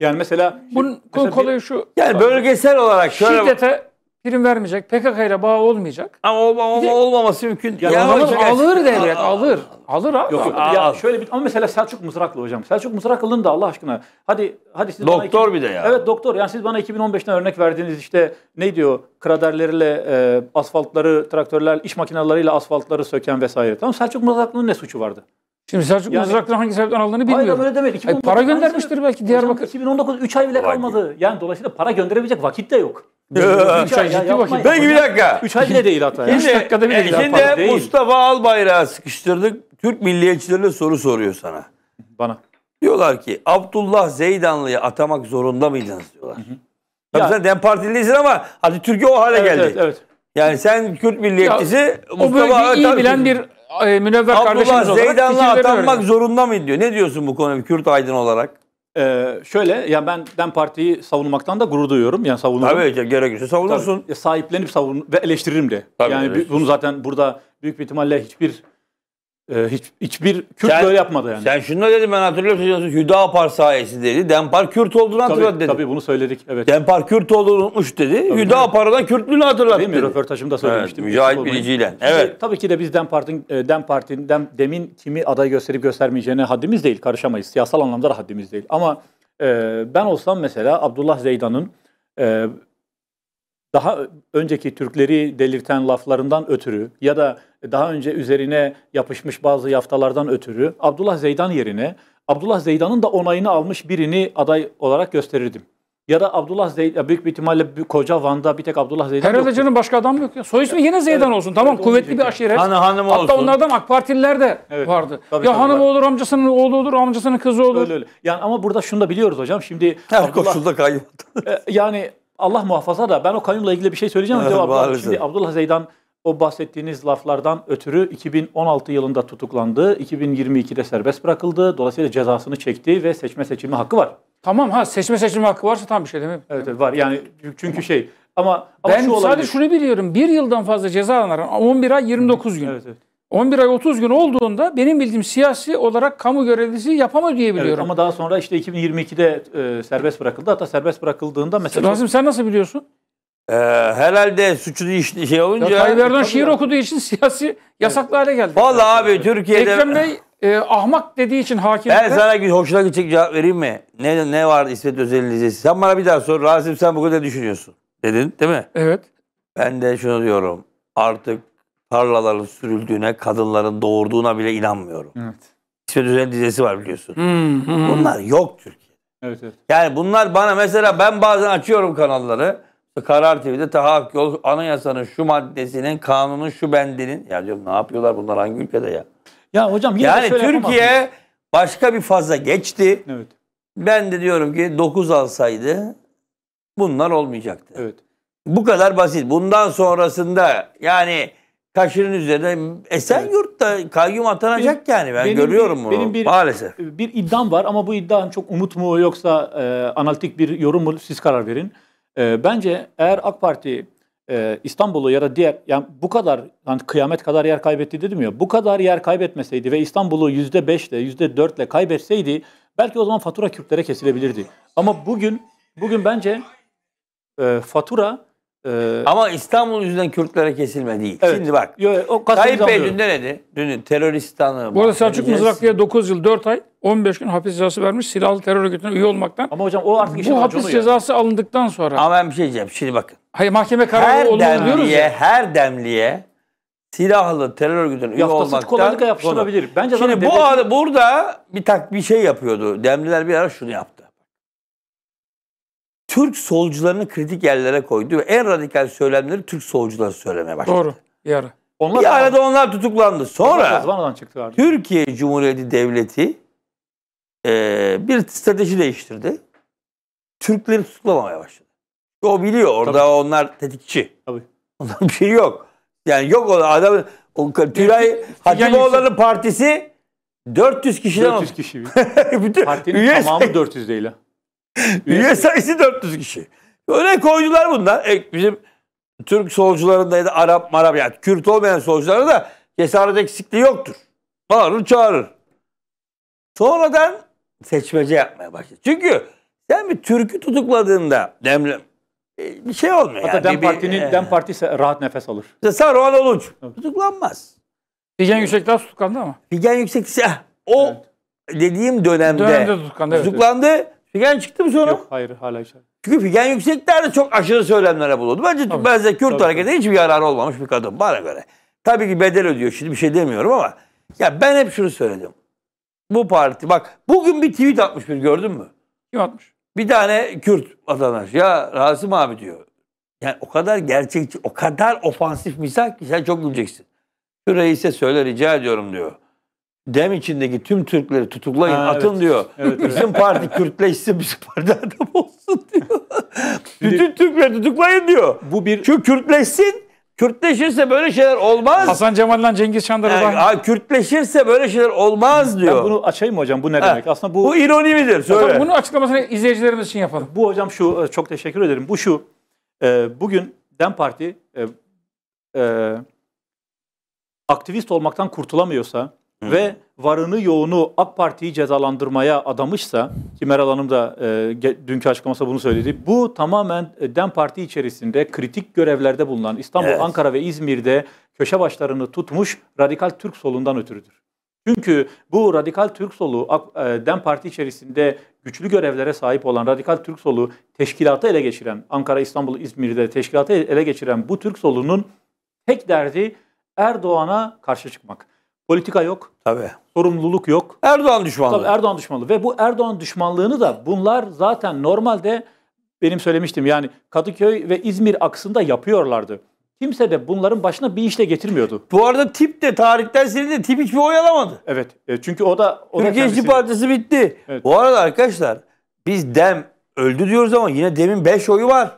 Yani mesela... Bunun mesela konuyu şu... Yani bölgesel olarak şöyle... Şiddete prim vermeyecek, PKK ile bağ olmayacak. Ama ol, ol, olmaması mümkün. Ya, ya alır, alır devlet, alır. Alır abi. Yok, yok. ya şöyle bir ama mesela Selçuk Mızraklı hocam. Selçuk Mızraklı'nın da Allah aşkına. Hadi hadi siz Doktor bana, bir de ya. Evet doktor. Yani siz bana 2015'ten örnek verdiğiniz işte ne diyor? Kraderleriyle e, asfaltları, traktörler, iş makineleriyle asfaltları söken vesaire. Tamam Selçuk Mızraklı'nın ne suçu vardı? Şimdi Selçuk yani, Mızrak'tan hangi sebepten aldığını bilmiyorum. Hayır öyle demek. Hayır, para göndermiştir belki Diyarbakır. 2019 3 ay bile kalmadı. Yani dolayısıyla para gönderebilecek vakit de yok. 3 ee, ay ciddi ya, vakit. Peki bir dakika. 3 ay bile değil hatta. Yani. 3 dakikada bile değil. Şimdi Mustafa değil. Mustafa Albayrak'ı sıkıştırdık. Türk milliyetçilerine soru soruyor sana. Bana. Diyorlar ki Abdullah Zeydanlı'yı atamak zorunda mıydınız diyorlar. Hı hı. Tabii ya. sen DEM Partiliysin ama hadi Türkiye o hale evet, geldi. Evet, evet. Yani sen Kürt milliyetçisi ya, Mustafa O bölgeyi iyi bilen bir e, münevver Abdullah, kardeşimiz olarak Zeydan'la atanmak öyle. zorunda mı diyor? Ne diyorsun bu konuda Kürt aydın olarak? Ee, şöyle yani ben ben partiyi savunmaktan da gurur duyuyorum. Yani savunurum. Tabii ki gerekirse savunursun. Tabii, e, sahiplenip savun ve eleştiririm de. Tabii, yani eleştirir. bunu zaten burada büyük bir ihtimalle hiçbir ee, hiç, hiçbir Kürt sen, böyle yapmadı yani. Sen şunu dedin ben hatırlıyorsun Hüdapar sayesi dedi. Dempar Kürt olduğunu hatırlat tabii, dedi. Tabii bunu söyledik evet. Dempar Kürt olduğunu unutmuş dedi. Tabii, Hüdapar'dan Kürtlüğünü hatırlat Değil dedi. mi? Röportajımda söylemiştim. Evet, Mücahit Bilici'yle. Evet. Şimdi, tabii ki de biz dempartın e, dempartın Dem, demin kimi aday gösterip göstermeyeceğine haddimiz değil. Karışamayız. Siyasal anlamda da haddimiz değil. Ama e, ben olsam mesela Abdullah Zeydan'ın e, daha önceki Türkleri delirten laflarından ötürü ya da daha önce üzerine yapışmış bazı yaftalardan ötürü Abdullah Zeydan yerine Abdullah Zeydan'ın da onayını almış birini aday olarak gösterirdim. Ya da Abdullah Zeydan, büyük bir ihtimalle koca Van'da bir tek Abdullah Zeydan Herhalde yoktu. canım başka adam yok ya. Soy ismi yine Zeydan evet. olsun. Tamam kuvvetli bir aşiret. Hanı hanım Hatta olsun. Hatta onlardan AK Partililer de evet. vardı. Tabii, ya tabii, hanım var. olur, amcasının oğlu olur, amcasının kızı olur. Öyle öyle. Yani ama burada şunu da biliyoruz hocam. Şimdi Her Abdullah, koşulda kayyum. E, yani Allah muhafaza da ben o kayyumla ilgili bir şey söyleyeceğim. Cevap Şimdi Abdullah Zeydan o bahsettiğiniz laflardan ötürü 2016 yılında tutuklandı. 2022'de serbest bırakıldı. Dolayısıyla cezasını çekti ve seçme seçilme hakkı var. Tamam ha seçme seçilme hakkı varsa tam bir şey değil mi? Evet, evet var yani çünkü şey ama, ama ben şu sadece şunu biliyorum. Bir yıldan fazla ceza alanların 11 ay 29 gün. Evet, evet. 11 ay 30 gün olduğunda benim bildiğim siyasi olarak kamu görevlisi yapamıyor diye biliyorum. Evet, ama daha sonra işte 2022'de e, serbest bırakıldı. Hatta serbest bırakıldığında mesela... Rasim sen nasıl biliyorsun? Ee, herhalde suçlu iş, şey olunca... Ya Tayyip Erdoğan şiir ya. okuduğu için siyasi yasaklı hale geldi. Valla abi Türkiye'de... Ekrem Bey e, ahmak dediği için hakim. Ben sana bir hoşuna gidecek cevap vereyim mi? Ne ne var İsmet Özel'in dizisi? Sen bana bir daha sor. Rasim sen bu kadar düşünüyorsun. Dedin değil mi? Evet. Ben de şunu diyorum. Artık tarlaların sürüldüğüne, kadınların doğurduğuna bile inanmıyorum. Evet. İsmet Özel dizesi var biliyorsun. Hmm, hmm. Bunlar yok Türkiye. Evet, evet. Yani bunlar bana mesela ben bazen açıyorum kanalları. Karar TV'de tahakkuk yol anayasanın şu maddesinin, kanunun şu bendinin. Ya diyorum ne yapıyorlar bunlar hangi ülkede ya? Ya hocam yine yani Türkiye yapamazsın. başka bir faza geçti. Evet. Ben de diyorum ki 9 alsaydı bunlar olmayacaktı. Evet. Bu kadar basit. Bundan sonrasında yani kaşının üzerine Esenyurt'ta evet. kayyum atanacak benim, yani ben benim, görüyorum bir, bunu benim bir, maalesef. Bir iddiam var ama bu iddiam çok umut mu yoksa e, analitik bir yorum mu siz karar verin. E, bence eğer AK Parti e, İstanbul'u ya da diğer yani bu kadar yani kıyamet kadar yer kaybetti dedim ya bu kadar yer kaybetmeseydi ve İstanbul'u yüzde beşle yüzde dörtle kaybetseydi belki o zaman fatura Kürtlere kesilebilirdi. Ama bugün bugün bence e, fatura ee, Ama İstanbul yüzünden Kürtlere kesilme değil. Evet. Şimdi bak. Yo, o Tayyip Bey dün ne dedi? Dün terörist tanığı. Bu arada Selçuk Mızraklı'ya 9 yıl 4 ay 15 gün hapis cezası vermiş silahlı terör örgütüne üye olmaktan. Ama hocam o artık Bu hapis cezası alındıktan sonra. Ama ben bir şey diyeceğim. Şimdi bakın. Hayır mahkeme kararı olur diyoruz ya. Her demliğe silahlı terör örgütüne üye Yaftası olmaktan. kolaylıkla yapıştırabilir. Bence Şimdi bu devletin... burada bir tak bir şey yapıyordu. Demliler bir ara şunu yaptı. Türk solcularını kritik yerlere koydu ve en radikal söylemleri Türk solcuları söylemeye başladı. Doğru. Yarı. Onlar bir arada onlar tutuklandı. Sonra çıktı çıktılar. Türkiye Cumhuriyeti Devleti e, bir strateji değiştirdi. Türkleri tutuklamaya başladı. O biliyor orada Tabii. onlar tetikçi. Tabii. Ondan bir şey yok. Yani yok o adam o, Tülay Hatipoğulları partisi 400 kişiden 400 kişi. Bütün Partinin üye tamamı 400 değil ha. Üye sayısı 400 kişi. Öyle koydular bunlar. E, bizim Türk solcularında da Arap, Marap yani Kürt olmayan solcularda da cesaret eksikliği yoktur. Bağırır çağırır. Sonradan seçmece yapmaya başladı. Çünkü sen bir Türk'ü tutukladığında demlem bir şey olmuyor. Hatta yani. Dem, Parti'nin, e, Dem Parti rahat nefes alır. Saruhan Oluç evet. tutuklanmaz. Figen Yüksekdağ tutuklandı ama. Figen Yüksekdağ o evet. dediğim dönemde, dönemde tutuklandı. Evet. tutuklandı. Figen çıktı mı sonra? Yok hayır hala içeride. Çünkü Figen Yüksekler'de çok aşırı söylemlere bulundu. Bence tabii, benzer Kürt hareketine hiçbir yararı olmamış bir kadın bana göre. Tabii ki bedel ödüyor şimdi bir şey demiyorum ama ya ben hep şunu söyledim. Bu parti bak bugün bir tweet atmış bir gördün mü? Kim atmış? Bir tane Kürt vatandaş ya Rasim abi diyor. Yani o kadar gerçekçi, o kadar ofansif misal ki sen çok güleceksin. Şu reise söyle rica ediyorum diyor dem içindeki tüm Türkleri tutuklayın, ha, atın evet. diyor. Evet, evet. Bizim parti Kürtleşsin, bizim parti adam olsun diyor. Şimdi, Bütün Türkleri tutuklayın diyor. Bu bir Çünkü Kürtleşsin, Kürtleşirse böyle şeyler olmaz. Hasan Cemal'den Cengiz Çandar'dan. Yani, Kürtleşirse böyle şeyler olmaz diyor. Ben bunu açayım mı hocam? Bu ne demek? Aslında bu Bu ironi midir? Söyle. Hocam bunun açıklamasını izleyicilerimiz için yapalım. Bu hocam şu e, çok teşekkür ederim. Bu şu. E, bugün Dem Parti e, e, aktivist olmaktan kurtulamıyorsa ve varını yoğunu AK Parti'yi cezalandırmaya adamışsa ki Meral Hanım da e, dünkü açıklamasında bunu söyledi. Bu tamamen e, DEM Parti içerisinde kritik görevlerde bulunan İstanbul, evet. Ankara ve İzmir'de köşe başlarını tutmuş radikal Türk solundan ötürüdür. Çünkü bu radikal Türk solu e, DEM Parti içerisinde güçlü görevlere sahip olan radikal Türk solu teşkilatı ele geçiren Ankara, İstanbul, İzmir'de teşkilatı ele geçiren bu Türk solunun tek derdi Erdoğan'a karşı çıkmak. Politika yok. Tabii. Sorumluluk yok. Erdoğan düşmanlığı. Tabii Erdoğan düşmanlığı. Ve bu Erdoğan düşmanlığını da bunlar zaten normalde benim söylemiştim yani Kadıköy ve İzmir aksında yapıyorlardı. Kimse de bunların başına bir işle getirmiyordu. Bu arada tip de tarihten seni tip hiçbir oy alamadı. Evet. E, çünkü o da... O Türkiye İşçi Partisi bitti. Evet. Bu arada arkadaşlar biz dem öldü diyoruz ama yine demin 5 oyu var.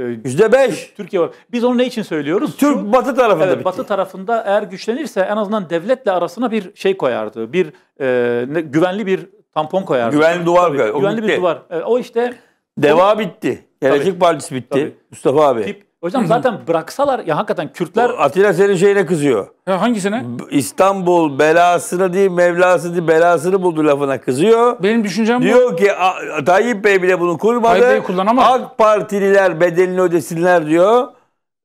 Ee, Yüzde beş. Türkiye var. Biz onu ne için söylüyoruz? Türk Şu, batı tarafında evet, Batı tarafında eğer güçlenirse en azından devletle arasına bir şey koyardı. Bir e, ne, güvenli bir tampon koyardı. Güvenli duvar Tabii, koyardı. Güvenli bitti. bir duvar. E, o işte. Deva o, bitti. Gelecek Partisi bitti. Tabii. Mustafa abi. Tip Hocam hı zaten bıraksalar ya hakikaten Kürtler... O Atilla senin şeyine kızıyor. Ya hangisine? İstanbul belasını değil Mevlasını değil belasını buldu lafına kızıyor. Benim düşüncem Diyor bu. Diyor ki Tayyip Bey bile bunu kurmadı. Tayyip Bey kullanamaz. AK Partililer bedelini ödesinler diyor.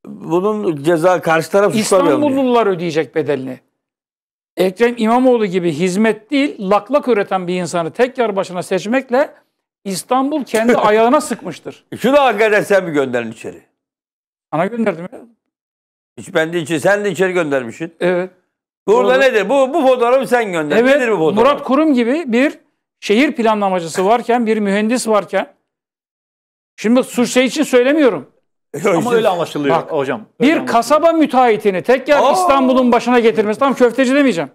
Bunun ceza karşı taraf suçlamıyor. İstanbullular ödeyecek bedelini. Ekrem İmamoğlu gibi hizmet değil laklak üreten bir insanı tekrar başına seçmekle İstanbul kendi ayağına sıkmıştır. Şunu hakikaten sen mi gönderin içeri? Sana gönderdim ya. Hiç ben de içeri, sen de içeri göndermişsin. Evet. Burada Doğru. nedir? Bu bu fotoğrafı sen gönder. Evet, nedir bu fotoğraf? Murat Kurum gibi bir şehir planlamacısı varken, bir mühendis varken Şimdi suç şey için söylemiyorum. Ama öyle anlaşılıyor Bak, hocam. Öyle bir anlaşılıyor. kasaba müteahhitini tekrar İstanbul'un başına getirmesi. Tam köfteci demeyeceğim.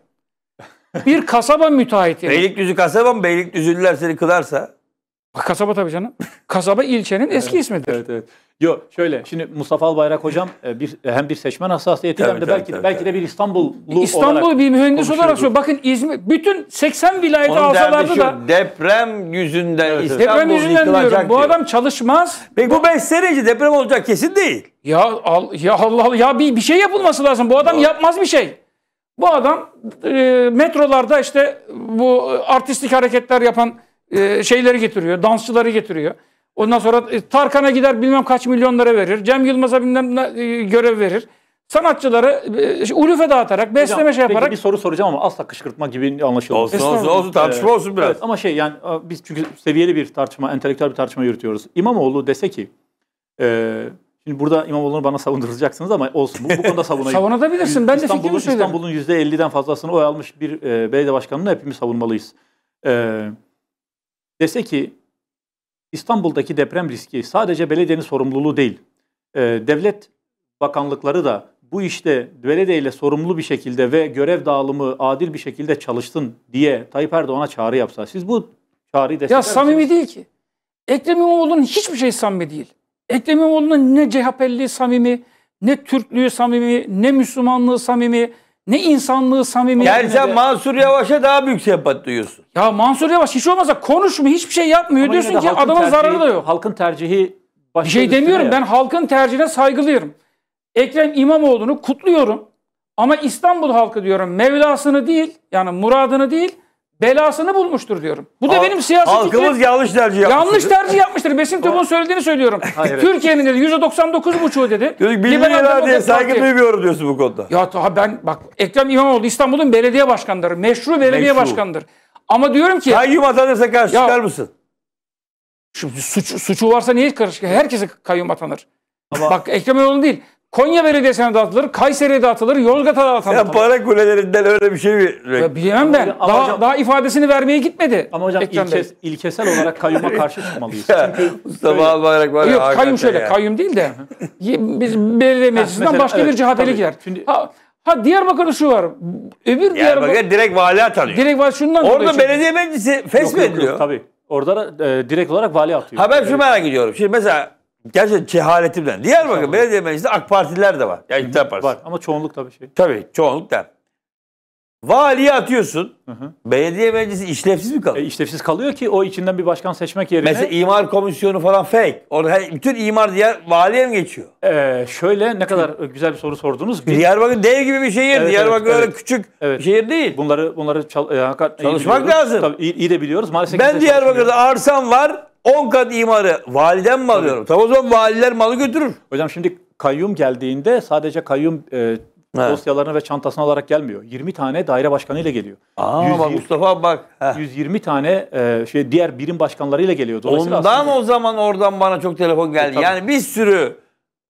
Bir kasaba müteahhitini. Beylikdüzü kasaba mı? Beylikdüzülüler seni kılarsa. Kasaba tabii canım. Kasaba ilçenin eski evet, ismidir. Evet evet. Yo şöyle şimdi Mustafa Albayrak hocam e, bir e, hem bir seçmen hassasiyeti hem de belki tabii, belki de bir İstanbullu İstanbul olarak bir mühendis olarak söylüyor. Bakın İzmir bütün 80 vilayeti Onun alsalardı da deprem yüzünden evet, İstanbul deprem yüzünden diyorum. Diyor. Bu adam çalışmaz. Peki bu 5 sene deprem olacak kesin değil. Ya al, ya Allah, Allah ya bir bir şey yapılması lazım. Bu adam Doğru. yapmaz bir şey. Bu adam e, metrolarda işte bu artistik hareketler yapan e, şeyleri getiriyor, dansçıları getiriyor. Ondan sonra e, Tarkan'a gider bilmem kaç milyonlara verir. Cem Yılmaz'a bilmem ne e, görev verir. Sanatçıları e, şey, ulufe dağıtarak, besleme Hocam, şey yaparak. Peki bir soru soracağım ama asla kışkırtma gibi anlaşılmaz. Olsun olsun, olsun tartışma olsun biraz. Evet, ama şey yani biz çünkü seviyeli bir tartışma, entelektüel bir tartışma yürütüyoruz. İmamoğlu dese ki e, Şimdi burada İmamoğlu'nu bana savunduracaksınız ama olsun. Bu, bu konuda savunayım. Savunabilirsin. Ben de İstanbul'un, fikrimi söylerim. İstanbul'un %50'den fazlasını oy almış bir e, belediye başkanını hepimiz savunmalıyız. E, dese ki İstanbul'daki deprem riski sadece belediyenin sorumluluğu değil. E, devlet bakanlıkları da bu işte belediyeyle sorumlu bir şekilde ve görev dağılımı adil bir şekilde çalıştın diye Tayyip Erdoğan'a çağrı yapsa siz bu çağrıyı destekler Ya samimi değil ki. Ekrem İmamoğlu'nun hiçbir şey samimi değil. Ekrem İmamoğlu'nun ne CHP'li samimi, ne Türklüğü samimi, ne Müslümanlığı samimi, ne insanlığı samimi. Yani sen Mansur Yavaş'a daha büyük sempati duyuyorsun. Ya Mansur Yavaş hiç olmazsa konuşmuyor, hiçbir şey yapmıyor. Ama diyorsun ki adamın tercihi, zararı da yok. Halkın tercihi başka bir şey demiyorum. Ya. Ben halkın tercihine saygılıyorum. Ekrem İmamoğlu'nu kutluyorum. Ama İstanbul halkı diyorum Mevlasını değil yani muradını değil belasını bulmuştur diyorum. Bu da Al, benim siyasi Halkımız fikrim. yanlış tercih yapmıştır. Yanlış tercih yapmıştır. Besim Top'un söylediğini söylüyorum. Türkiye'nin dedi %99,5'u dedi. Milli diye saygı duymuyorum diyorsun bu konuda. Ya ta, ben bak Ekrem İmamoğlu İstanbul'un belediye başkanları. Meşru belediye Meşru. başkanıdır. Ama diyorum ki... Kayyum atanırsa karşı ya, çıkar mısın? Şimdi suç, suçu varsa niye karışık? Herkese kayyum atanır. Ama, Bak Ekrem İmamoğlu değil. Konya Belediyesi'ne dağıtılır, Kayseri'ye dağıtılır, Yozgat'a dağıtılır. Ya para kulelerinden öyle bir şey mi? Ya bilemem ben. Ama daha, hocam, daha ifadesini vermeye gitmedi. Ama hocam ilkes, ilkesel olarak kayyuma karşı çıkmalıyız. Çünkü Mustafa Albayrak var Yok kayyum şöyle, ya. kayyum değil de. Biz belediye meclisinden başka evet, bir CHP'li gider. Şimdi, ha, Ha Diyarbakır'da şu var. Öbür Diyarbakır, Diyarbakır direkt vali atanıyor. Direkt vali şundan Orada belediye meclisi fesmediliyor. Tabii. Orada e, direkt olarak vali atıyor. Ha ben şunu merak ediyorum. Şimdi mesela Gerçi cehaletimden. Diyarbakır Tabii. Belediye Meclisi'nde AK Partililer de var. Ya yani Partisi. Var ama çoğunluk tabii şey. Tabii çoğunluk der. Valiye atıyorsun. Hı hı. Belediye meclisi işlevsiz mi kalıyor? E, işlevsiz kalıyor ki o içinden bir başkan seçmek yerine. Mesela imar komisyonu falan fake. Orada bütün imar diğer valiye mi geçiyor? E, şöyle ne kadar güzel bir soru sordunuz. Bir... Diyarbakır dev gibi bir şehir. Evet, Diyarbakır evet, öyle küçük evet. bir şehir değil. Bunları bunları çal, e, çalışmak lazım. Tabii iyi, iyi de biliyoruz. Maalesef ben Diyarbakır'da arsam var. 10 kat imarı validen mi alıyorum? Tabii o zaman valiler malı götürür. Hocam şimdi kayyum geldiğinde sadece kayyum e, He. dosyalarını ve çantasını alarak gelmiyor. 20 tane daire başkanıyla geliyor. Aa 120, bak Mustafa bak. Heh. 120 tane e, şey diğer birim başkanlarıyla geliyor. Ondan aslında... o zaman oradan bana çok telefon e, geldi. E, yani bir sürü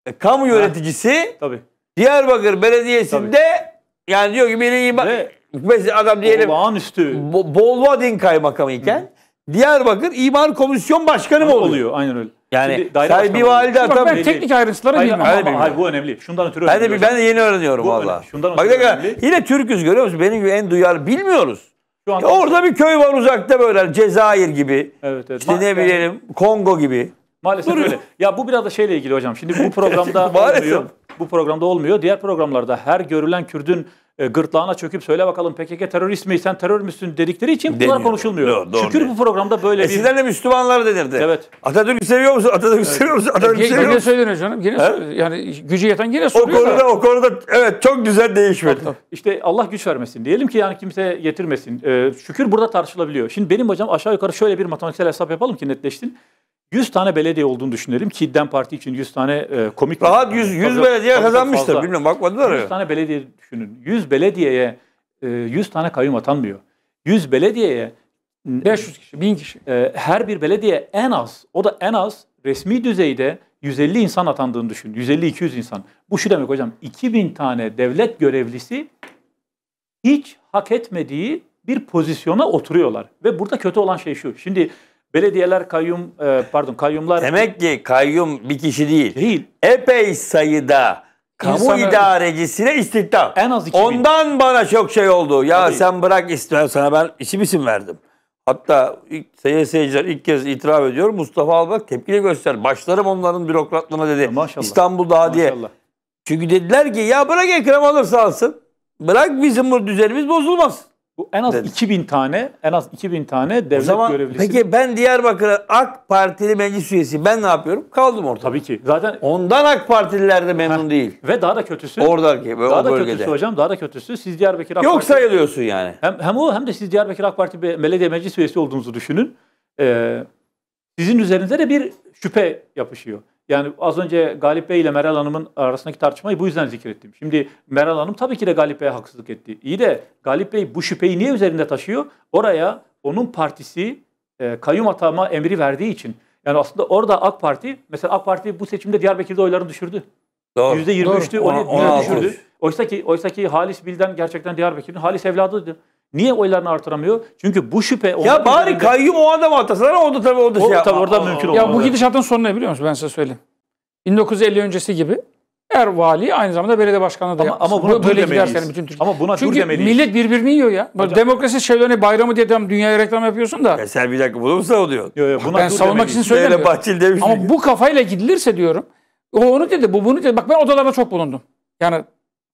e, kamu yöneticisi Heh. tabii. Diyarbakır Belediyesi'nde tabii. yani diyor ki biri bak mesela adam diyelim Olağanüstü. Bo Bolvadin kaymakamı iken Diyarbakır İmar Komisyon Başkanı mı oluyor? oluyor? Aynen öyle. Yani sen bir valide atam. Ben teknik ayrıntıları hayır, Hayır, hayır, bu önemli. Şundan ötürü ben de, ben de yeni öğreniyorum valla. Bak ne kadar yine Türk'üz görüyor musun? Benim gibi en duyarlı bilmiyoruz. Şu an. ya orada bir köy var uzakta böyle Cezayir gibi. Evet evet. İşte ne bileyim Kongo gibi. Maalesef Duruyor. öyle. Ya bu biraz da şeyle ilgili hocam. Şimdi bu programda olmuyor. Bu programda olmuyor. Diğer programlarda her görülen Kürt'ün e, gırtlağına çöküp söyle bakalım PKK terörist mi sen terör müsün dedikleri için bunlar konuşulmuyor. Doğru, doğru Şükür değil. bu programda böyle e, bir... Eskiden de Müslümanlar denirdi. Evet. Atatürk'ü seviyor musun? Atatürk'ü seviyor musun? Atatürk'ü e, seviyor musun? Yine söyleniyor canım. Yine Yani gücü yeten yine O konuda, o konuda evet çok güzel değişmedi. İşte Allah güç vermesin. Diyelim ki yani kimse getirmesin. Ee, şükür burada tartışılabiliyor. Şimdi benim hocam aşağı yukarı şöyle bir matematiksel hesap yapalım ki netleşsin. 100 tane belediye olduğunu düşünelim ki İDDEM Parti için 100 tane e, komik. rahat 100, 100 fazla, belediye fazla, kazanmıştır. Fazla. Bilmiyorum bakmadılar ya. 100 tane belediye düşünün. 100 belediyeye e, 100 tane kayyum atanmıyor. 100 belediyeye 500 kişi, 1000 kişi. E, her bir belediye en az, o da en az resmi düzeyde 150 insan atandığını düşün. 150-200 insan. Bu şu demek hocam 2000 tane devlet görevlisi hiç hak etmediği bir pozisyona oturuyorlar. Ve burada kötü olan şey şu. Şimdi Belediyeler kayyum e, pardon kayyumlar Demek ki kayyum bir kişi değil. değil. Epey sayıda kamu İnsanı... idarecisine istihdam. En az 2000. Ondan bana çok şey oldu. Ya Tabii. sen bırak istihdam sana ben isim isim verdim. Hatta seyirciler ilk kez itiraf ediyor. Mustafa Albak tepkili göster. Başlarım onların bürokratlarına dedi. Maşallah. İstanbul daha diye. Çünkü dediler ki ya bırak Ekrem alırsa alsın. Bırak bizim bu düzenimiz bozulmasın. Bu en az dedi. 2000 tane, en az 2000 tane devlet o zaman, görevlisi. Peki ben Diyarbakır'a AK Partili meclis üyesi ben ne yapıyorum? Kaldım orada. Tabii ki. Zaten ondan AK Partililer de memnun heh. değil. Ve daha da kötüsü. Oradaki daha o da bölgede. kötüsü hocam, daha da kötüsü. Siz Diyarbakır AK Yok Parti, sayılıyorsun yani. Hem hem o hem de siz Diyarbakır AK Parti belediye meclis üyesi olduğunuzu düşünün. Ee, sizin üzerinize de bir şüphe yapışıyor. Yani az önce Galip Bey ile Meral Hanım'ın arasındaki tartışmayı bu yüzden zikrettim. Şimdi Meral Hanım tabii ki de Galip Bey'e haksızlık etti. İyi de Galip Bey bu şüpheyi niye üzerinde taşıyor? Oraya onun partisi e, kayyum atama emri verdiği için. Yani aslında orada AK Parti, mesela AK Parti bu seçimde Diyarbakır'da oylarını düşürdü. Doğru. %23'tü, onu düşürdü. Oysa ki, oysa ki Halis Bilden gerçekten Diyarbakır'ın Halis evladıydı. Niye oylarını artıramıyor? Çünkü bu şüphe... Ya bari kayyum o adam atasana o da tabii o da o, şey tabii orada mümkün olmaz. Ya bu gidişatın sonu ne biliyor musun ben size söyleyeyim. 1950 öncesi gibi her vali aynı zamanda belediye başkanı da ama, ama buna böyle, böyle gidersen yani bütün Türkiye. Ama buna Çünkü dur demeliyiz. millet birbirini yiyor ya. Hocam. Demokrasi şeylerine bayramı diye tam dünyaya reklam yapıyorsun da. sen bir dakika bunu mu savunuyorsun? Yo, yo, buna ben savunmak demeliyiz. için söylemiyorum. Bahçeli demiş şey ama bu kafayla gidilirse diyorum. O onu dedi, bu bunu dedi. Bak ben odalarda çok bulundum. Yani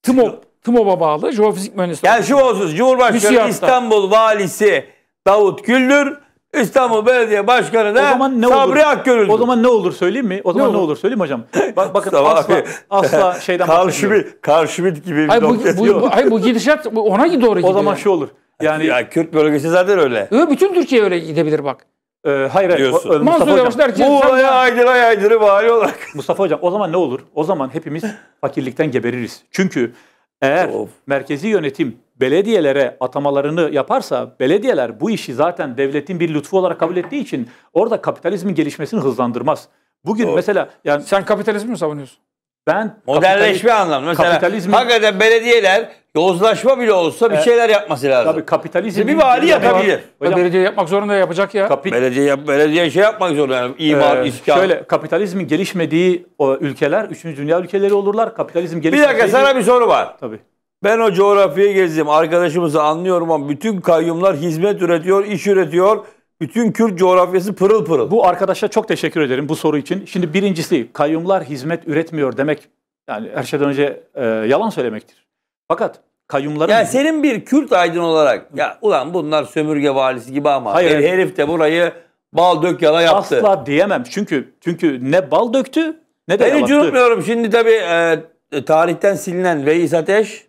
tüm o. TMOB'a bağlı jeofizik mühendisliği. Yani şu olsun Cumhurbaşkanı Müsiyatta. İstanbul Valisi Davut Güldür, İstanbul Belediye Başkanı da o zaman ne Sabri Akgönül. O zaman ne olur söyleyeyim mi? O zaman ne, ne olur? olur söyleyeyim hocam? Bak, bakın asla, abi. asla şeyden Karl Schmitt, Karl Schmitt gibi bir hayır, bu, bu, bu, hayır, bu gidişat ona doğru gidiyor. O zaman yani. şu olur. Yani ya, Kürt bölgesi zaten öyle. Bütün Türkiye öyle gidebilir bak. Ee, hayır diyorsun. hayır. Mansur Yavaş der ki... Bu olaya aydır ay vali olarak. Mustafa Hocam o zaman ne olur? O zaman hepimiz fakirlikten gebeririz. Çünkü eğer of. merkezi yönetim belediyelere atamalarını yaparsa belediyeler bu işi zaten devletin bir lütfu olarak kabul ettiği için orada kapitalizmin gelişmesini hızlandırmaz. Bugün Doğru. mesela yani sen kapitalizmi mi savunuyorsun? Ben modelleşme kapitaliz, anlamında mesela hakikaten belediyeler Yozlaşma bile olsa bir e, şeyler yapması lazım. Tabii kapitalizm. bir vali yapabilir. Hocam, belediye yapmak zorunda yapacak ya. Kapit belediye belediye şey yapmak zorunda. Yani e, imar, ee, iskan. Şöyle kapitalizmin gelişmediği o, ülkeler 3. dünya ülkeleri olurlar. Kapitalizm gelişmediği... Bir dakika sana bir soru var. Tabii. Ben o coğrafyayı gezdim. Arkadaşımızı anlıyorum ama bütün kayyumlar hizmet üretiyor, iş üretiyor. Bütün Kürt coğrafyası pırıl pırıl. Bu arkadaşa çok teşekkür ederim bu soru için. Şimdi birincisi kayyumlar hizmet üretmiyor demek yani her şeyden önce e, yalan söylemektir. Fakat kayyumların... Ya senin bir Kürt aydın olarak ya ulan bunlar sömürge valisi gibi ama Hayır, her, herif de burayı bal dök yala yaptı. Asla diyemem. Çünkü çünkü ne bal döktü ne de Ben hiç unutmuyorum. Şimdi tabii e, e, tarihten silinen Reis Ateş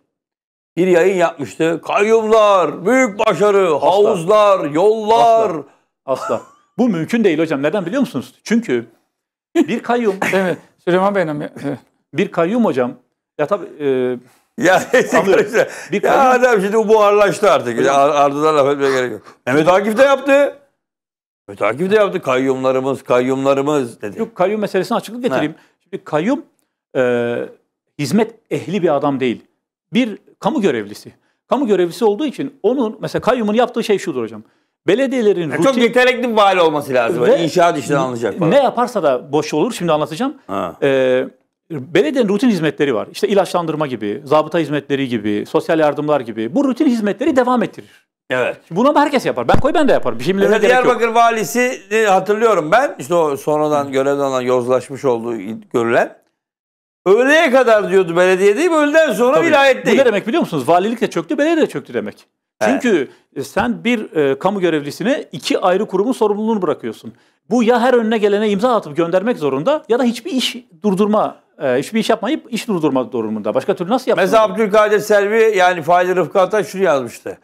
bir yayın yapmıştı. Kayyumlar, büyük başarı, Asla. havuzlar, yollar. Asla. Asla. Bu mümkün değil hocam. Neden biliyor musunuz? Çünkü bir kayyum... mi Süleyman Bey'le... bir kayyum hocam... Ya tabii... E, ya, işte, bir ya kadın... adam şimdi buharlaştı artık. Yani Ar Arda'dan laf etmeye gerek yok. Mehmet Akif de yaptı. Mehmet Akif de yaptı. Kayyumlarımız, kayyumlarımız dedi. Yok kayyum meselesini açıklık getireyim. Ha. Şimdi kayyum e, hizmet ehli bir adam değil. Bir kamu görevlisi. Kamu görevlisi olduğu için onun mesela kayyumun yaptığı şey şudur hocam. Belediyelerin yani rutin... Çok yetenekli bir vali olması lazım. Ve İnşaat işini anlayacak falan. Ne yaparsa da boş olur. Şimdi anlatacağım. Ha. Ee, Belediyenin rutin hizmetleri var. İşte ilaçlandırma gibi, zabıta hizmetleri gibi, sosyal yardımlar gibi. Bu rutin hizmetleri devam ettirir. Evet. Bunu ama herkes yapar. Ben koy ben de yapar. Bir şey bilmeme Diyarbakır valisi e, hatırlıyorum ben. İşte o sonradan görevden alan yozlaşmış olduğu görülen. Öğleye kadar diyordu belediye değil mi? Öğleden sonra Tabii. vilayet değil. Bu ne demek biliyor musunuz? Valilik de çöktü, belediye de çöktü demek. Evet. Çünkü e, sen bir e, kamu görevlisine iki ayrı kurumun sorumluluğunu bırakıyorsun. Bu ya her önüne gelene imza atıp göndermek zorunda ya da hiçbir iş durdurma ee, iş bir iş yapmayıp iş durdurmak durumunda. Başka türlü nasıl yapsın? Mesela Abdülkadir Selvi yani Fahri Rıfkı Ataş şunu yazmıştı.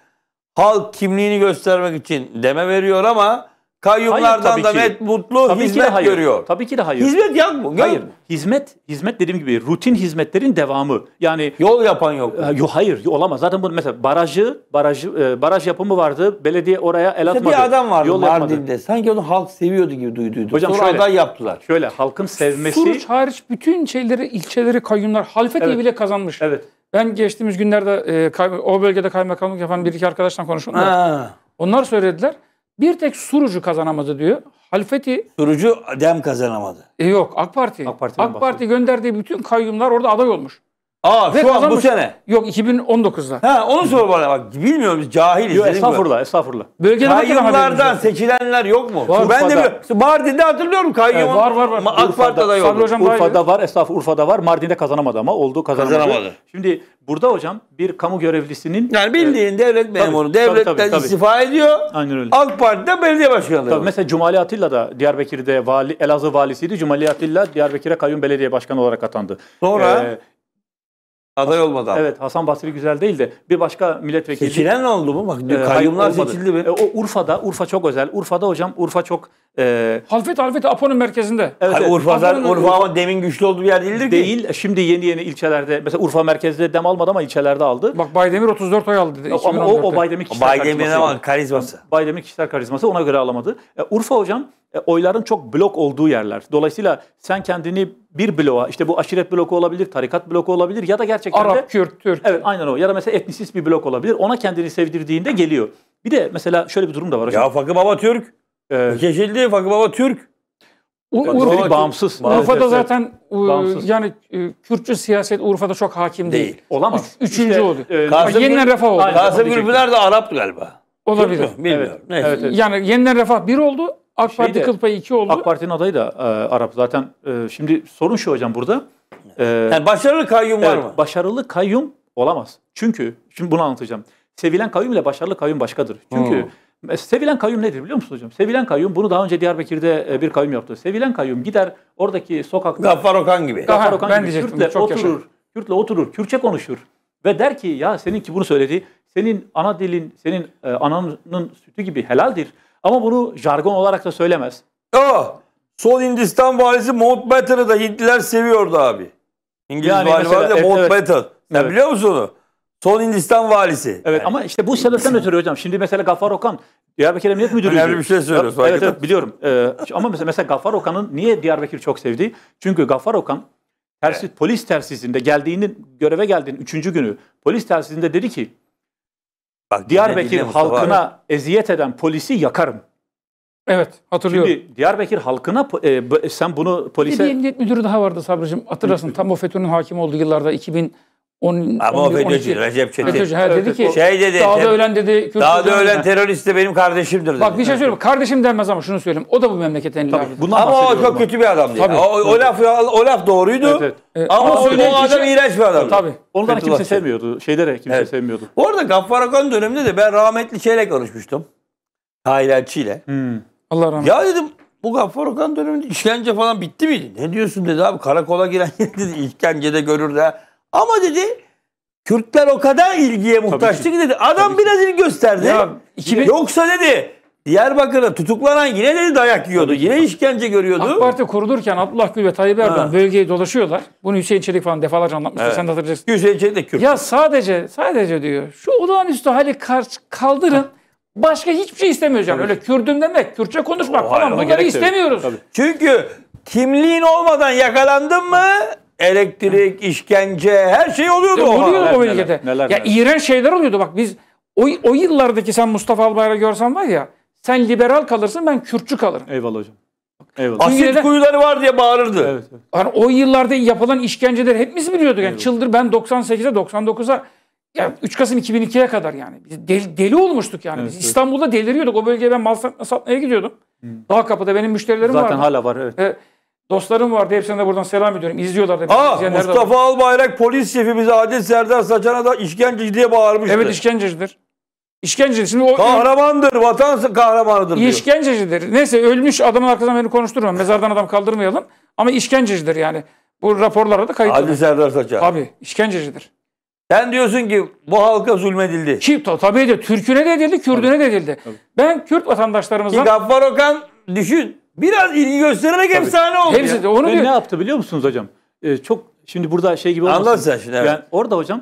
Halk kimliğini göstermek için deme veriyor ama Kayyumlardan hayır, da Met Mutlu tabii hizmet ki hayır. görüyor. Tabii ki de hayır. Hizmet yok mu? Hayır. Hizmet, hizmet dediğim gibi rutin hizmetlerin devamı. Yani yol yapan yok. E, ee, yok hayır, olamaz. Zaten bunu mesela barajı, barajı e, baraj yapımı vardı. Belediye oraya el atmadı. İşte bir adam vardı yol Mardin'de. Yapmadı. Sanki onu halk seviyordu gibi duyduyduk. Hocam Sonra şöyle, aday yaptılar. Şöyle halkın sevmesi. Suruç hariç bütün şeyleri, ilçeleri kayyumlar halifet evet. bile kazanmış. Evet. Ben geçtiğimiz günlerde e, kay, o bölgede kaymakamlık yapan bir iki arkadaşla konuştum da. Onlar söylediler. Bir tek Surucu kazanamadı diyor. Halifeti... Surucu dem kazanamadı. E yok AK Parti. AK, AK Parti gönderdiği bütün kayyumlar orada aday olmuş. Aa Ve şu an bu sene. Yok 2019'da. Ha onu sor bana bak bilmiyorum biz cahiliz. Yok, dedim estağfurullah, estağfurullah. Bölgede Kayyumlardan seçilenler yok mu? Var, ben de Urfa'da. biliyorum. Mardin'de hatırlıyorum kayyum. Evet, var, var, var. AK Urfa'da- da yok. Hocam Urfa'da var, estağfurullah Urfa'da var. Mardin'de kazanamadı ama oldu kazanamadı. Kazanamadı. Şimdi burada hocam bir kamu görevlisinin Yani bildiğin devlet memuru tabii, devletten tabii, tabii. istifa ediyor. Aynen öyle. AK Parti'de belediye başkanı Tabii, mesela Cumali Atilla da Diyarbakır'da vali, Elazığ valisiydi. Cumali Atilla Diyarbakır'a kayyum belediye başkanı olarak atandı. Sonra? Ee, Aday olmadan. Evet Hasan Basri Güzel değil de bir başka milletvekili. Seçilen oldu mu? Bak ee, kayyumlar e, seçildi mi? E, o Urfa'da, Urfa çok özel. Urfa'da hocam Urfa çok e, Halfet Halfet Apo'nun merkezinde. Evet, hani Urfa, zaten, Urfa ama demin güçlü olduğu bir yer değildir değil, ki. Değil. Şimdi yeni yeni ilçelerde mesela Urfa merkezde dem almadı ama ilçelerde aldı. Bak Baydemir 34 oy aldı Yok, ama o, o Baydemir kişisel Baydemir ama karizması. Baydemir kişisel karizması ona göre alamadı. E, Urfa hocam e, oyların çok blok olduğu yerler. Dolayısıyla sen kendini bir bloğa işte bu aşiret bloku olabilir, tarikat bloku olabilir ya da gerçekten Arap, de Arap, Kürt, Türk. Evet aynen o. Ya da mesela etnisist bir blok olabilir. Ona kendini sevdirdiğinde geliyor. Bir de mesela şöyle bir durum da var hocam. Ya Fakı Baba Türk. Evet. Keşildi Fakı Baba Türk. U- Ur- Üstelik bağımsız. Urfa'da zaten e, bağımsız. yani e, Kürtçe siyaset Urfa'da çok hakim değil. değil. Olamaz. Üç, üçüncü işte, oldu. E, Kasım, yeniden refah oldu. Kasım şey Gülbüler de Arap galiba. Olabilir. Bilmiyorum. Evet. Evet, evet. Yani yeniden refah bir oldu. AK şey Parti Şeyde, 2 oldu. AK Parti'nin adayı da e, Arap zaten. E, şimdi sorun şu hocam burada. E, yani başarılı kayyum evet, var mı? Başarılı kayyum olamaz. Çünkü, şimdi bunu anlatacağım. Sevilen kayyum ile başarılı kayyum başkadır. Çünkü hmm. E, sevilen kayyum nedir biliyor musunuz hocam? Sevilen kayyum bunu daha önce Diyarbakır'da e, bir kayyum yaptı. Sevilen kayyum gider oradaki sokakta Gaffar Okan gibi. Gaffar Okan ben gibi diyecektim, Kürtle oturur. Yaşa. Kürtle oturur, Kürtçe konuşur ve der ki ya seninki bunu söyledi. Senin ana dilin, senin e, ananın sütü gibi helaldir. Ama bunu jargon olarak da söylemez. Aa, son Hindistan valisi Mountbatten'ı da Hintliler seviyordu abi. İngiliz yani vali mesela, ya evet, Sen evet. biliyor musun onu? Sol Hindistan valisi. Evet yani. ama işte bu sebepten ötürü hocam. Şimdi mesela Gafar Okan Diyarbakır Emniyet Müdürü'ydü. Önemli bir şey söylüyorsun. Evet, evet, biliyorum. Ee, ama mesela, mesela Gafar Okan'ın niye Diyarbakır çok sevdiği? Çünkü Gafar Okan tersi, evet. polis tersizinde geldiğinin, göreve geldiğinin üçüncü günü polis tersizinde dedi ki Bak, Diyarbakır dinle, halkına abi. eziyet eden polisi yakarım. Evet hatırlıyorum. Şimdi Diyarbakır halkına e, sen bunu polise... Bir emniyet müdürü daha vardı Sabrıcığım. Hatırlasın tam o FETÖ'nün hakim olduğu yıllarda 2000 ama onun, o FETÖ'cü, Recep Çetin. FETÖ'cü, ha, dedi ki, şey dedi, dağda ölen dedi. Kürt dağda ölen, ölen terörist de benim kardeşimdir dedi. Bak bir şey söyleyeyim, kardeşim denmez ama şunu söyleyeyim. O da bu memleketin. ilerledi. Ama o çok kötü bir adam değil. O, o, laf, o laf doğruydu. Evet, evet. E, ama, ama o, o adam iğrenç bir adam. Tabii. Ondan kimse bahsediyor. sevmiyordu. Şeylere kimse evet. sevmiyordu. Bu arada Gaffar Akan döneminde de ben rahmetli şeyle konuşmuştum. Tahir ile. Hmm. Allah rahmet Ya dedim bu Gaffar Okan döneminde işkence falan bitti miydi? Ne diyorsun dedi abi karakola giren dedi işkence de görür de ama dedi Kürtler o kadar ilgiye muhtaçtı ki. dedi. Adam Tabii biraz ilgi gösterdi. Ya, 2000... Yoksa dedi Diyarbakır'da tutuklanan yine dedi dayak yiyordu. Yine işkence görüyordu. AK Parti kurulurken Abdullah Gül ve Tayyip Erdoğan ha. bölgeyi dolaşıyorlar. Bunu Hüseyin Çelik falan defalarca anlatmıştı. Evet. Sen de hatırlayacaksın. Hüseyin Çelik de Kürt. Ya sadece sadece diyor şu olağanüstü hali kaldırın. Başka hiçbir şey istemeyeceğim. canım. Öyle Kürdüm demek, Kürtçe konuşmak o, falan hayır, bunları istemiyoruz. Tabii. Çünkü kimliğin olmadan yakalandın mı elektrik, işkence her şey oluyordu ya, o. bölgede. Neler? memlekette. Ya neler. iğrenç şeyler oluyordu bak biz o, o yıllardaki sen Mustafa Albayrak'ı görsen var ya sen liberal kalırsın ben Kürtçü kalırım. Eyvallah hocam. Eyvallah. Asit kuyuları var diye bağırırdı. Evet, evet. Yani o yıllarda yapılan işkenceleri hepimiz biliyorduk. Yani çıldır ben 98'e 99'a ya 3 Kasım 2002'ye kadar yani. Biz deli, deli olmuştuk yani. Evet, Biz evet. İstanbul'da deliriyorduk. O bölgeye ben mal satmaya gidiyordum. Hı. Dağ kapıda benim müşterilerim var. Zaten vardı. hala var evet. Ee, Dostlarım vardı. Hepsine de buradan selam ediyorum. İzliyorlar da. Aa, Mustafa Albayrak polis şefi bize Adil Serdar Saçan'a da işkenceci diye bağırmıştı. Evet işkencecidir. İşkencecidir. Şimdi o kahramandır, vatan kahramanıdır diyor. İşkencecidir. Neyse ölmüş adamın arkasından beni konuşturma. Mezardan adam kaldırmayalım. Ama işkencecidir yani. Bu raporlara da kayıtlı. Adil Serdar Saçan. Tabii işkencecidir. Sen diyorsun ki bu halka zulmedildi. Ki tabii de Türk'üne de edildi, Kürdüne de edildi. Tabii. Ben Kürt vatandaşlarımızdan... Ki Gaffar Okan düşün. Biraz ilgi göstererek Tabii. efsane oldu. Hepsi, ya. onu diyor. ne yaptı biliyor musunuz hocam? Ee, çok şimdi burada şey gibi olmasın. Anlat sen şimdi. Evet. Yani orada hocam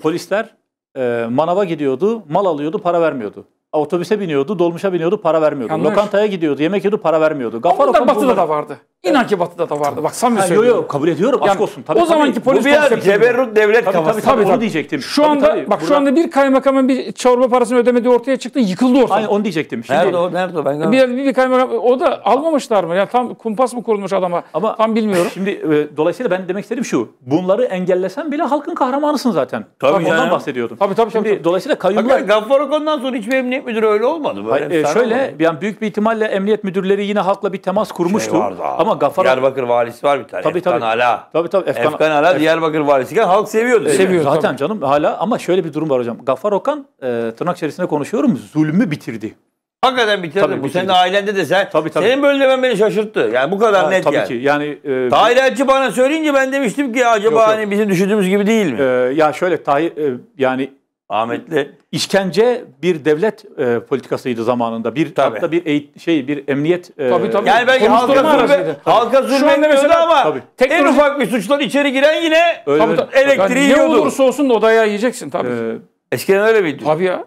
polisler e, manava gidiyordu, mal alıyordu, para vermiyordu. Otobüse biniyordu, dolmuşa biniyordu, para vermiyordu. Anlaş. Lokantaya gidiyordu, yemek yiyordu, para vermiyordu. Gafar Ama batıda da vardı. İnan ki batıda da vardı. Bak samimi ha, söylüyorum. Yok yok kabul ediyorum. Yani, aşk olsun. Tabii, o zamanki polis Bu ceberrut devlet tabii, kafası. Tabii, tabii, tabii, onu diyecektim. Şu tabii, anda tabii, bak buradan... şu anda bir kaymakamın bir çorba parasını ödemediği ortaya çıktı. Yıkıldı ortada. Aynen onu diyecektim. Şimdi, nerede o? Nerede o? Ben bir, bir, bir kaymakam o da almamışlar mı? Yani tam kumpas mı kurulmuş adama? Ama tam bilmiyorum. Şimdi e, dolayısıyla ben demek istedim şu. Bunları engellesen bile halkın kahramanısın zaten. Tabii bak, ondan bahsediyordum. Tabii tabii. Şimdi tabii. dolayısıyla kayyumlar... Gaffar ondan sonra hiçbir emniyet müdürü öyle olmadı. Böyle Hayır, e, şöyle yani büyük bir ihtimalle emniyet müdürleri yine halkla bir temas şey kurmuştu. Şey vardı ama Gafar Diyarbakır valisi var bir tane. Tabii, Efkan tabii. Ala. Tabii tabii. Efkan, Efkan Ala Diyarbakır valisi. Halk seviyordu. Seviyor zaten tabii. canım hala ama şöyle bir durum var hocam. Gafar Okan e, tırnak içerisinde konuşuyorum zulmü bitirdi. Hakikaten bitirdi. Tabii, bu bitirdi. senin ailende de sen. Tabii, tabii. Senin böyle demen beni şaşırttı. Yani bu kadar ha, net tabii yani. Tabii ki. Yani, e, Tahir Elçi bana söyleyince ben demiştim ki acaba yok, yok. hani bizim düşündüğümüz gibi değil mi? E, ya şöyle Tahir e, yani Ahmet'le işkence bir devlet e, politikasıydı zamanında. Bir tabii. hatta bir eğit, şey bir emniyet e, tabii, tabii. yani belki halka zulme, halka zulmetmiyordu ama tabii. Teknoloji... en ufak bir suçtan içeri giren yine öyle, tabii, tabii. elektriği yani yiyordu. Ne olursa olsun da odaya yiyeceksin tabii. Ee, eskiden öyle miydi? Tabii ya. Ya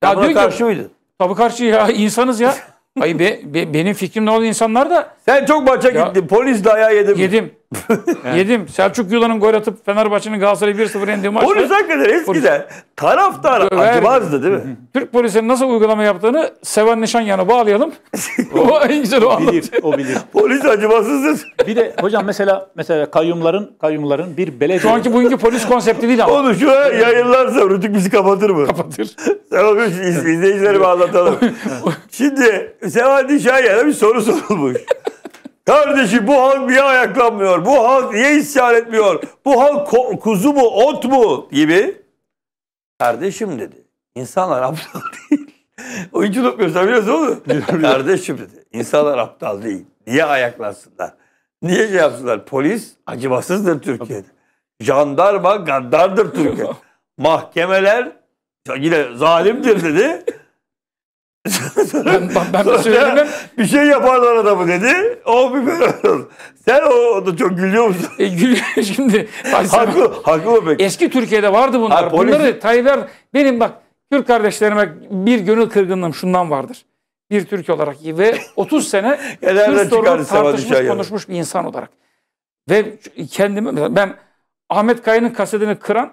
Tabuna diyor karşı mıydı? Tabii karşı ya insanız ya. Ay be, be, benim fikrimle olan insanlar da Sen çok maça gittin. Polis dayağı yedin. Yedim yani. Yedim. Selçuk Yılan'ın gol atıp Fenerbahçe'nin Galatasaray'ı 1-0 yendiği maçta. Polis hakikaten eskiden polis. taraftar acımazdı değil mi? Türk polisinin nasıl uygulama yaptığını Seven Nişanyan'a bağlayalım. o, o en güzel o bilir, o bilir. Polis acımasızdır. Bir de hocam mesela mesela kayyumların kayyumların bir belediye. Şu anki bugünkü polis konsepti değil ama. Onu şu an yayınlarsa Rütük bizi kapatır mı? Kapatır. Tamam izleyicilerimi anlatalım. Şimdi Seven Nişanyan'a bir soru sorulmuş. Kardeşi bu halk niye ayaklanmıyor? Bu halk niye isyan etmiyor? Bu halk kuzu mu, ot mu gibi. Kardeşim dedi. İnsanlar aptal değil. O unutmuyorum sen biliyorsun onu. Kardeşim dedi. İnsanlar aptal değil. Niye ayaklansınlar? Niye şey yapsınlar? Polis acımasızdır Türkiye'de. Jandarma gaddardır Türkiye. Mahkemeler yine zalimdir dedi ben, ben bir söylemem. Bir şey yaparlar adamı dedi. O bir Sen o da çok gülüyor musun? E, gülüyor şimdi. haklı, haklı mı peki? Eski Türkiye'de vardı bunlar. Ha, Bunları Tayyip'ler benim bak Türk kardeşlerime bir gönül kırgınlığım şundan vardır. Bir Türk olarak ve 30 sene Kürt sorunu tartışmış konuşmuş bir insan olarak. Ve kendimi ben Ahmet Kaya'nın kasetini kıran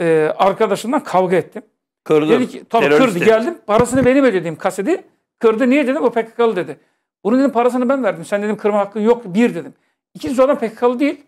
e, arkadaşından kavga ettim. Kırdı. Dedi ki, tabii kırdı dedi. geldim parasını benim ödediğim kasedi Kırdı niye dedim o PKK'lı dedi. Bunun dedim parasını ben verdim. Sen dedim kırma hakkın yok bir dedim. İkincisi adam PKK'lı değil.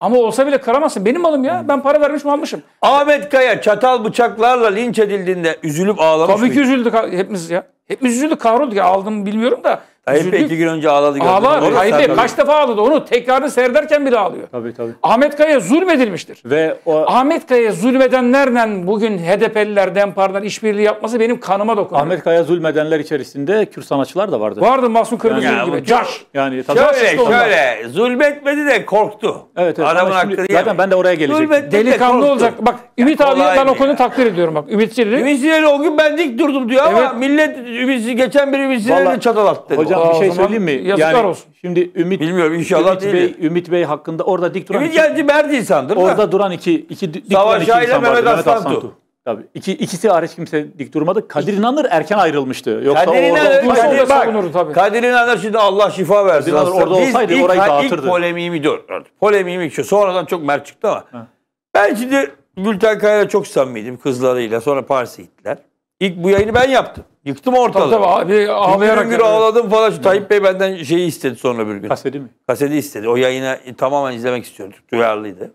Ama olsa bile kıramazsın. Benim malım ya. Hmm. Ben para vermiş mi almışım. Ahmet Kaya çatal bıçaklarla linç edildiğinde üzülüp ağlamış Tabii ki üzüldük hepimiz ya. Hepimiz üzüldük kahrolduk ya. Aldım bilmiyorum da. Tayyip Bey iki gün önce ağladı. Gördüm. Ağlar. Tayyip Bey kaç defa ağladı onu. Tekrarını seyrederken bile ağlıyor. Tabii tabii. Ahmet Kaya zulmedilmiştir. Ve o... Ahmet Kaya zulmedenlerle bugün HDP'liler, DEMPAR'dan işbirliği yapması benim kanıma dokunuyor. Ahmet Kaya zulmedenler içerisinde Kürt sanatçılar da vardı. Vardı Mahsun Kırmızı yani, gibi. Caş. Yani tabii. Şöyle şöyle onlar. zulmetmedi de korktu. Evet. evet. Adamın hakkını Zaten ben de oraya gelecektim. Zulmetmedi Delikanlı de olacak. Bak Ümit yani, abi ben o konuyu takdir ediyorum bak. Ümit Sirri. Ümit Sirri o gün ben dik durdum diyor ama millet ümitsiz geçen bir Ümit Sirri'ni çatal attı. Hocam bir şey söyleyeyim mi? Yazıklar yani, olsun. Şimdi Ümit Bilmiyorum inşallah Ümit Bey, Ümit Bey hakkında orada dik duran Ümit geldi verdi insandır Orada da. duran iki iki dik Savaş duran iki ile Mehmet Aslantu. Tabii. İki, ikisi hariç kimse dik durmadı. Kadir İnanır erken ayrılmıştı. Yoksa Kadir İnanır, orada Kadir, bak, tabii. Kadir İnanır şimdi Allah şifa versin. Kadir orada Biz olsaydı ilk, orayı dağıtırdı. İlk polemiğimi dur. Polemiğimi şu. Sonradan çok mert çıktı ama. Ha. Ben şimdi Gülten Kaya'yla çok samimiydim kızlarıyla. Sonra Paris'e gittiler. İlk bu yayını ben yaptım. Yıktım ortalığı. Tabii, tabii abi ağlayarak. Bir ağladım falan. Şu Tayyip Bey benden şeyi istedi sonra bir gün. Kaseti mi? Kaseti istedi. O yayını tamamen izlemek istiyordu. Duyarlıydı.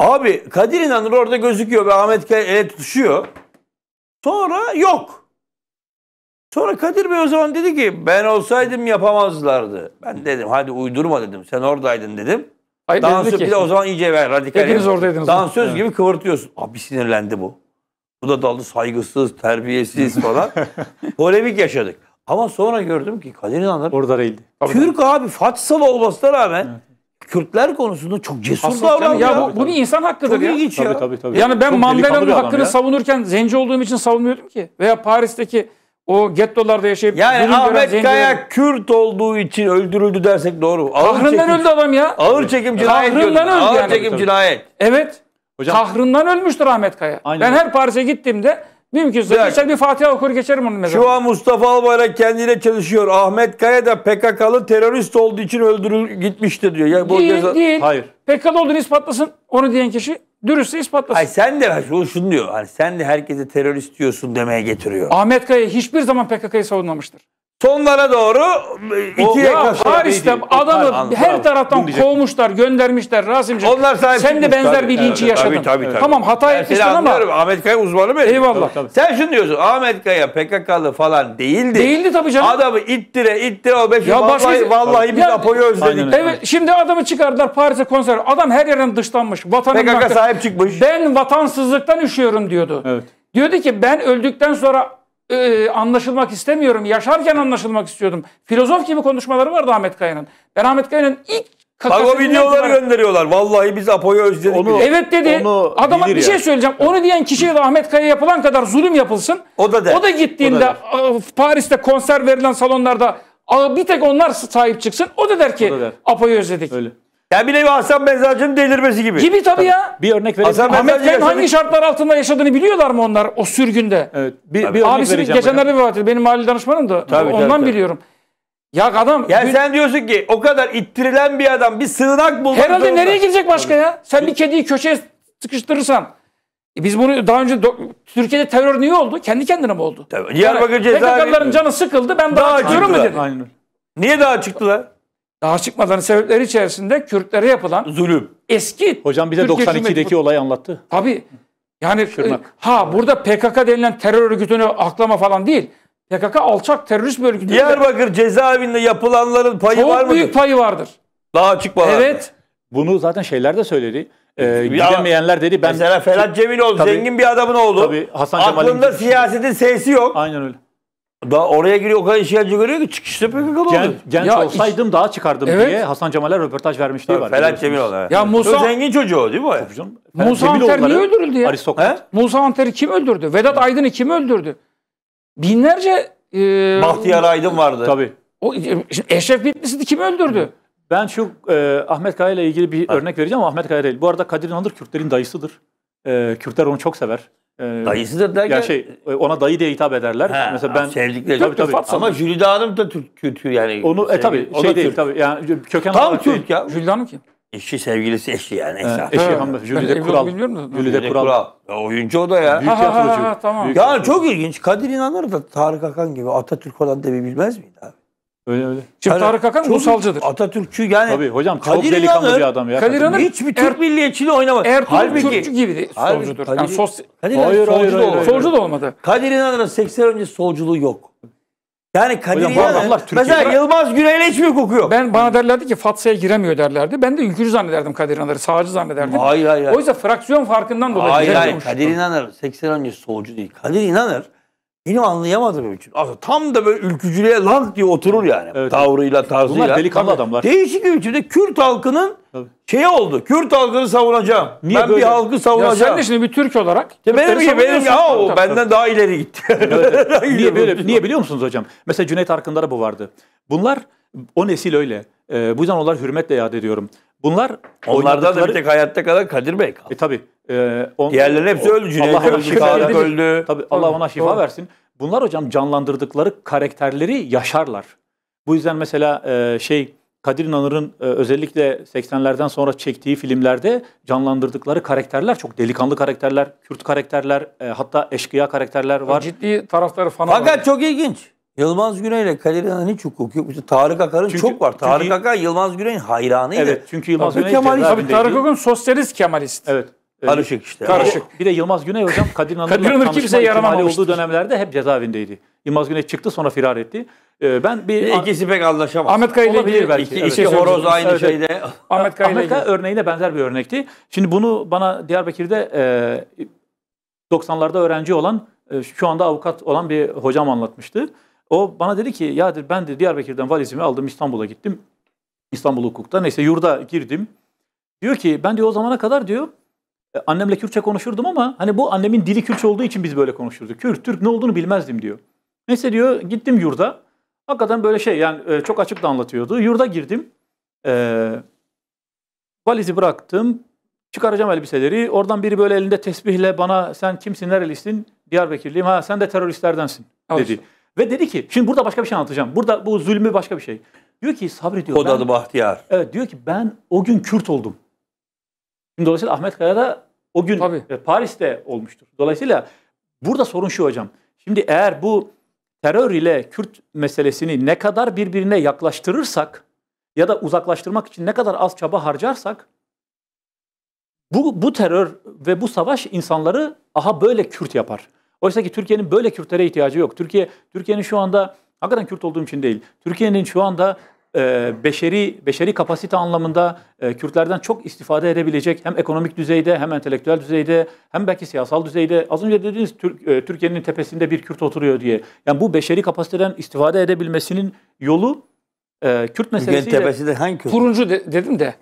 Abi Kadir İnanır orada gözüküyor ve Ahmet Kaya ele tutuşuyor. Sonra yok. Sonra Kadir Bey o zaman dedi ki ben olsaydım yapamazlardı. Ben dedim hadi uydurma dedim. Sen oradaydın dedim. Hayır, Dansöz bir de o zaman iyice ver radikal. Hepiniz oradaydınız. Dansöz gibi kıvırtıyorsun. Abi sinirlendi bu. Bu da daldı saygısız, terbiyesiz falan. Polemik yaşadık. Ama sonra gördüm ki Kadir'in İnanır orada değildi. Türk tabii. abi Fatsalı olmasına rağmen evet. Kürtler konusunda çok cesur davranıyor. Ya, ya bu, bu bir insan hakkıdır çok ya. tabii, ya. Tabii, tabii. Yani ben çok Mandela'nın hakkını ya. savunurken zenci olduğum için savunmuyordum ki. Veya Paris'teki o gettolarda yaşayıp yani Ahmet Kaya Kürt olduğu için öldürüldü dersek doğru. Ağır Kahrından çekim, öldü adam ya. Ağır çekim cinayet. Kahrından öldü Ağır yani. çekim cinayet. Evet. Hocam, Kahrından ölmüştür Ahmet Kaya. Aynen. Ben her Paris'e gittiğimde mümkünse bir, geçer, bir Fatiha okur geçerim onun mezarını. Şu an Mustafa Albayrak kendiyle çalışıyor. Ahmet Kaya da PKK'lı terörist olduğu için öldürül gitmişti diyor. Ya, bu değil, ceza... değil. Hayır. PKK'lı olduğunu ispatlasın. Onu diyen kişi dürüstse ispatlasın. Ay sen de o şunu diyor. Hani sen de herkese terörist diyorsun demeye getiriyor. Ahmet Kaya hiçbir zaman PKK'yı savunmamıştır. Sonlara doğru e, ikiye o, Paris'te adamı an, her taraftan kovmuşlar, göndermişler Rasimciğim. Onlar sahip sen de benzer bir linçi evet, yaşadın. Tabii, tabii, tabii. Tamam hata ben etmişsin ama. Ahmet Kaya uzmanı benim. Eyvallah. Tabii, Sen şunu diyorsun Ahmet Kaya PKK'lı falan değildi. Değildi tabii canım. Adamı ittire ittire o beş ya vallahi, başka... vallahi tabii. Apo'yu özledik. evet şimdi adamı çıkardılar Paris'e konser. Adam her yerden dışlanmış. Vatanın PKK hakkı. sahip çıkmış. Ben vatansızlıktan üşüyorum diyordu. Evet. Diyordu ki ben öldükten sonra e, anlaşılmak istemiyorum. Yaşarken anlaşılmak istiyordum. Filozof gibi konuşmaları vardı Ahmet Kaya'nın. Ben Ahmet Kaya'nın ilk Kago videoları gönderiyorlar. Vallahi biz Apo'yu özledik. Onu, evet dedi. Onu Adama bir şey yani. söyleyeceğim. Onu diyen kişiye de Ahmet Kaya yapılan kadar zulüm yapılsın. O da der. O da gittiğinde o da Paris'te konser verilen salonlarda bir tek onlar sahip çıksın. O da der ki Apo'yu özledik. Öyle. Ya bir nevi Hasan Mezarcı'nın delirmesi gibi. Gibi tabii ya. Bir örnek vereyim. Hasan Ahmet Kaya'nın yaşadık... hangi şartlar altında yaşadığını biliyorlar mı onlar o sürgünde? Evet. Bir, tabii. bir örnek Abisi vereceğim geçenlerde hocam. vefat Benim mahalle danışmanım da. Tabii, ondan tabii, tabii. biliyorum. Ya adam... Ya gün... sen diyorsun ki o kadar ittirilen bir adam bir sığınak bulmak Herhalde zorunda. nereye girecek başka tabii. ya? Sen bir kediyi köşeye sıkıştırırsan. E biz bunu daha önce Türkiye'de terör niye oldu? Kendi kendine mi oldu? Tabii. Diyarbakır yani, cezaevi... canı sıkıldı ben daha, daha çıkıyorum mu dedi. Aynen. Niye daha çıktılar? daha çıkmadan sebepleri içerisinde Kürtlere yapılan zulüm. Eski Hocam bize 92'deki olayı anlattı. Tabii. Yani e, Şırnak. ha burada PKK denilen terör örgütünü aklama falan değil. PKK alçak terörist bir örgütü. Diyarbakır cezaevinde yapılanların payı Çok var mı? Çok büyük payı vardır. Daha açık bağlar. Evet. Bunu zaten şeyler de söyledi. Ee, gidemeyenler dedi ben... Mesela Ferhat Cemiloğlu tabii, zengin bir adamın oğlu. Tabii Hasan Aklında siyasetin sesi yok. Aynen öyle. Daha oraya giriyor o kadar işgalci görüyor ki çıkışta PKK'lı oluyor. Gen, genç Ya olsaydım daha çıkardım Evet. diye Hasan Cemal'e röportaj vermişliği var. Ferhat Cemil biliyorsunuz. olan. Ya Musa- Zengin çocuğu o değil mi o? Musa Cemiloğulları Anter niye öldürüldü ya? Aristokrat. He? Musa Anter'i kim öldürdü? Vedat Aydın'ı kim öldürdü? Binlerce e, Bahtiyar Aydın vardı. Tabii. o, e, şimdi Eşref Bitlis'i kim öldürdü? Ben şu e, Ahmet Kaya ile ilgili bir örnek vereceğim ama Ahmet Kaya değil. Bu arada Kadir İnanır Kürtlerin dayısıdır. E, Kürtler onu çok sever. Ee, Dayısıdır derken... Ya şey, e, ona dayı diye hitap ederler. He, Mesela ben sevdikleri tabii, tabii. Fars ama Jülide Hanım da Türk kültürü yani. Onu e tabii şey değil Türk. tabii. Yani köken Tam Türk ya. Jülide Hanım kim? Eşi sevgilisi eşi yani. Eşi, ha, eşi hanımefendi. Jülide Kural. Jülide Kural. Kural. oyuncu o da ya. Büyük ha, tiyatrocu. Ha, ha, ha, tamam. Büyük ya tiyatrocu. çok ilginç. Kadir İnanır da Tarık Akan gibi Atatürk olan da bir bilmez miydi abi? Öyle öyle. Şimdi Tarık Akan çok, ulusalcıdır. Atatürkçü yani. Tabii hocam çok Kadir delikanlı bir adam ya. Kadir İnanır hiçbir Türk er, milliyetçiliği oynamadı. Ertuğrul Halbuki, Türkçü gibi solcudur. Kadir, yani sos, Kadir hayır, solcu, hayır, da hayır, solcu da olmadı. Kadir İnanır'ın 80 önce solculuğu yok. Yani Kadir Hocam, İnanır, mesela Türkiye'de... Yılmaz Güney'le hiçbir kokuyor. Ben bana derlerdi ki Fatsa'ya giremiyor derlerdi. Ben de ülkücü zannederdim Kadir İnanır'ı, sağcı zannederdim. Hayır hayır. hayır. Oysa fraksiyon farkından dolayı. Hayır hayır, Kadir İnanır 80 önce solcu değil. Kadir İnanır benim anlayamadığım için. Aslında tam da böyle ülkücülüğe lank diye oturur yani. Evet, Tavrıyla, tarzıyla. Bunlar delikanlı adamlar. Değişik bir biçimde Kürt halkının Tabii. şeyi oldu. Kürt halkını savunacağım. Niye ben böyle? bir halkı savunacağım. Ya sen de şimdi bir Türk olarak. Ya benim gibi. benim ya o benden daha ileri gitti. Evet, niye, böyle, niye biliyor musunuz hocam? Mesela Cüneyt Arkın'da da bu vardı. Bunlar o nesil öyle. Ee, bu yüzden onları hürmetle yad ediyorum. Bunlar onlardan da bir tek hayatta kadar Kadir Bey kaldı. E tabii. E, on, Diğerleri hepsi öldü. Cüneyt öldü, öldü. Tabii Allah ona şifa Doğru. versin. Bunlar hocam canlandırdıkları karakterleri yaşarlar. Bu yüzden mesela e, şey Kadir İnanır'ın e, özellikle 80'lerden sonra çektiği filmlerde canlandırdıkları karakterler çok delikanlı karakterler, Kürt karakterler, e, hatta eşkıya karakterler var. Ciddi tarafları falan Fakat var. çok ilginç. Yılmaz Güney'le Kadir İnan'ın hiç hukuk yok. Tarık Akar'ın çünkü, çok var. Tarık çünkü, Akar Yılmaz Güney'in hayranıydı. Evet çünkü Yılmaz Güney Kemalist. Tabii Tarık Akar sosyalist Kemalist. Evet. E, Karışık işte. Karışık. Bir de Yılmaz Güney hocam Kadir İnanır'la Kadir yaramamıştı. olduğu dönemlerde hep cezaevindeydi. Yılmaz Güney çıktı sonra firar etti. Ee, ben bir e, ikisi pek anlaşamaz. Ahmet Kaya ile olabilir belki. İki, evet. iki horoz aynı evet. şeyde. Ahmet Kaya, Ahmet Kaya örneğine benzer bir örnekti. Şimdi bunu bana Diyarbakır'da e, 90'larda öğrenci olan e, şu anda avukat olan bir hocam anlatmıştı. O bana dedi ki ya ben de Diyarbakır'dan valizimi aldım İstanbul'a gittim. İstanbul hukukta neyse yurda girdim. Diyor ki ben diyor o zamana kadar diyor e, annemle Kürtçe konuşurdum ama hani bu annemin dili Kürtçe olduğu için biz böyle konuşurduk. Kürt, Türk ne olduğunu bilmezdim diyor. Neyse diyor gittim yurda. Hakikaten böyle şey yani e, çok açık da anlatıyordu. Yurda girdim. E, valizi bıraktım. Çıkaracağım elbiseleri. Oradan biri böyle elinde tesbihle bana sen kimsin, nerelisin? Diyarbakırlıyım. Ha sen de teröristlerdensin dedi. Olsun. Ve dedi ki, şimdi burada başka bir şey anlatacağım. Burada bu zulmü başka bir şey. Diyor ki sabrediyor. Kod adı Bahtiyar. Evet diyor ki ben o gün Kürt oldum. Şimdi dolayısıyla Ahmet Kaya da o gün Tabii. E, Paris'te olmuştur. Dolayısıyla burada sorun şu hocam. Şimdi eğer bu terör ile Kürt meselesini ne kadar birbirine yaklaştırırsak ya da uzaklaştırmak için ne kadar az çaba harcarsak bu, bu terör ve bu savaş insanları aha böyle Kürt yapar. Oysa ki Türkiye'nin böyle Kürtlere ihtiyacı yok. Türkiye Türkiye'nin şu anda hakikaten Kürt olduğum için değil. Türkiye'nin şu anda e, beşeri beşeri kapasite anlamında e, Kürtlerden çok istifade edebilecek hem ekonomik düzeyde hem entelektüel düzeyde hem belki siyasal düzeyde az önce dediğiniz Türk, e, Türkiye'nin tepesinde bir Kürt oturuyor diye. Yani bu beşeri kapasiteden istifade edebilmesinin yolu e, Kürt meselesiyle. Türkiye'nin tepesinde hangi Kürt? Turuncu de, dedim de.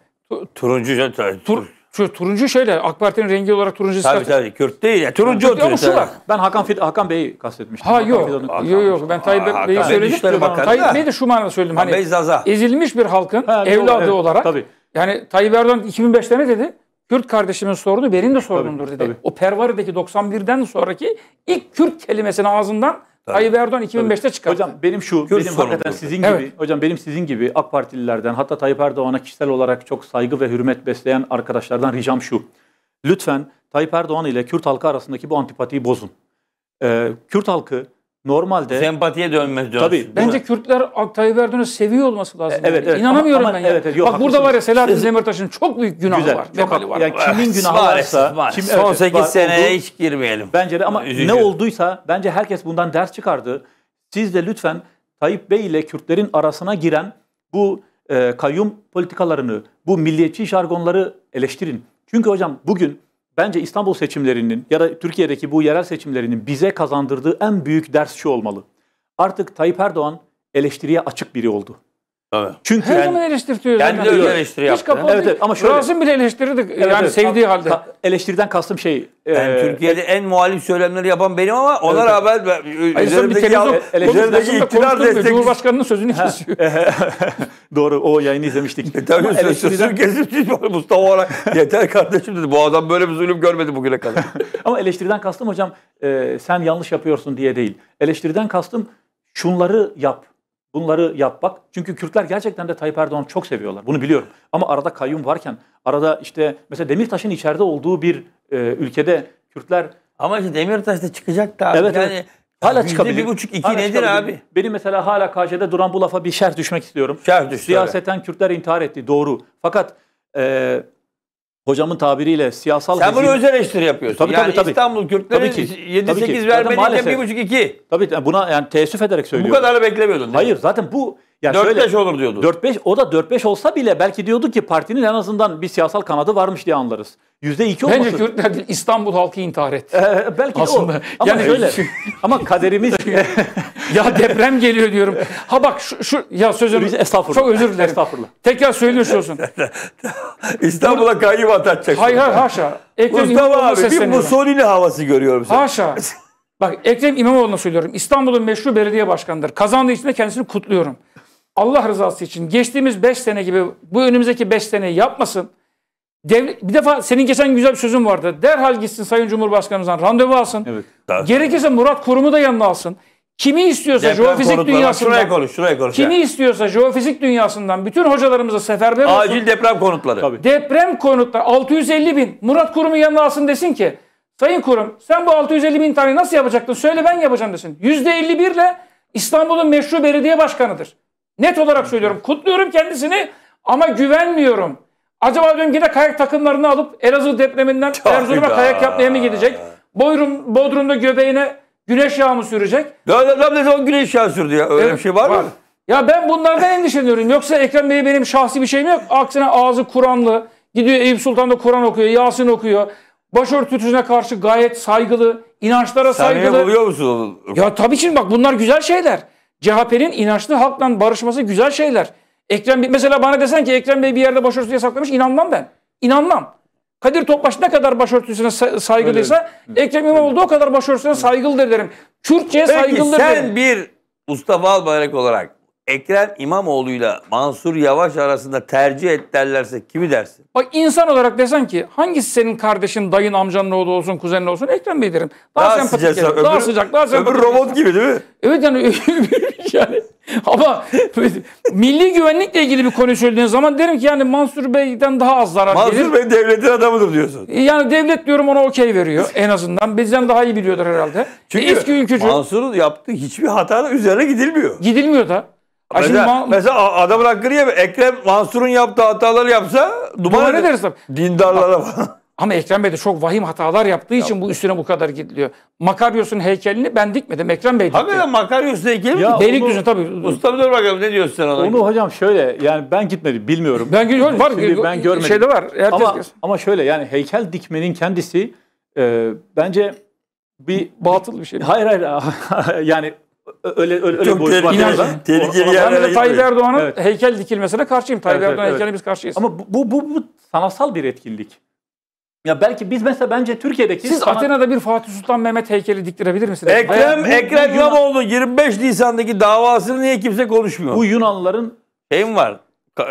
Turuncu. Tur, şu turuncu şeyle AK Parti'nin rengi olarak turuncu Tabii tabii Kürt değil. Ya, turuncu oturuyor. Ama şu var. Ben Hakan, Fid Hakan Bey'i kastetmiştim. Ha Hakan yok. Yok ben Tayyip Aa, Bey'i Hakan söyledim. Dışişleri Bakanı Tayyip Bey'i de şu manada söyledim. Hani, Zaza. Ezilmiş bir halkın Ha, evladı evet, olarak. tabii. Yani Tayyip Erdoğan 2005'te ne dedi? Kürt kardeşimin sorunu benim de sorunumdur dedi. tabii. O Pervari'deki 91'den sonraki ilk Kürt kelimesini ağzından Tabii. Tayyip Erdoğan 2005'te Tabii. çıkarttı. Hocam benim şu, Kürt benim hakikaten sizin gibi, evet. hocam benim sizin gibi AK Partililerden hatta Tayyip Erdoğan'a kişisel olarak çok saygı ve hürmet besleyen arkadaşlardan ricam şu. Lütfen Tayyip Erdoğan ile Kürt halkı arasındaki bu antipatiyi bozun. Ee, Kürt halkı normalde... Sempatiye dönmez dönmez. Tabii. Bence mi? Kürtler Tayyip Erdoğan'ı seviyor olması lazım. E, evet, evet. İnanamıyorum ama, ben ama, ya. Evet, evet, yok, Bak burada var ya Selahattin Demirtaş'ın çok büyük günahı Güzel, var. Çok, var. Yani kimin günahı varsa... var. Kim, evet, Son 8 var, seneye oldu, hiç girmeyelim. Bence de ama Üzücü. ne olduysa bence herkes bundan ders çıkardı. Siz de lütfen Tayyip Bey ile Kürtlerin arasına giren bu e, kayyum politikalarını, bu milliyetçi jargonları eleştirin. Çünkü hocam bugün bence İstanbul seçimlerinin ya da Türkiye'deki bu yerel seçimlerinin bize kazandırdığı en büyük ders şu olmalı. Artık Tayyip Erdoğan eleştiriye açık biri oldu. Tabii. Çünkü her yani, zaman eleştiriyoruz. Kendi de eleştiri yaptı. Hiç evet, evet, ama şöyle. Rasim bile eleştirirdik. Evet, yani evet, sevdiği halde. Ka- eleştiriden kastım şey. Yani e, Türkiye'de e, en muhalif söylemleri yapan benim ama ona evet, rağmen evet. üzerimdeki, üzerimdeki iktidar destek... Cumhurbaşkanının sözünü kesiyor. Doğru o yayını izlemiştik. E, tabii söz, sözünü kesip Mustafa olarak yeter kardeşim dedi. Bu adam böyle bir zulüm görmedi bugüne kadar. ama eleştiriden kastım hocam e, sen yanlış yapıyorsun diye değil. Eleştiriden kastım şunları yap bunları yapmak. Çünkü Kürtler gerçekten de Tayyip Erdoğan'ı çok seviyorlar. Bunu biliyorum. Ama arada kayyum varken, arada işte mesela Demirtaş'ın içeride olduğu bir e, ülkede Kürtler... Ama işte Demirtaş da çıkacak da abi. Evet, yani evet. Hala çıkabilir. Bir buçuk iki hala nedir abi? Benim mesela hala KC'de duran bu lafa bir şerh düşmek istiyorum. Şerh düştü. Siyaseten öyle. Kürtler intihar etti doğru. Fakat e, hocamın tabiriyle siyasal Sen bunu öz eleştiri yapıyorsun. Tabii, yani tabii, İstanbul Kürtleri 7-8 vermediğince 1,5-2. Tabii buna yani teessüf ederek söylüyorum. Bu kadarı beklemiyordun. Hayır zaten bu ya 4-5 olur diyordu. 4-5 o da 4-5 olsa bile belki diyordu ki partinin en azından bir siyasal kanadı varmış diye anlarız. %2 olması. Bence Kürtler İstanbul halkı intihar etti. Ee, belki Aslında. o. Ama yani şöyle. ama kaderimiz ya deprem geliyor diyorum. Ha bak şu, şu ya sözüm estağfurullah. Çok özür dilerim. Estağfurullah. Tekrar söylüyorsun. İstanbul'a kayyum atacak. Hayır hayır haşa. Ekrem Mustafa abi bir Mussolini havası görüyorum. Sen. Haşa. Bak Ekrem İmamoğlu'na söylüyorum. İstanbul'un meşru belediye başkanıdır. Kazandığı için de kendisini kutluyorum. Allah rızası için geçtiğimiz 5 sene gibi bu önümüzdeki 5 seneyi yapmasın. Devlet, bir defa senin geçen güzel bir sözün vardı. Derhal gitsin Sayın Cumhurbaşkanımızdan randevu alsın. Evet. Gerekirse Murat Kurum'u da yanına alsın. Kimi istiyorsa Deprem jeofizik dünyasından şuraya konuş, şuraya konuş. Kimi istiyorsa jeofizik dünyasından bütün hocalarımıza seferber olsun. Acil deprem konutları. Tabii. Deprem konutları 650 bin. Murat Kurum'u yanına alsın desin ki Sayın Kurum sen bu 650 bin tane nasıl yapacaktın? Söyle ben yapacağım desin. %51 ile İstanbul'un meşru belediye başkanıdır. Net olarak söylüyorum. Kutluyorum kendisini ama güvenmiyorum. Acaba diyorum yine kayak takımlarını alıp Elazığ depreminden Erzurum'a kayak yapmaya mı gidecek? Bodrum, Bodrum'da göbeğine güneş yağı mı sürecek? Adam ne zaman güneş yağı sürdü ya? Öyle evet, bir şey var, var mı? Ya ben bunlardan endişeleniyorum. Yoksa Ekrem Bey benim şahsi bir şeyim yok. Aksine ağzı Kur'anlı. Gidiyor Eyüp Sultan'da Kur'an okuyor, Yasin okuyor. Başörtüsüne karşı gayet saygılı, inançlara saygılı. Sen buluyor musun? Ya tabii ki bak bunlar güzel şeyler. CHP'nin inançlı halkla barışması güzel şeyler. Ekrem mesela bana desen ki Ekrem Bey bir yerde başörtüsü yasaklamış inanmam ben. İnanmam. Kadir Topbaş ne kadar başörtüsüne saygılıysa Öyle. Ekrem İmamoğlu da o kadar başörtüsüne saygılıdır derim. Kürtçe'ye Peki, sen bir Mustafa Albayrak olarak Ekrem İmamoğlu'yla Mansur Yavaş arasında tercih et derlerse kimi dersin? Bak insan olarak desen ki hangisi senin kardeşin, dayın, amcanın oğlu olsun, kuzenin olsun Ekrem Bey derim. Daha, daha sempatik sıcak, öbür, daha sıcak, daha sıcak. Öbür robot gibi değil mi? Evet yani, yani ama milli güvenlikle ilgili bir konu söylediğin zaman derim ki yani Mansur Bey'den daha az zarar Mansur gelir. Mansur Bey devletin adamıdır diyorsun. Yani devlet diyorum ona okey veriyor en azından. Bizden daha iyi biliyordur herhalde. Çünkü e, eski ülkücü. Mansur'un yaptığı hiçbir hata üzerine gidilmiyor. Gidilmiyor da mesela, ma- mesela adamın hakkını yeme. Ekrem Mansur'un yaptığı hataları yapsa duman ederiz tabii. Dindarlara falan. Ama Ekrem Bey de çok vahim hatalar yaptığı için ya. bu üstüne bu kadar gidiliyor. Makaryos'un heykelini ben dikmedim. Ekrem Bey dikti. Hakikaten Makaryos'un heykeli mi? Beylikdüzü tabii. Usta dur bakalım ne diyorsun sen ona? Onu hocam şöyle yani ben gitmedim bilmiyorum. ben görmedim. Var, Şimdi ben görmedim. Şeyde var. Ama, göz. ama şöyle yani heykel dikmenin kendisi e, bence bir... Batıl bir şey. Hayır hayır yani öyle öyle, öyle boyut var. Inanç, şey. tehlikeli ona, ben de Tayyip Erdoğan'ın evet. heykel dikilmesine karşıyım. Tayyip evet, Erdoğan evet, heykeline biz karşıyız. Ama bu, bu, bu, bu sanatsal bir etkinlik. Ya belki biz mesela bence Türkiye'deki... Siz sanat... Atina'da bir Fatih Sultan Mehmet heykeli diktirebilir misiniz? Ekrem, Hayır, Ekrem bu, İmamoğlu Yunan... 25 Nisan'daki davasını niye kimse konuşmuyor? Bu Yunanlıların... Şey var?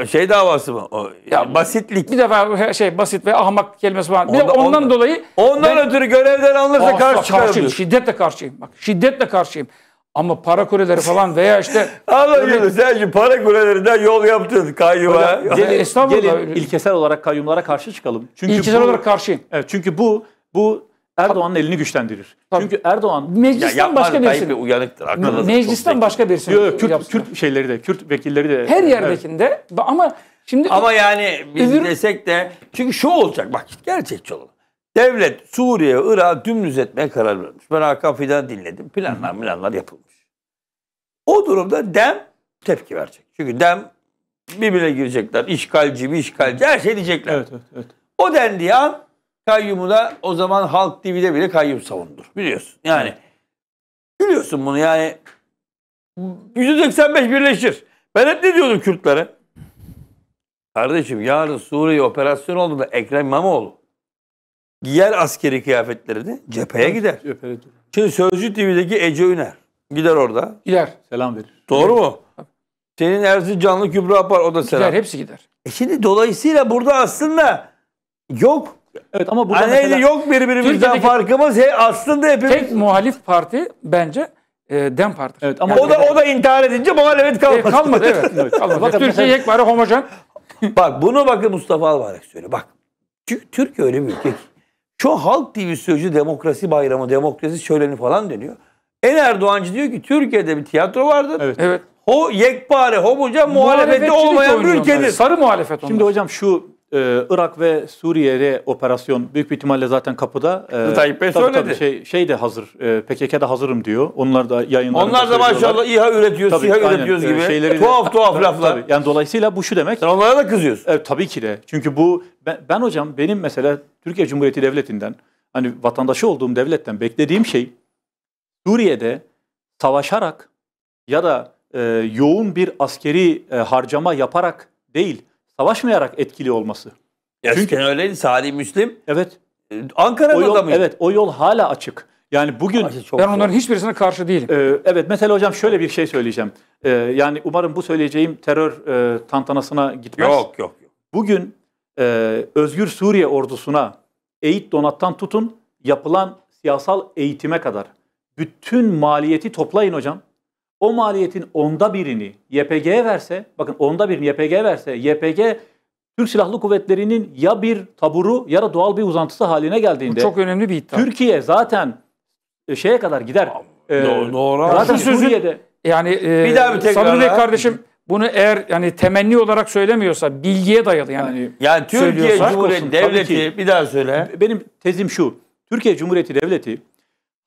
Şey davası mı? O, ya, ya basitlik. Bir defa şey basit ve ahmak kelimesi var. Bir ondan, ondan, ondan dolayı... Ondan ben, ötürü görevden alınırsa karşı çıkarım. Karşıyım, şiddetle karşıyım. Bak, şiddetle karşıyım. Ama para kuleleri falan veya işte... Allah örnek... sen para kulelerinden yol yaptın kayyuma. Gelin, Estağfurullah. gelin ilkesel olarak kayyumlara karşı çıkalım. Çünkü ilkesel bu, olarak karşıyım. Evet, çünkü bu bu Erdoğan'ın elini güçlendirir. Tabii. Çünkü Erdoğan meclisten ya başka birisi. uyanıktır. Akıllıdır, meclisten başka birisi. Yok, Kürt, yapsın. Kürt şeyleri de, Kürt vekilleri de. Her yerdekinde evet. ama şimdi Ama yani biz öbür... desek de çünkü şu olacak bak gerçekçi olalım. Devlet Suriye, Irak'ı dümdüz etmeye karar vermiş. Ben Hakan fidan dinledim. Planlar planlar yapılmış. O durumda DEM tepki verecek. Çünkü DEM birbirine girecekler. İşgalci bir işgalci her şey diyecekler. Evet, evet, evet. O dendiği an kayyumu da o zaman Halk TV'de bile kayyum savundur. Biliyorsun yani. Biliyorsun bunu yani. 185 birleşir. Ben hep ne diyordum Kürtlere? Kardeşim yarın Suriye operasyon operasyonu da Ekrem İmamoğlu giyer askeri kıyafetlerini cepheye gider. Cepheye gider. Şimdi Sözcü TV'deki Ece Üner gider orada. Gider. Selam verir. Doğru gider. mu? Senin Ersin Canlı Kübra Apar o da selam. Gider hepsi gider. E şimdi dolayısıyla burada aslında yok. Evet ama burada hani mesela, yok birbirimizden farkımız he, aslında hepimiz. Tek muhalif parti bence e, DEM Parti. Evet ama yani o da o da intihar edince muhalefet e, kalmadı. E, kalmadı evet. evet kalmadı. türkiye Türkiye yekbare homojen. bak bunu bakın Mustafa Albayrak söylüyor. Bak Türkiye öyle bir ülke Çoğu Halk TV sözcü demokrasi bayramı, demokrasi şöleni falan deniyor. En Erdoğancı diyor ki Türkiye'de bir tiyatro vardır. Evet. evet. O yekpare, homojen muhalefeti olmayan bir ülkedir. Sarı muhalefet onlar. Şimdi hocam şu e, Irak ve Suriye'de operasyon büyük bir ihtimalle zaten kapıda. E, Tayyip Bey tabii, Tabii, şey, şey de hazır. E, PKK da hazırım diyor. Onlar da yayınlar. Onlar da maşallah İHA üretiyor, tabii, SİHA aynen, üretiyoruz e, gibi. Şeyleri e, tuhaf tuhaf laflar. Tabii. Yani dolayısıyla bu şu demek. Sen onlara da kızıyorsun. E, tabii ki de. Çünkü bu ben, ben hocam benim mesela Türkiye Cumhuriyeti Devleti'nden hani vatandaşı olduğum devletten beklediğim şey Suriye'de savaşarak ya da e, yoğun bir askeri e, harcama yaparak değil savaşmayarak etkili olması. Ya Çünkü öyleydi Salih Müslim. Evet. Ee, Ankara'da mı da mıydı? Evet o yol hala açık. Yani bugün çok ben onların zor. hiçbirisine karşı değilim. Ee, evet mesela hocam şöyle bir şey söyleyeceğim. Ee, yani umarım bu söyleyeceğim terör e, tantanasına gitmez. Yok yok. yok. Bugün e, Özgür Suriye ordusuna eğit donattan tutun yapılan siyasal eğitime kadar bütün maliyeti toplayın hocam o maliyetin onda birini YPG'ye verse, bakın onda birini YPG'ye verse, YPG Türk Silahlı Kuvvetleri'nin ya bir taburu ya da doğal bir uzantısı haline geldiğinde... Bu çok önemli bir iddia. Türkiye zaten e, şeye kadar gider. Ee, doğru. doğru. Zaten Şu Suriye'de... Yani e, bir daha bir tekrar Sabri Bey kardeşim bunu eğer yani temenni olarak söylemiyorsa bilgiye dayalı yani. Yani, yani Türkiye Cumhuriyeti Devleti ki, bir daha söyle. Benim tezim şu. Türkiye Cumhuriyeti Devleti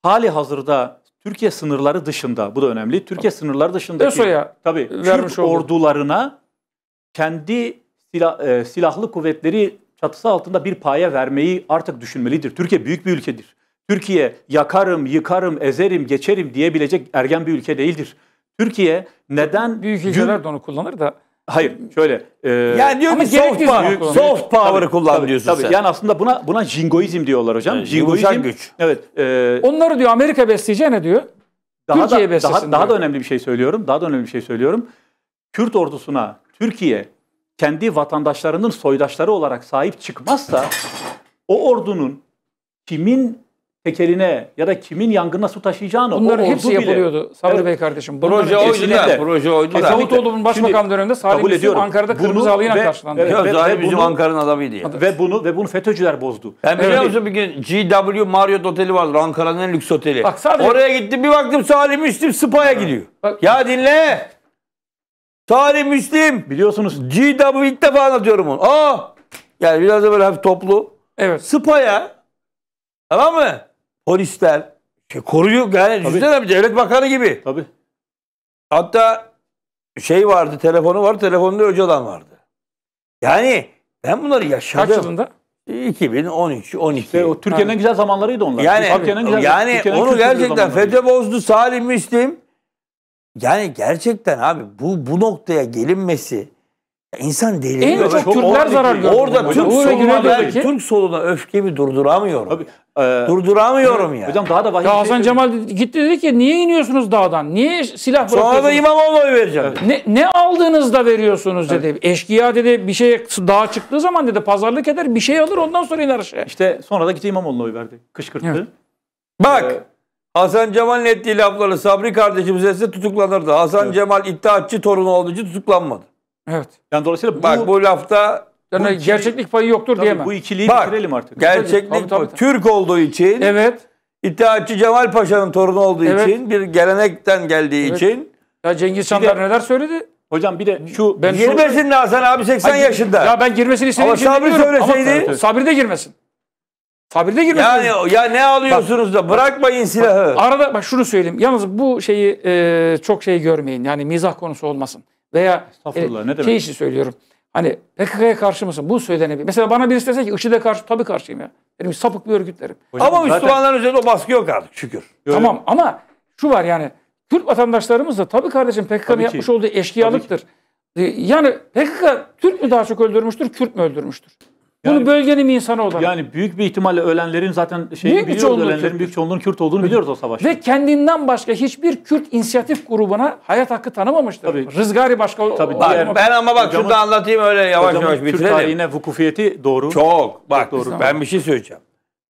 hali hazırda Türkiye sınırları dışında, bu da önemli. Türkiye sınırları dışındaki Eso'ya tabii Türk oldu. ordularına kendi silah, e, silahlı kuvvetleri çatısı altında bir paya vermeyi artık düşünmelidir. Türkiye büyük bir ülkedir. Türkiye yakarım, yıkarım, ezerim, geçerim diyebilecek ergen bir ülke değildir. Türkiye neden büyük ülkeler gün, de onu kullanır da Hayır şöyle. E, yani diyor ki soft, power, soft power'ı kullan tabii, diyorsun tabii. sen. Yani aslında buna buna jingoizm diyorlar hocam. Yani, jingoizm güç. Evet. E, Onları diyor Amerika besleyeceğine diyor. Daha Türkiye da, beslesin daha, diyor. daha da önemli bir şey söylüyorum. Daha da önemli bir şey söylüyorum. Kürt ordusuna Türkiye kendi vatandaşlarının soydaşları olarak sahip çıkmazsa o ordunun kimin tekerine ya da kimin yangına su taşıyacağını Bunların o hepsi bile. yapılıyordu Sabri evet. Bey kardeşim. Proje oydular. Proje oydular. Davutoğlu'nun başbakan döneminde Salih kabul Ankara'da kırmızı halıyla karşılandı. Evet, ve, bizim Ankara'nın adamıydı Yani. Ve bunu ve bunu FETÖ'cüler bozdu. Ben biliyor şey musun bir gün GW Marriott Oteli vardır. Ankara'nın en lüks oteli. Bak, sadece... Oraya gittim bir baktım Salih Müslim Spa'ya gidiyor. Bak, ya dinle. Salih Müslim. Biliyorsunuz. GW ilk defa anlatıyorum onu. Aa. Yani biraz da böyle hafif toplu. Evet. Spa'ya. Tamam mı? polisler şey koruyor. Yani Tabii. düşünsene bir devlet bakanı gibi. Tabii. Hatta şey vardı, telefonu vardı, telefonda Öcalan vardı. Yani ben bunları yaşadım. Kaç yılında? 2013, 12. İşte o Türkiye'nin yani. güzel zamanlarıydı onlar. Yani, Türkiye'nin güzel, yani Türkiye'nin onu gerçekten FETÖ bozdu, Salim Müslim. Yani gerçekten abi bu bu noktaya gelinmesi İnsan deliriyor. En çok, çok Türkler zarar görüyor. Orada Türk soluna Türk soluna öfkemi durduramıyorum. Tabii, e, durduramıyorum ya. Yani. Hocam daha da vahim. Ya şey Hasan şey Cemal dedi, gitti dedi ki niye iniyorsunuz dağdan? Niye silah bırakıyorsunuz? Sonra da İmamoğlu'na vereceğim. Evet. Ne, ne aldığınız veriyorsunuz dedi. Evet. Eşkıya dedi bir şey dağa çıktığı zaman dedi pazarlık eder bir şey alır ondan sonra iner aşağıya. İşte sonra da gitti İmamoğlu'na oy verdi. Kışkırttı. Evet. Bak. Hasan Cemal'in ettiği lafları Sabri kardeşimiz etse tutuklanırdı. Hasan evet. Cemal iddiatçı torunu olduğu için tutuklanmadı. Evet. Yani dolayısıyla bu... Bak bu lafta... Yani bu ikili, gerçeklik payı yoktur diyemem. Bu ikiliyi Bak, bitirelim artık. Gerçeklik tabii, tabii, tabii. Türk olduğu için... Evet. İttihatçı Cemal Paşa'nın torunu olduğu evet. için, bir gelenekten geldiği evet. için... Ya Cengiz Çandar neler söyledi? Hocam bir de şu... Ben girmesin sonra... Hasan abi 80 Hayır, yaşında. Ya ben girmesini istediğim için Sabri söyleseydi... Ama Sabri de girmesin. Sabri de girmesin. Yani ya ne alıyorsunuz bak, da bırakmayın silahı. arada bak şunu söyleyeyim. Yalnız bu şeyi e, çok şey görmeyin. Yani mizah konusu olmasın. Veya e, ne şey demek? söylüyorum. Hani PKK'ya karşı mısın? Bu söylenebilir. Mesela bana birisi dese ki IŞİD'e karşı tabii karşıyım ya. Benim sapık bir örgütlerim. Hocam, ama zaten... Müslümanların üzerinde o baskı yok artık şükür. Öyle. Tamam ama şu var yani Türk vatandaşlarımız da tabii kardeşim PKK'nın yapmış olduğu eşkıyalıktır. E, yani PKK Türk mü daha çok öldürmüştür, Kürt mü öldürmüştür? Bunu yani, bölgenin insanı olarak. Yani büyük bir ihtimalle ölenlerin zaten şeyi büyük biliyoruz. Ölenlerin Kürt. büyük çoğunluğunun Kürt olduğunu Kürt. biliyoruz o savaşta. Ve kendinden başka hiçbir Kürt inisiyatif grubuna hayat hakkı tanımamıştır. Tabii. Rızgari başka Tabii, o, bak, Ben ama bak hocamın, şurada anlatayım öyle yavaş hocamın yavaş bitirelim. Kürt tarihine vukufiyeti doğru. Çok. Bak doğru. ben bir şey söyleyeceğim.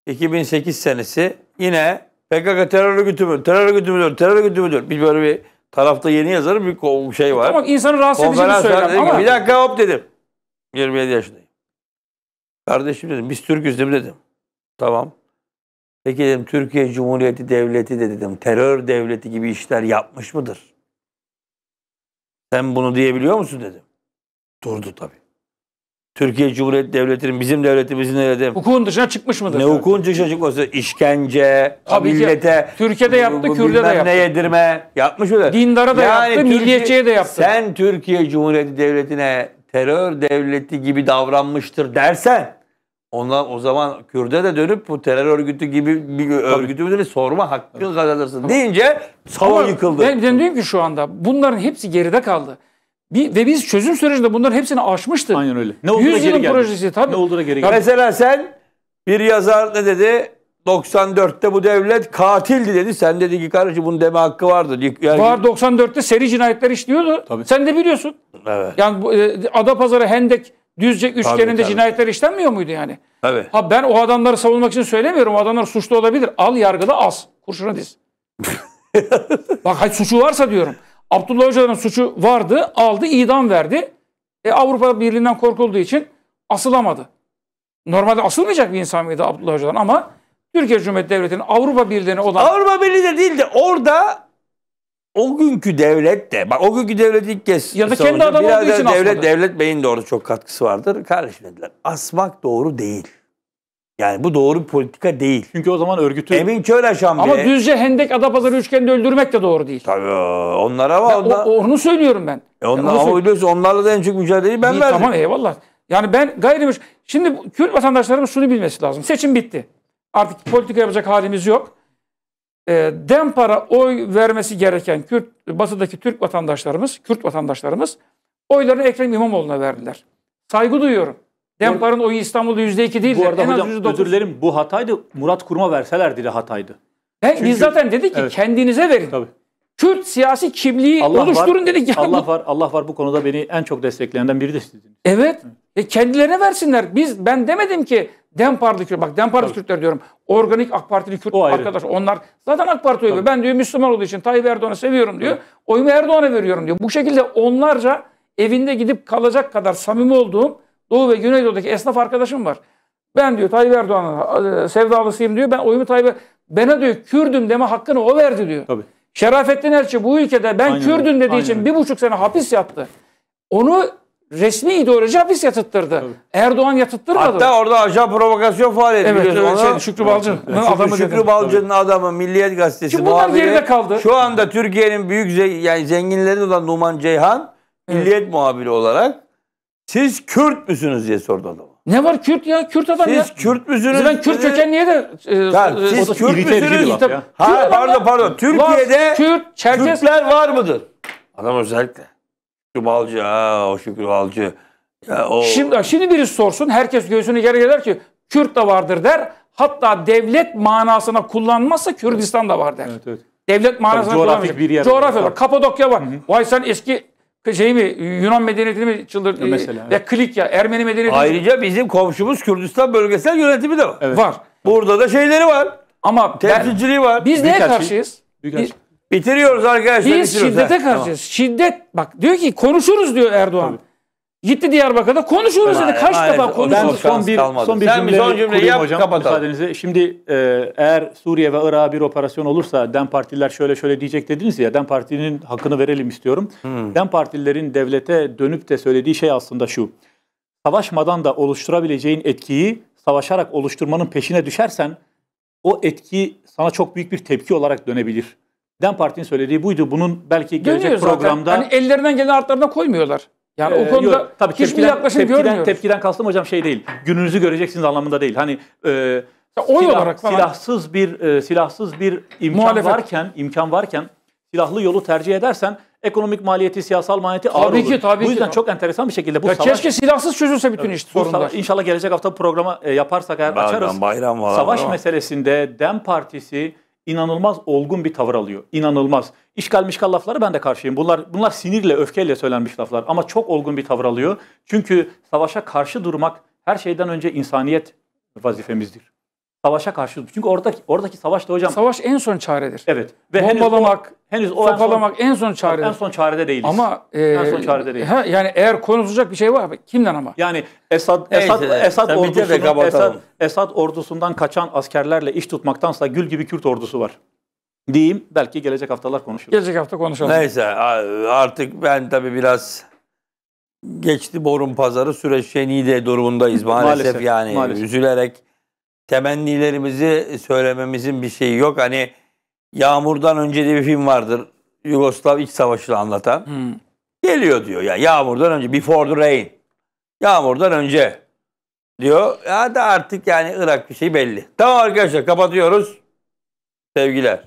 2008 senesi yine PKK terör örgütü mü? Terör örgütü müdür? Terör örgütü müdür? Bir böyle bir tarafta yeni yazarım bir şey var. Tamam insanı rahatsız edici bir söylem ama. Bir dakika hop dedim. 27 yaşındayım. Kardeşim dedim biz Türk'üz değil mi dedim. Tamam. Peki dedim Türkiye Cumhuriyeti Devleti de dedim terör devleti gibi işler yapmış mıdır? Sen bunu diyebiliyor musun dedim. Durdu tabii. Türkiye Cumhuriyeti Devleti'nin bizim devletimizin dedim. Hukukun dışına çıkmış mıdır? Ne Türkiye? hukukun dışına çıkması? İşkence, tabii millete. Ki, Türkiye'de yaptı, Kürt'e de yaptı. ne yedirme yapmış öyle. Dindara da yani yaptı, Türkiye, milliyetçiye de yaptı. Sen Türkiye Cumhuriyeti Devleti'ne terör devleti gibi davranmıştır dersen onlar o zaman Kürt'e de dönüp bu terör örgütü gibi bir örgütü müdürü sorma hakkı Tabii. kazanırsın Tabii. deyince savun yıkıldı. Ben, ben diyorum ki şu anda bunların hepsi geride kaldı. Bir, ve biz çözüm sürecinde bunların hepsini aşmıştık. Aynen öyle. Ne oldu da geri geldi. projesi tabii. Ne oldu da geri geldi. Mesela sen bir yazar ne dedi? 94'te bu devlet katildi dedi. Sen dedi ki kardeşim bunun deme hakkı vardı. Yani... Var 94'te seri cinayetler işliyordu. Tabii. Sen de biliyorsun. Evet. Yani bu, e, Adapazarı Hendek Düzce üçgeninde tabii, tabii. cinayetler işlenmiyor muydu yani? Tabii. Ha ben o adamları savunmak için söylemiyorum. O adamlar suçlu olabilir. Al yargıda az. Kurşuna diz. Bak hayır suçu varsa diyorum. Abdullah Hoca'nın suçu vardı. Aldı idam verdi. E, Avrupa Birliği'nden korkulduğu için asılamadı. Normalde asılmayacak bir insan mıydı Abdullah Hoca'dan ama Türkiye Cumhuriyeti Devleti'nin Avrupa Birliği'ne olan... Avrupa Birliği de değil de orada o günkü devlet de bak o günkü devlet ilk kez ya da kendi adamı olduğu için devlet, asmadı. devlet beyin doğru çok katkısı vardır. Kardeşim dediler asmak doğru değil. Yani bu doğru bir politika değil. Çünkü o zaman örgütü... Emin Köğraşan bile... Ama Düzce, Hendek, Adapazarı üçgeni öldürmek de doğru değil. Tabii onlara var. Onda... O, onu söylüyorum ben. E onlar, yani ama onlarla da en çok mücadeleyi ben verdim. Tamam eyvallah. Yani ben gayrimüş. Şimdi Kürt vatandaşlarımız şunu bilmesi lazım. Seçim bitti. Artık politika yapacak halimiz yok e, ee, Dempar'a oy vermesi gereken Kürt, batıdaki Türk vatandaşlarımız, Kürt vatandaşlarımız oylarını Ekrem İmamoğlu'na verdiler. Saygı duyuyorum. Dempar'ın oyu İstanbul'da %2 değil. Bu arada en az hocam %9. özür dilerim bu hataydı. Murat Kurum'a verselerdi de hataydı. He, Çünkü, biz zaten dedik ki evet. kendinize verin. Tabii. Kürt siyasi kimliği Allah oluşturun var, dedik. Ya. Allah var, Allah var bu konuda beni en çok destekleyenden biri de sizin. Evet. evet. E kendilerine versinler. Biz ben demedim ki Demparlı Kürt. Bak Demparlı Tabii. Kürtler diyorum. Organik AK Partili Kürt arkadaş. Onlar zaten AK Parti oyu. Ben diyor Müslüman olduğu için Tayyip Erdoğan'ı seviyorum diyor. Evet. Oyumu Erdoğan'a veriyorum diyor. Bu şekilde onlarca evinde gidip kalacak kadar samimi olduğum Doğu ve Güneydoğu'daki esnaf arkadaşım var. Ben diyor Tayyip Erdoğan'ın e, sevdalısıyım diyor. Ben oyumu Tayyip Bana diyor Kürdüm deme hakkını o verdi diyor. Tabii. Şerafettin Elçi bu ülkede ben Aynen Kürdüm dediği Aynen. için bir buçuk sene hapis yattı. Onu resmi ideoloji hapis yatıttırdı. Tabii. Erdoğan yatırttırmadı. Hatta orada aşağı provokasyon faaliyeti. Evet, evet şey, Şükrü Balcı'nın evet. adamı Şükrü, Balcı'nın adamı Milliyet Gazetesi Ki bunlar muhabiri. geride kaldı. Şu anda Türkiye'nin büyük ze yani zenginleri olan Numan Ceyhan evet. Milliyet muhabiri olarak siz Kürt müsünüz diye sordu adamı. Ne var Kürt ya? Kürt adam siz ya. Siz Kürt müsünüz? Ben Kürt kökenliye de... E, tamam, e, siz Kürt müsünüz? Ha, Kürt pardon pardon. Türkiye'de Kürt, Kürtler var mıdır? Adam özellikle. Şükrü o Şükrü o... Şimdi, şimdi birisi sorsun, herkes göğsünü geri gelir ki Kürt de vardır der. Hatta devlet manasına kullanmazsa Kürdistan da var der. Evet, evet. Devlet manasına Tabii, coğrafik bir yer. Coğrafya var. Kapadokya var. Hı hı. Vay sen eski şey mi Yunan medeniyetini mi çıldır e, mesela ve evet. klik ya Ermeni medeniyeti. Ayrıca bizim komşumuz Kürdistan bölgesel yönetimi de var. Evet. Var. Burada da şeyleri var. Ama temsilciliği var. Biz neye karşıyız? Büyükelçi. Bitiriyoruz arkadaşlar. Biz bitiriyoruz. şiddete karşıyız. Tamam. Şiddet bak diyor ki konuşuruz diyor Erdoğan. Tabii. Gitti Diyarbakır'da konuşuruz dedi. Kaç defa konuşuruz. Ben son bir, son bir Sen cümleyi, son cümleyi yap, hocam, kapatalım. Müsaadenizle. Şimdi e, eğer Suriye ve Irak'a bir operasyon olursa DEM Partililer şöyle şöyle diyecek dediniz ya. DEM Partili'nin hakkını verelim istiyorum. Hmm. DEM Partililerin devlete dönüp de söylediği şey aslında şu. Savaşmadan da oluşturabileceğin etkiyi savaşarak oluşturmanın peşine düşersen o etki sana çok büyük bir tepki olarak dönebilir. DEM Parti'nin söylediği buydu. Bunun belki gelecek Dönüyor programda... Zaten. Hani ellerinden gelen artlarına koymuyorlar. Yani ee, o konuda yok, tabii hiçbir tepkiden, yaklaşım tepkiden, görmüyoruz. Tepkiden kastım hocam şey değil. Gününüzü göreceksiniz anlamında değil. Hani e, oy silah, olarak falan. silahsız bir e, silahsız bir imkan Muhalefet. varken imkan varken silahlı yolu tercih edersen ekonomik maliyeti, siyasal maliyeti tabii ağır ki, olur. Tabii bu yüzden ki. çok enteresan bir şekilde bu ya savaş... Keşke silahsız çözülse bütün iş sorunlar. İnşallah gelecek hafta programa e, yaparsak eğer ben, açarız. Ben bayram var, savaş meselesinde DEM Partisi inanılmaz olgun bir tavır alıyor. İnanılmaz. İşgal mişgal lafları ben de karşıyım. Bunlar bunlar sinirle, öfkeyle söylenmiş laflar ama çok olgun bir tavır alıyor. Çünkü savaşa karşı durmak her şeyden önce insaniyet vazifemizdir savaşa karşı çünkü oradaki oradaki da hocam savaş en son çaredir. Evet. Ve bombalamak, henüz o, henüz o en son, en son çaredir. En son çarede değiliz. Ama e, en son çarede değiliz. He, yani eğer konuşulacak bir şey var kimden ama? Yani Esad Neyse, Esad Esad ordusundan Esad, Esad ordusundan kaçan askerlerle iş tutmaktansa gül gibi Kürt ordusu var diyeyim. Belki gelecek haftalar konuşuruz. Gelecek hafta konuşalım. Neyse artık ben tabii biraz geçti borun pazarı süreç şenide durumundayız maalesef, maalesef yani maalesef. üzülerek temennilerimizi söylememizin bir şeyi yok. Hani Yağmur'dan önce de bir film vardır. Yugoslav İç Savaşı'nı anlatan. Hmm. Geliyor diyor. Ya yani Yağmur'dan önce. Before the Rain. Yağmur'dan önce diyor. Ya da artık yani Irak bir şey belli. Tamam arkadaşlar kapatıyoruz. Sevgiler.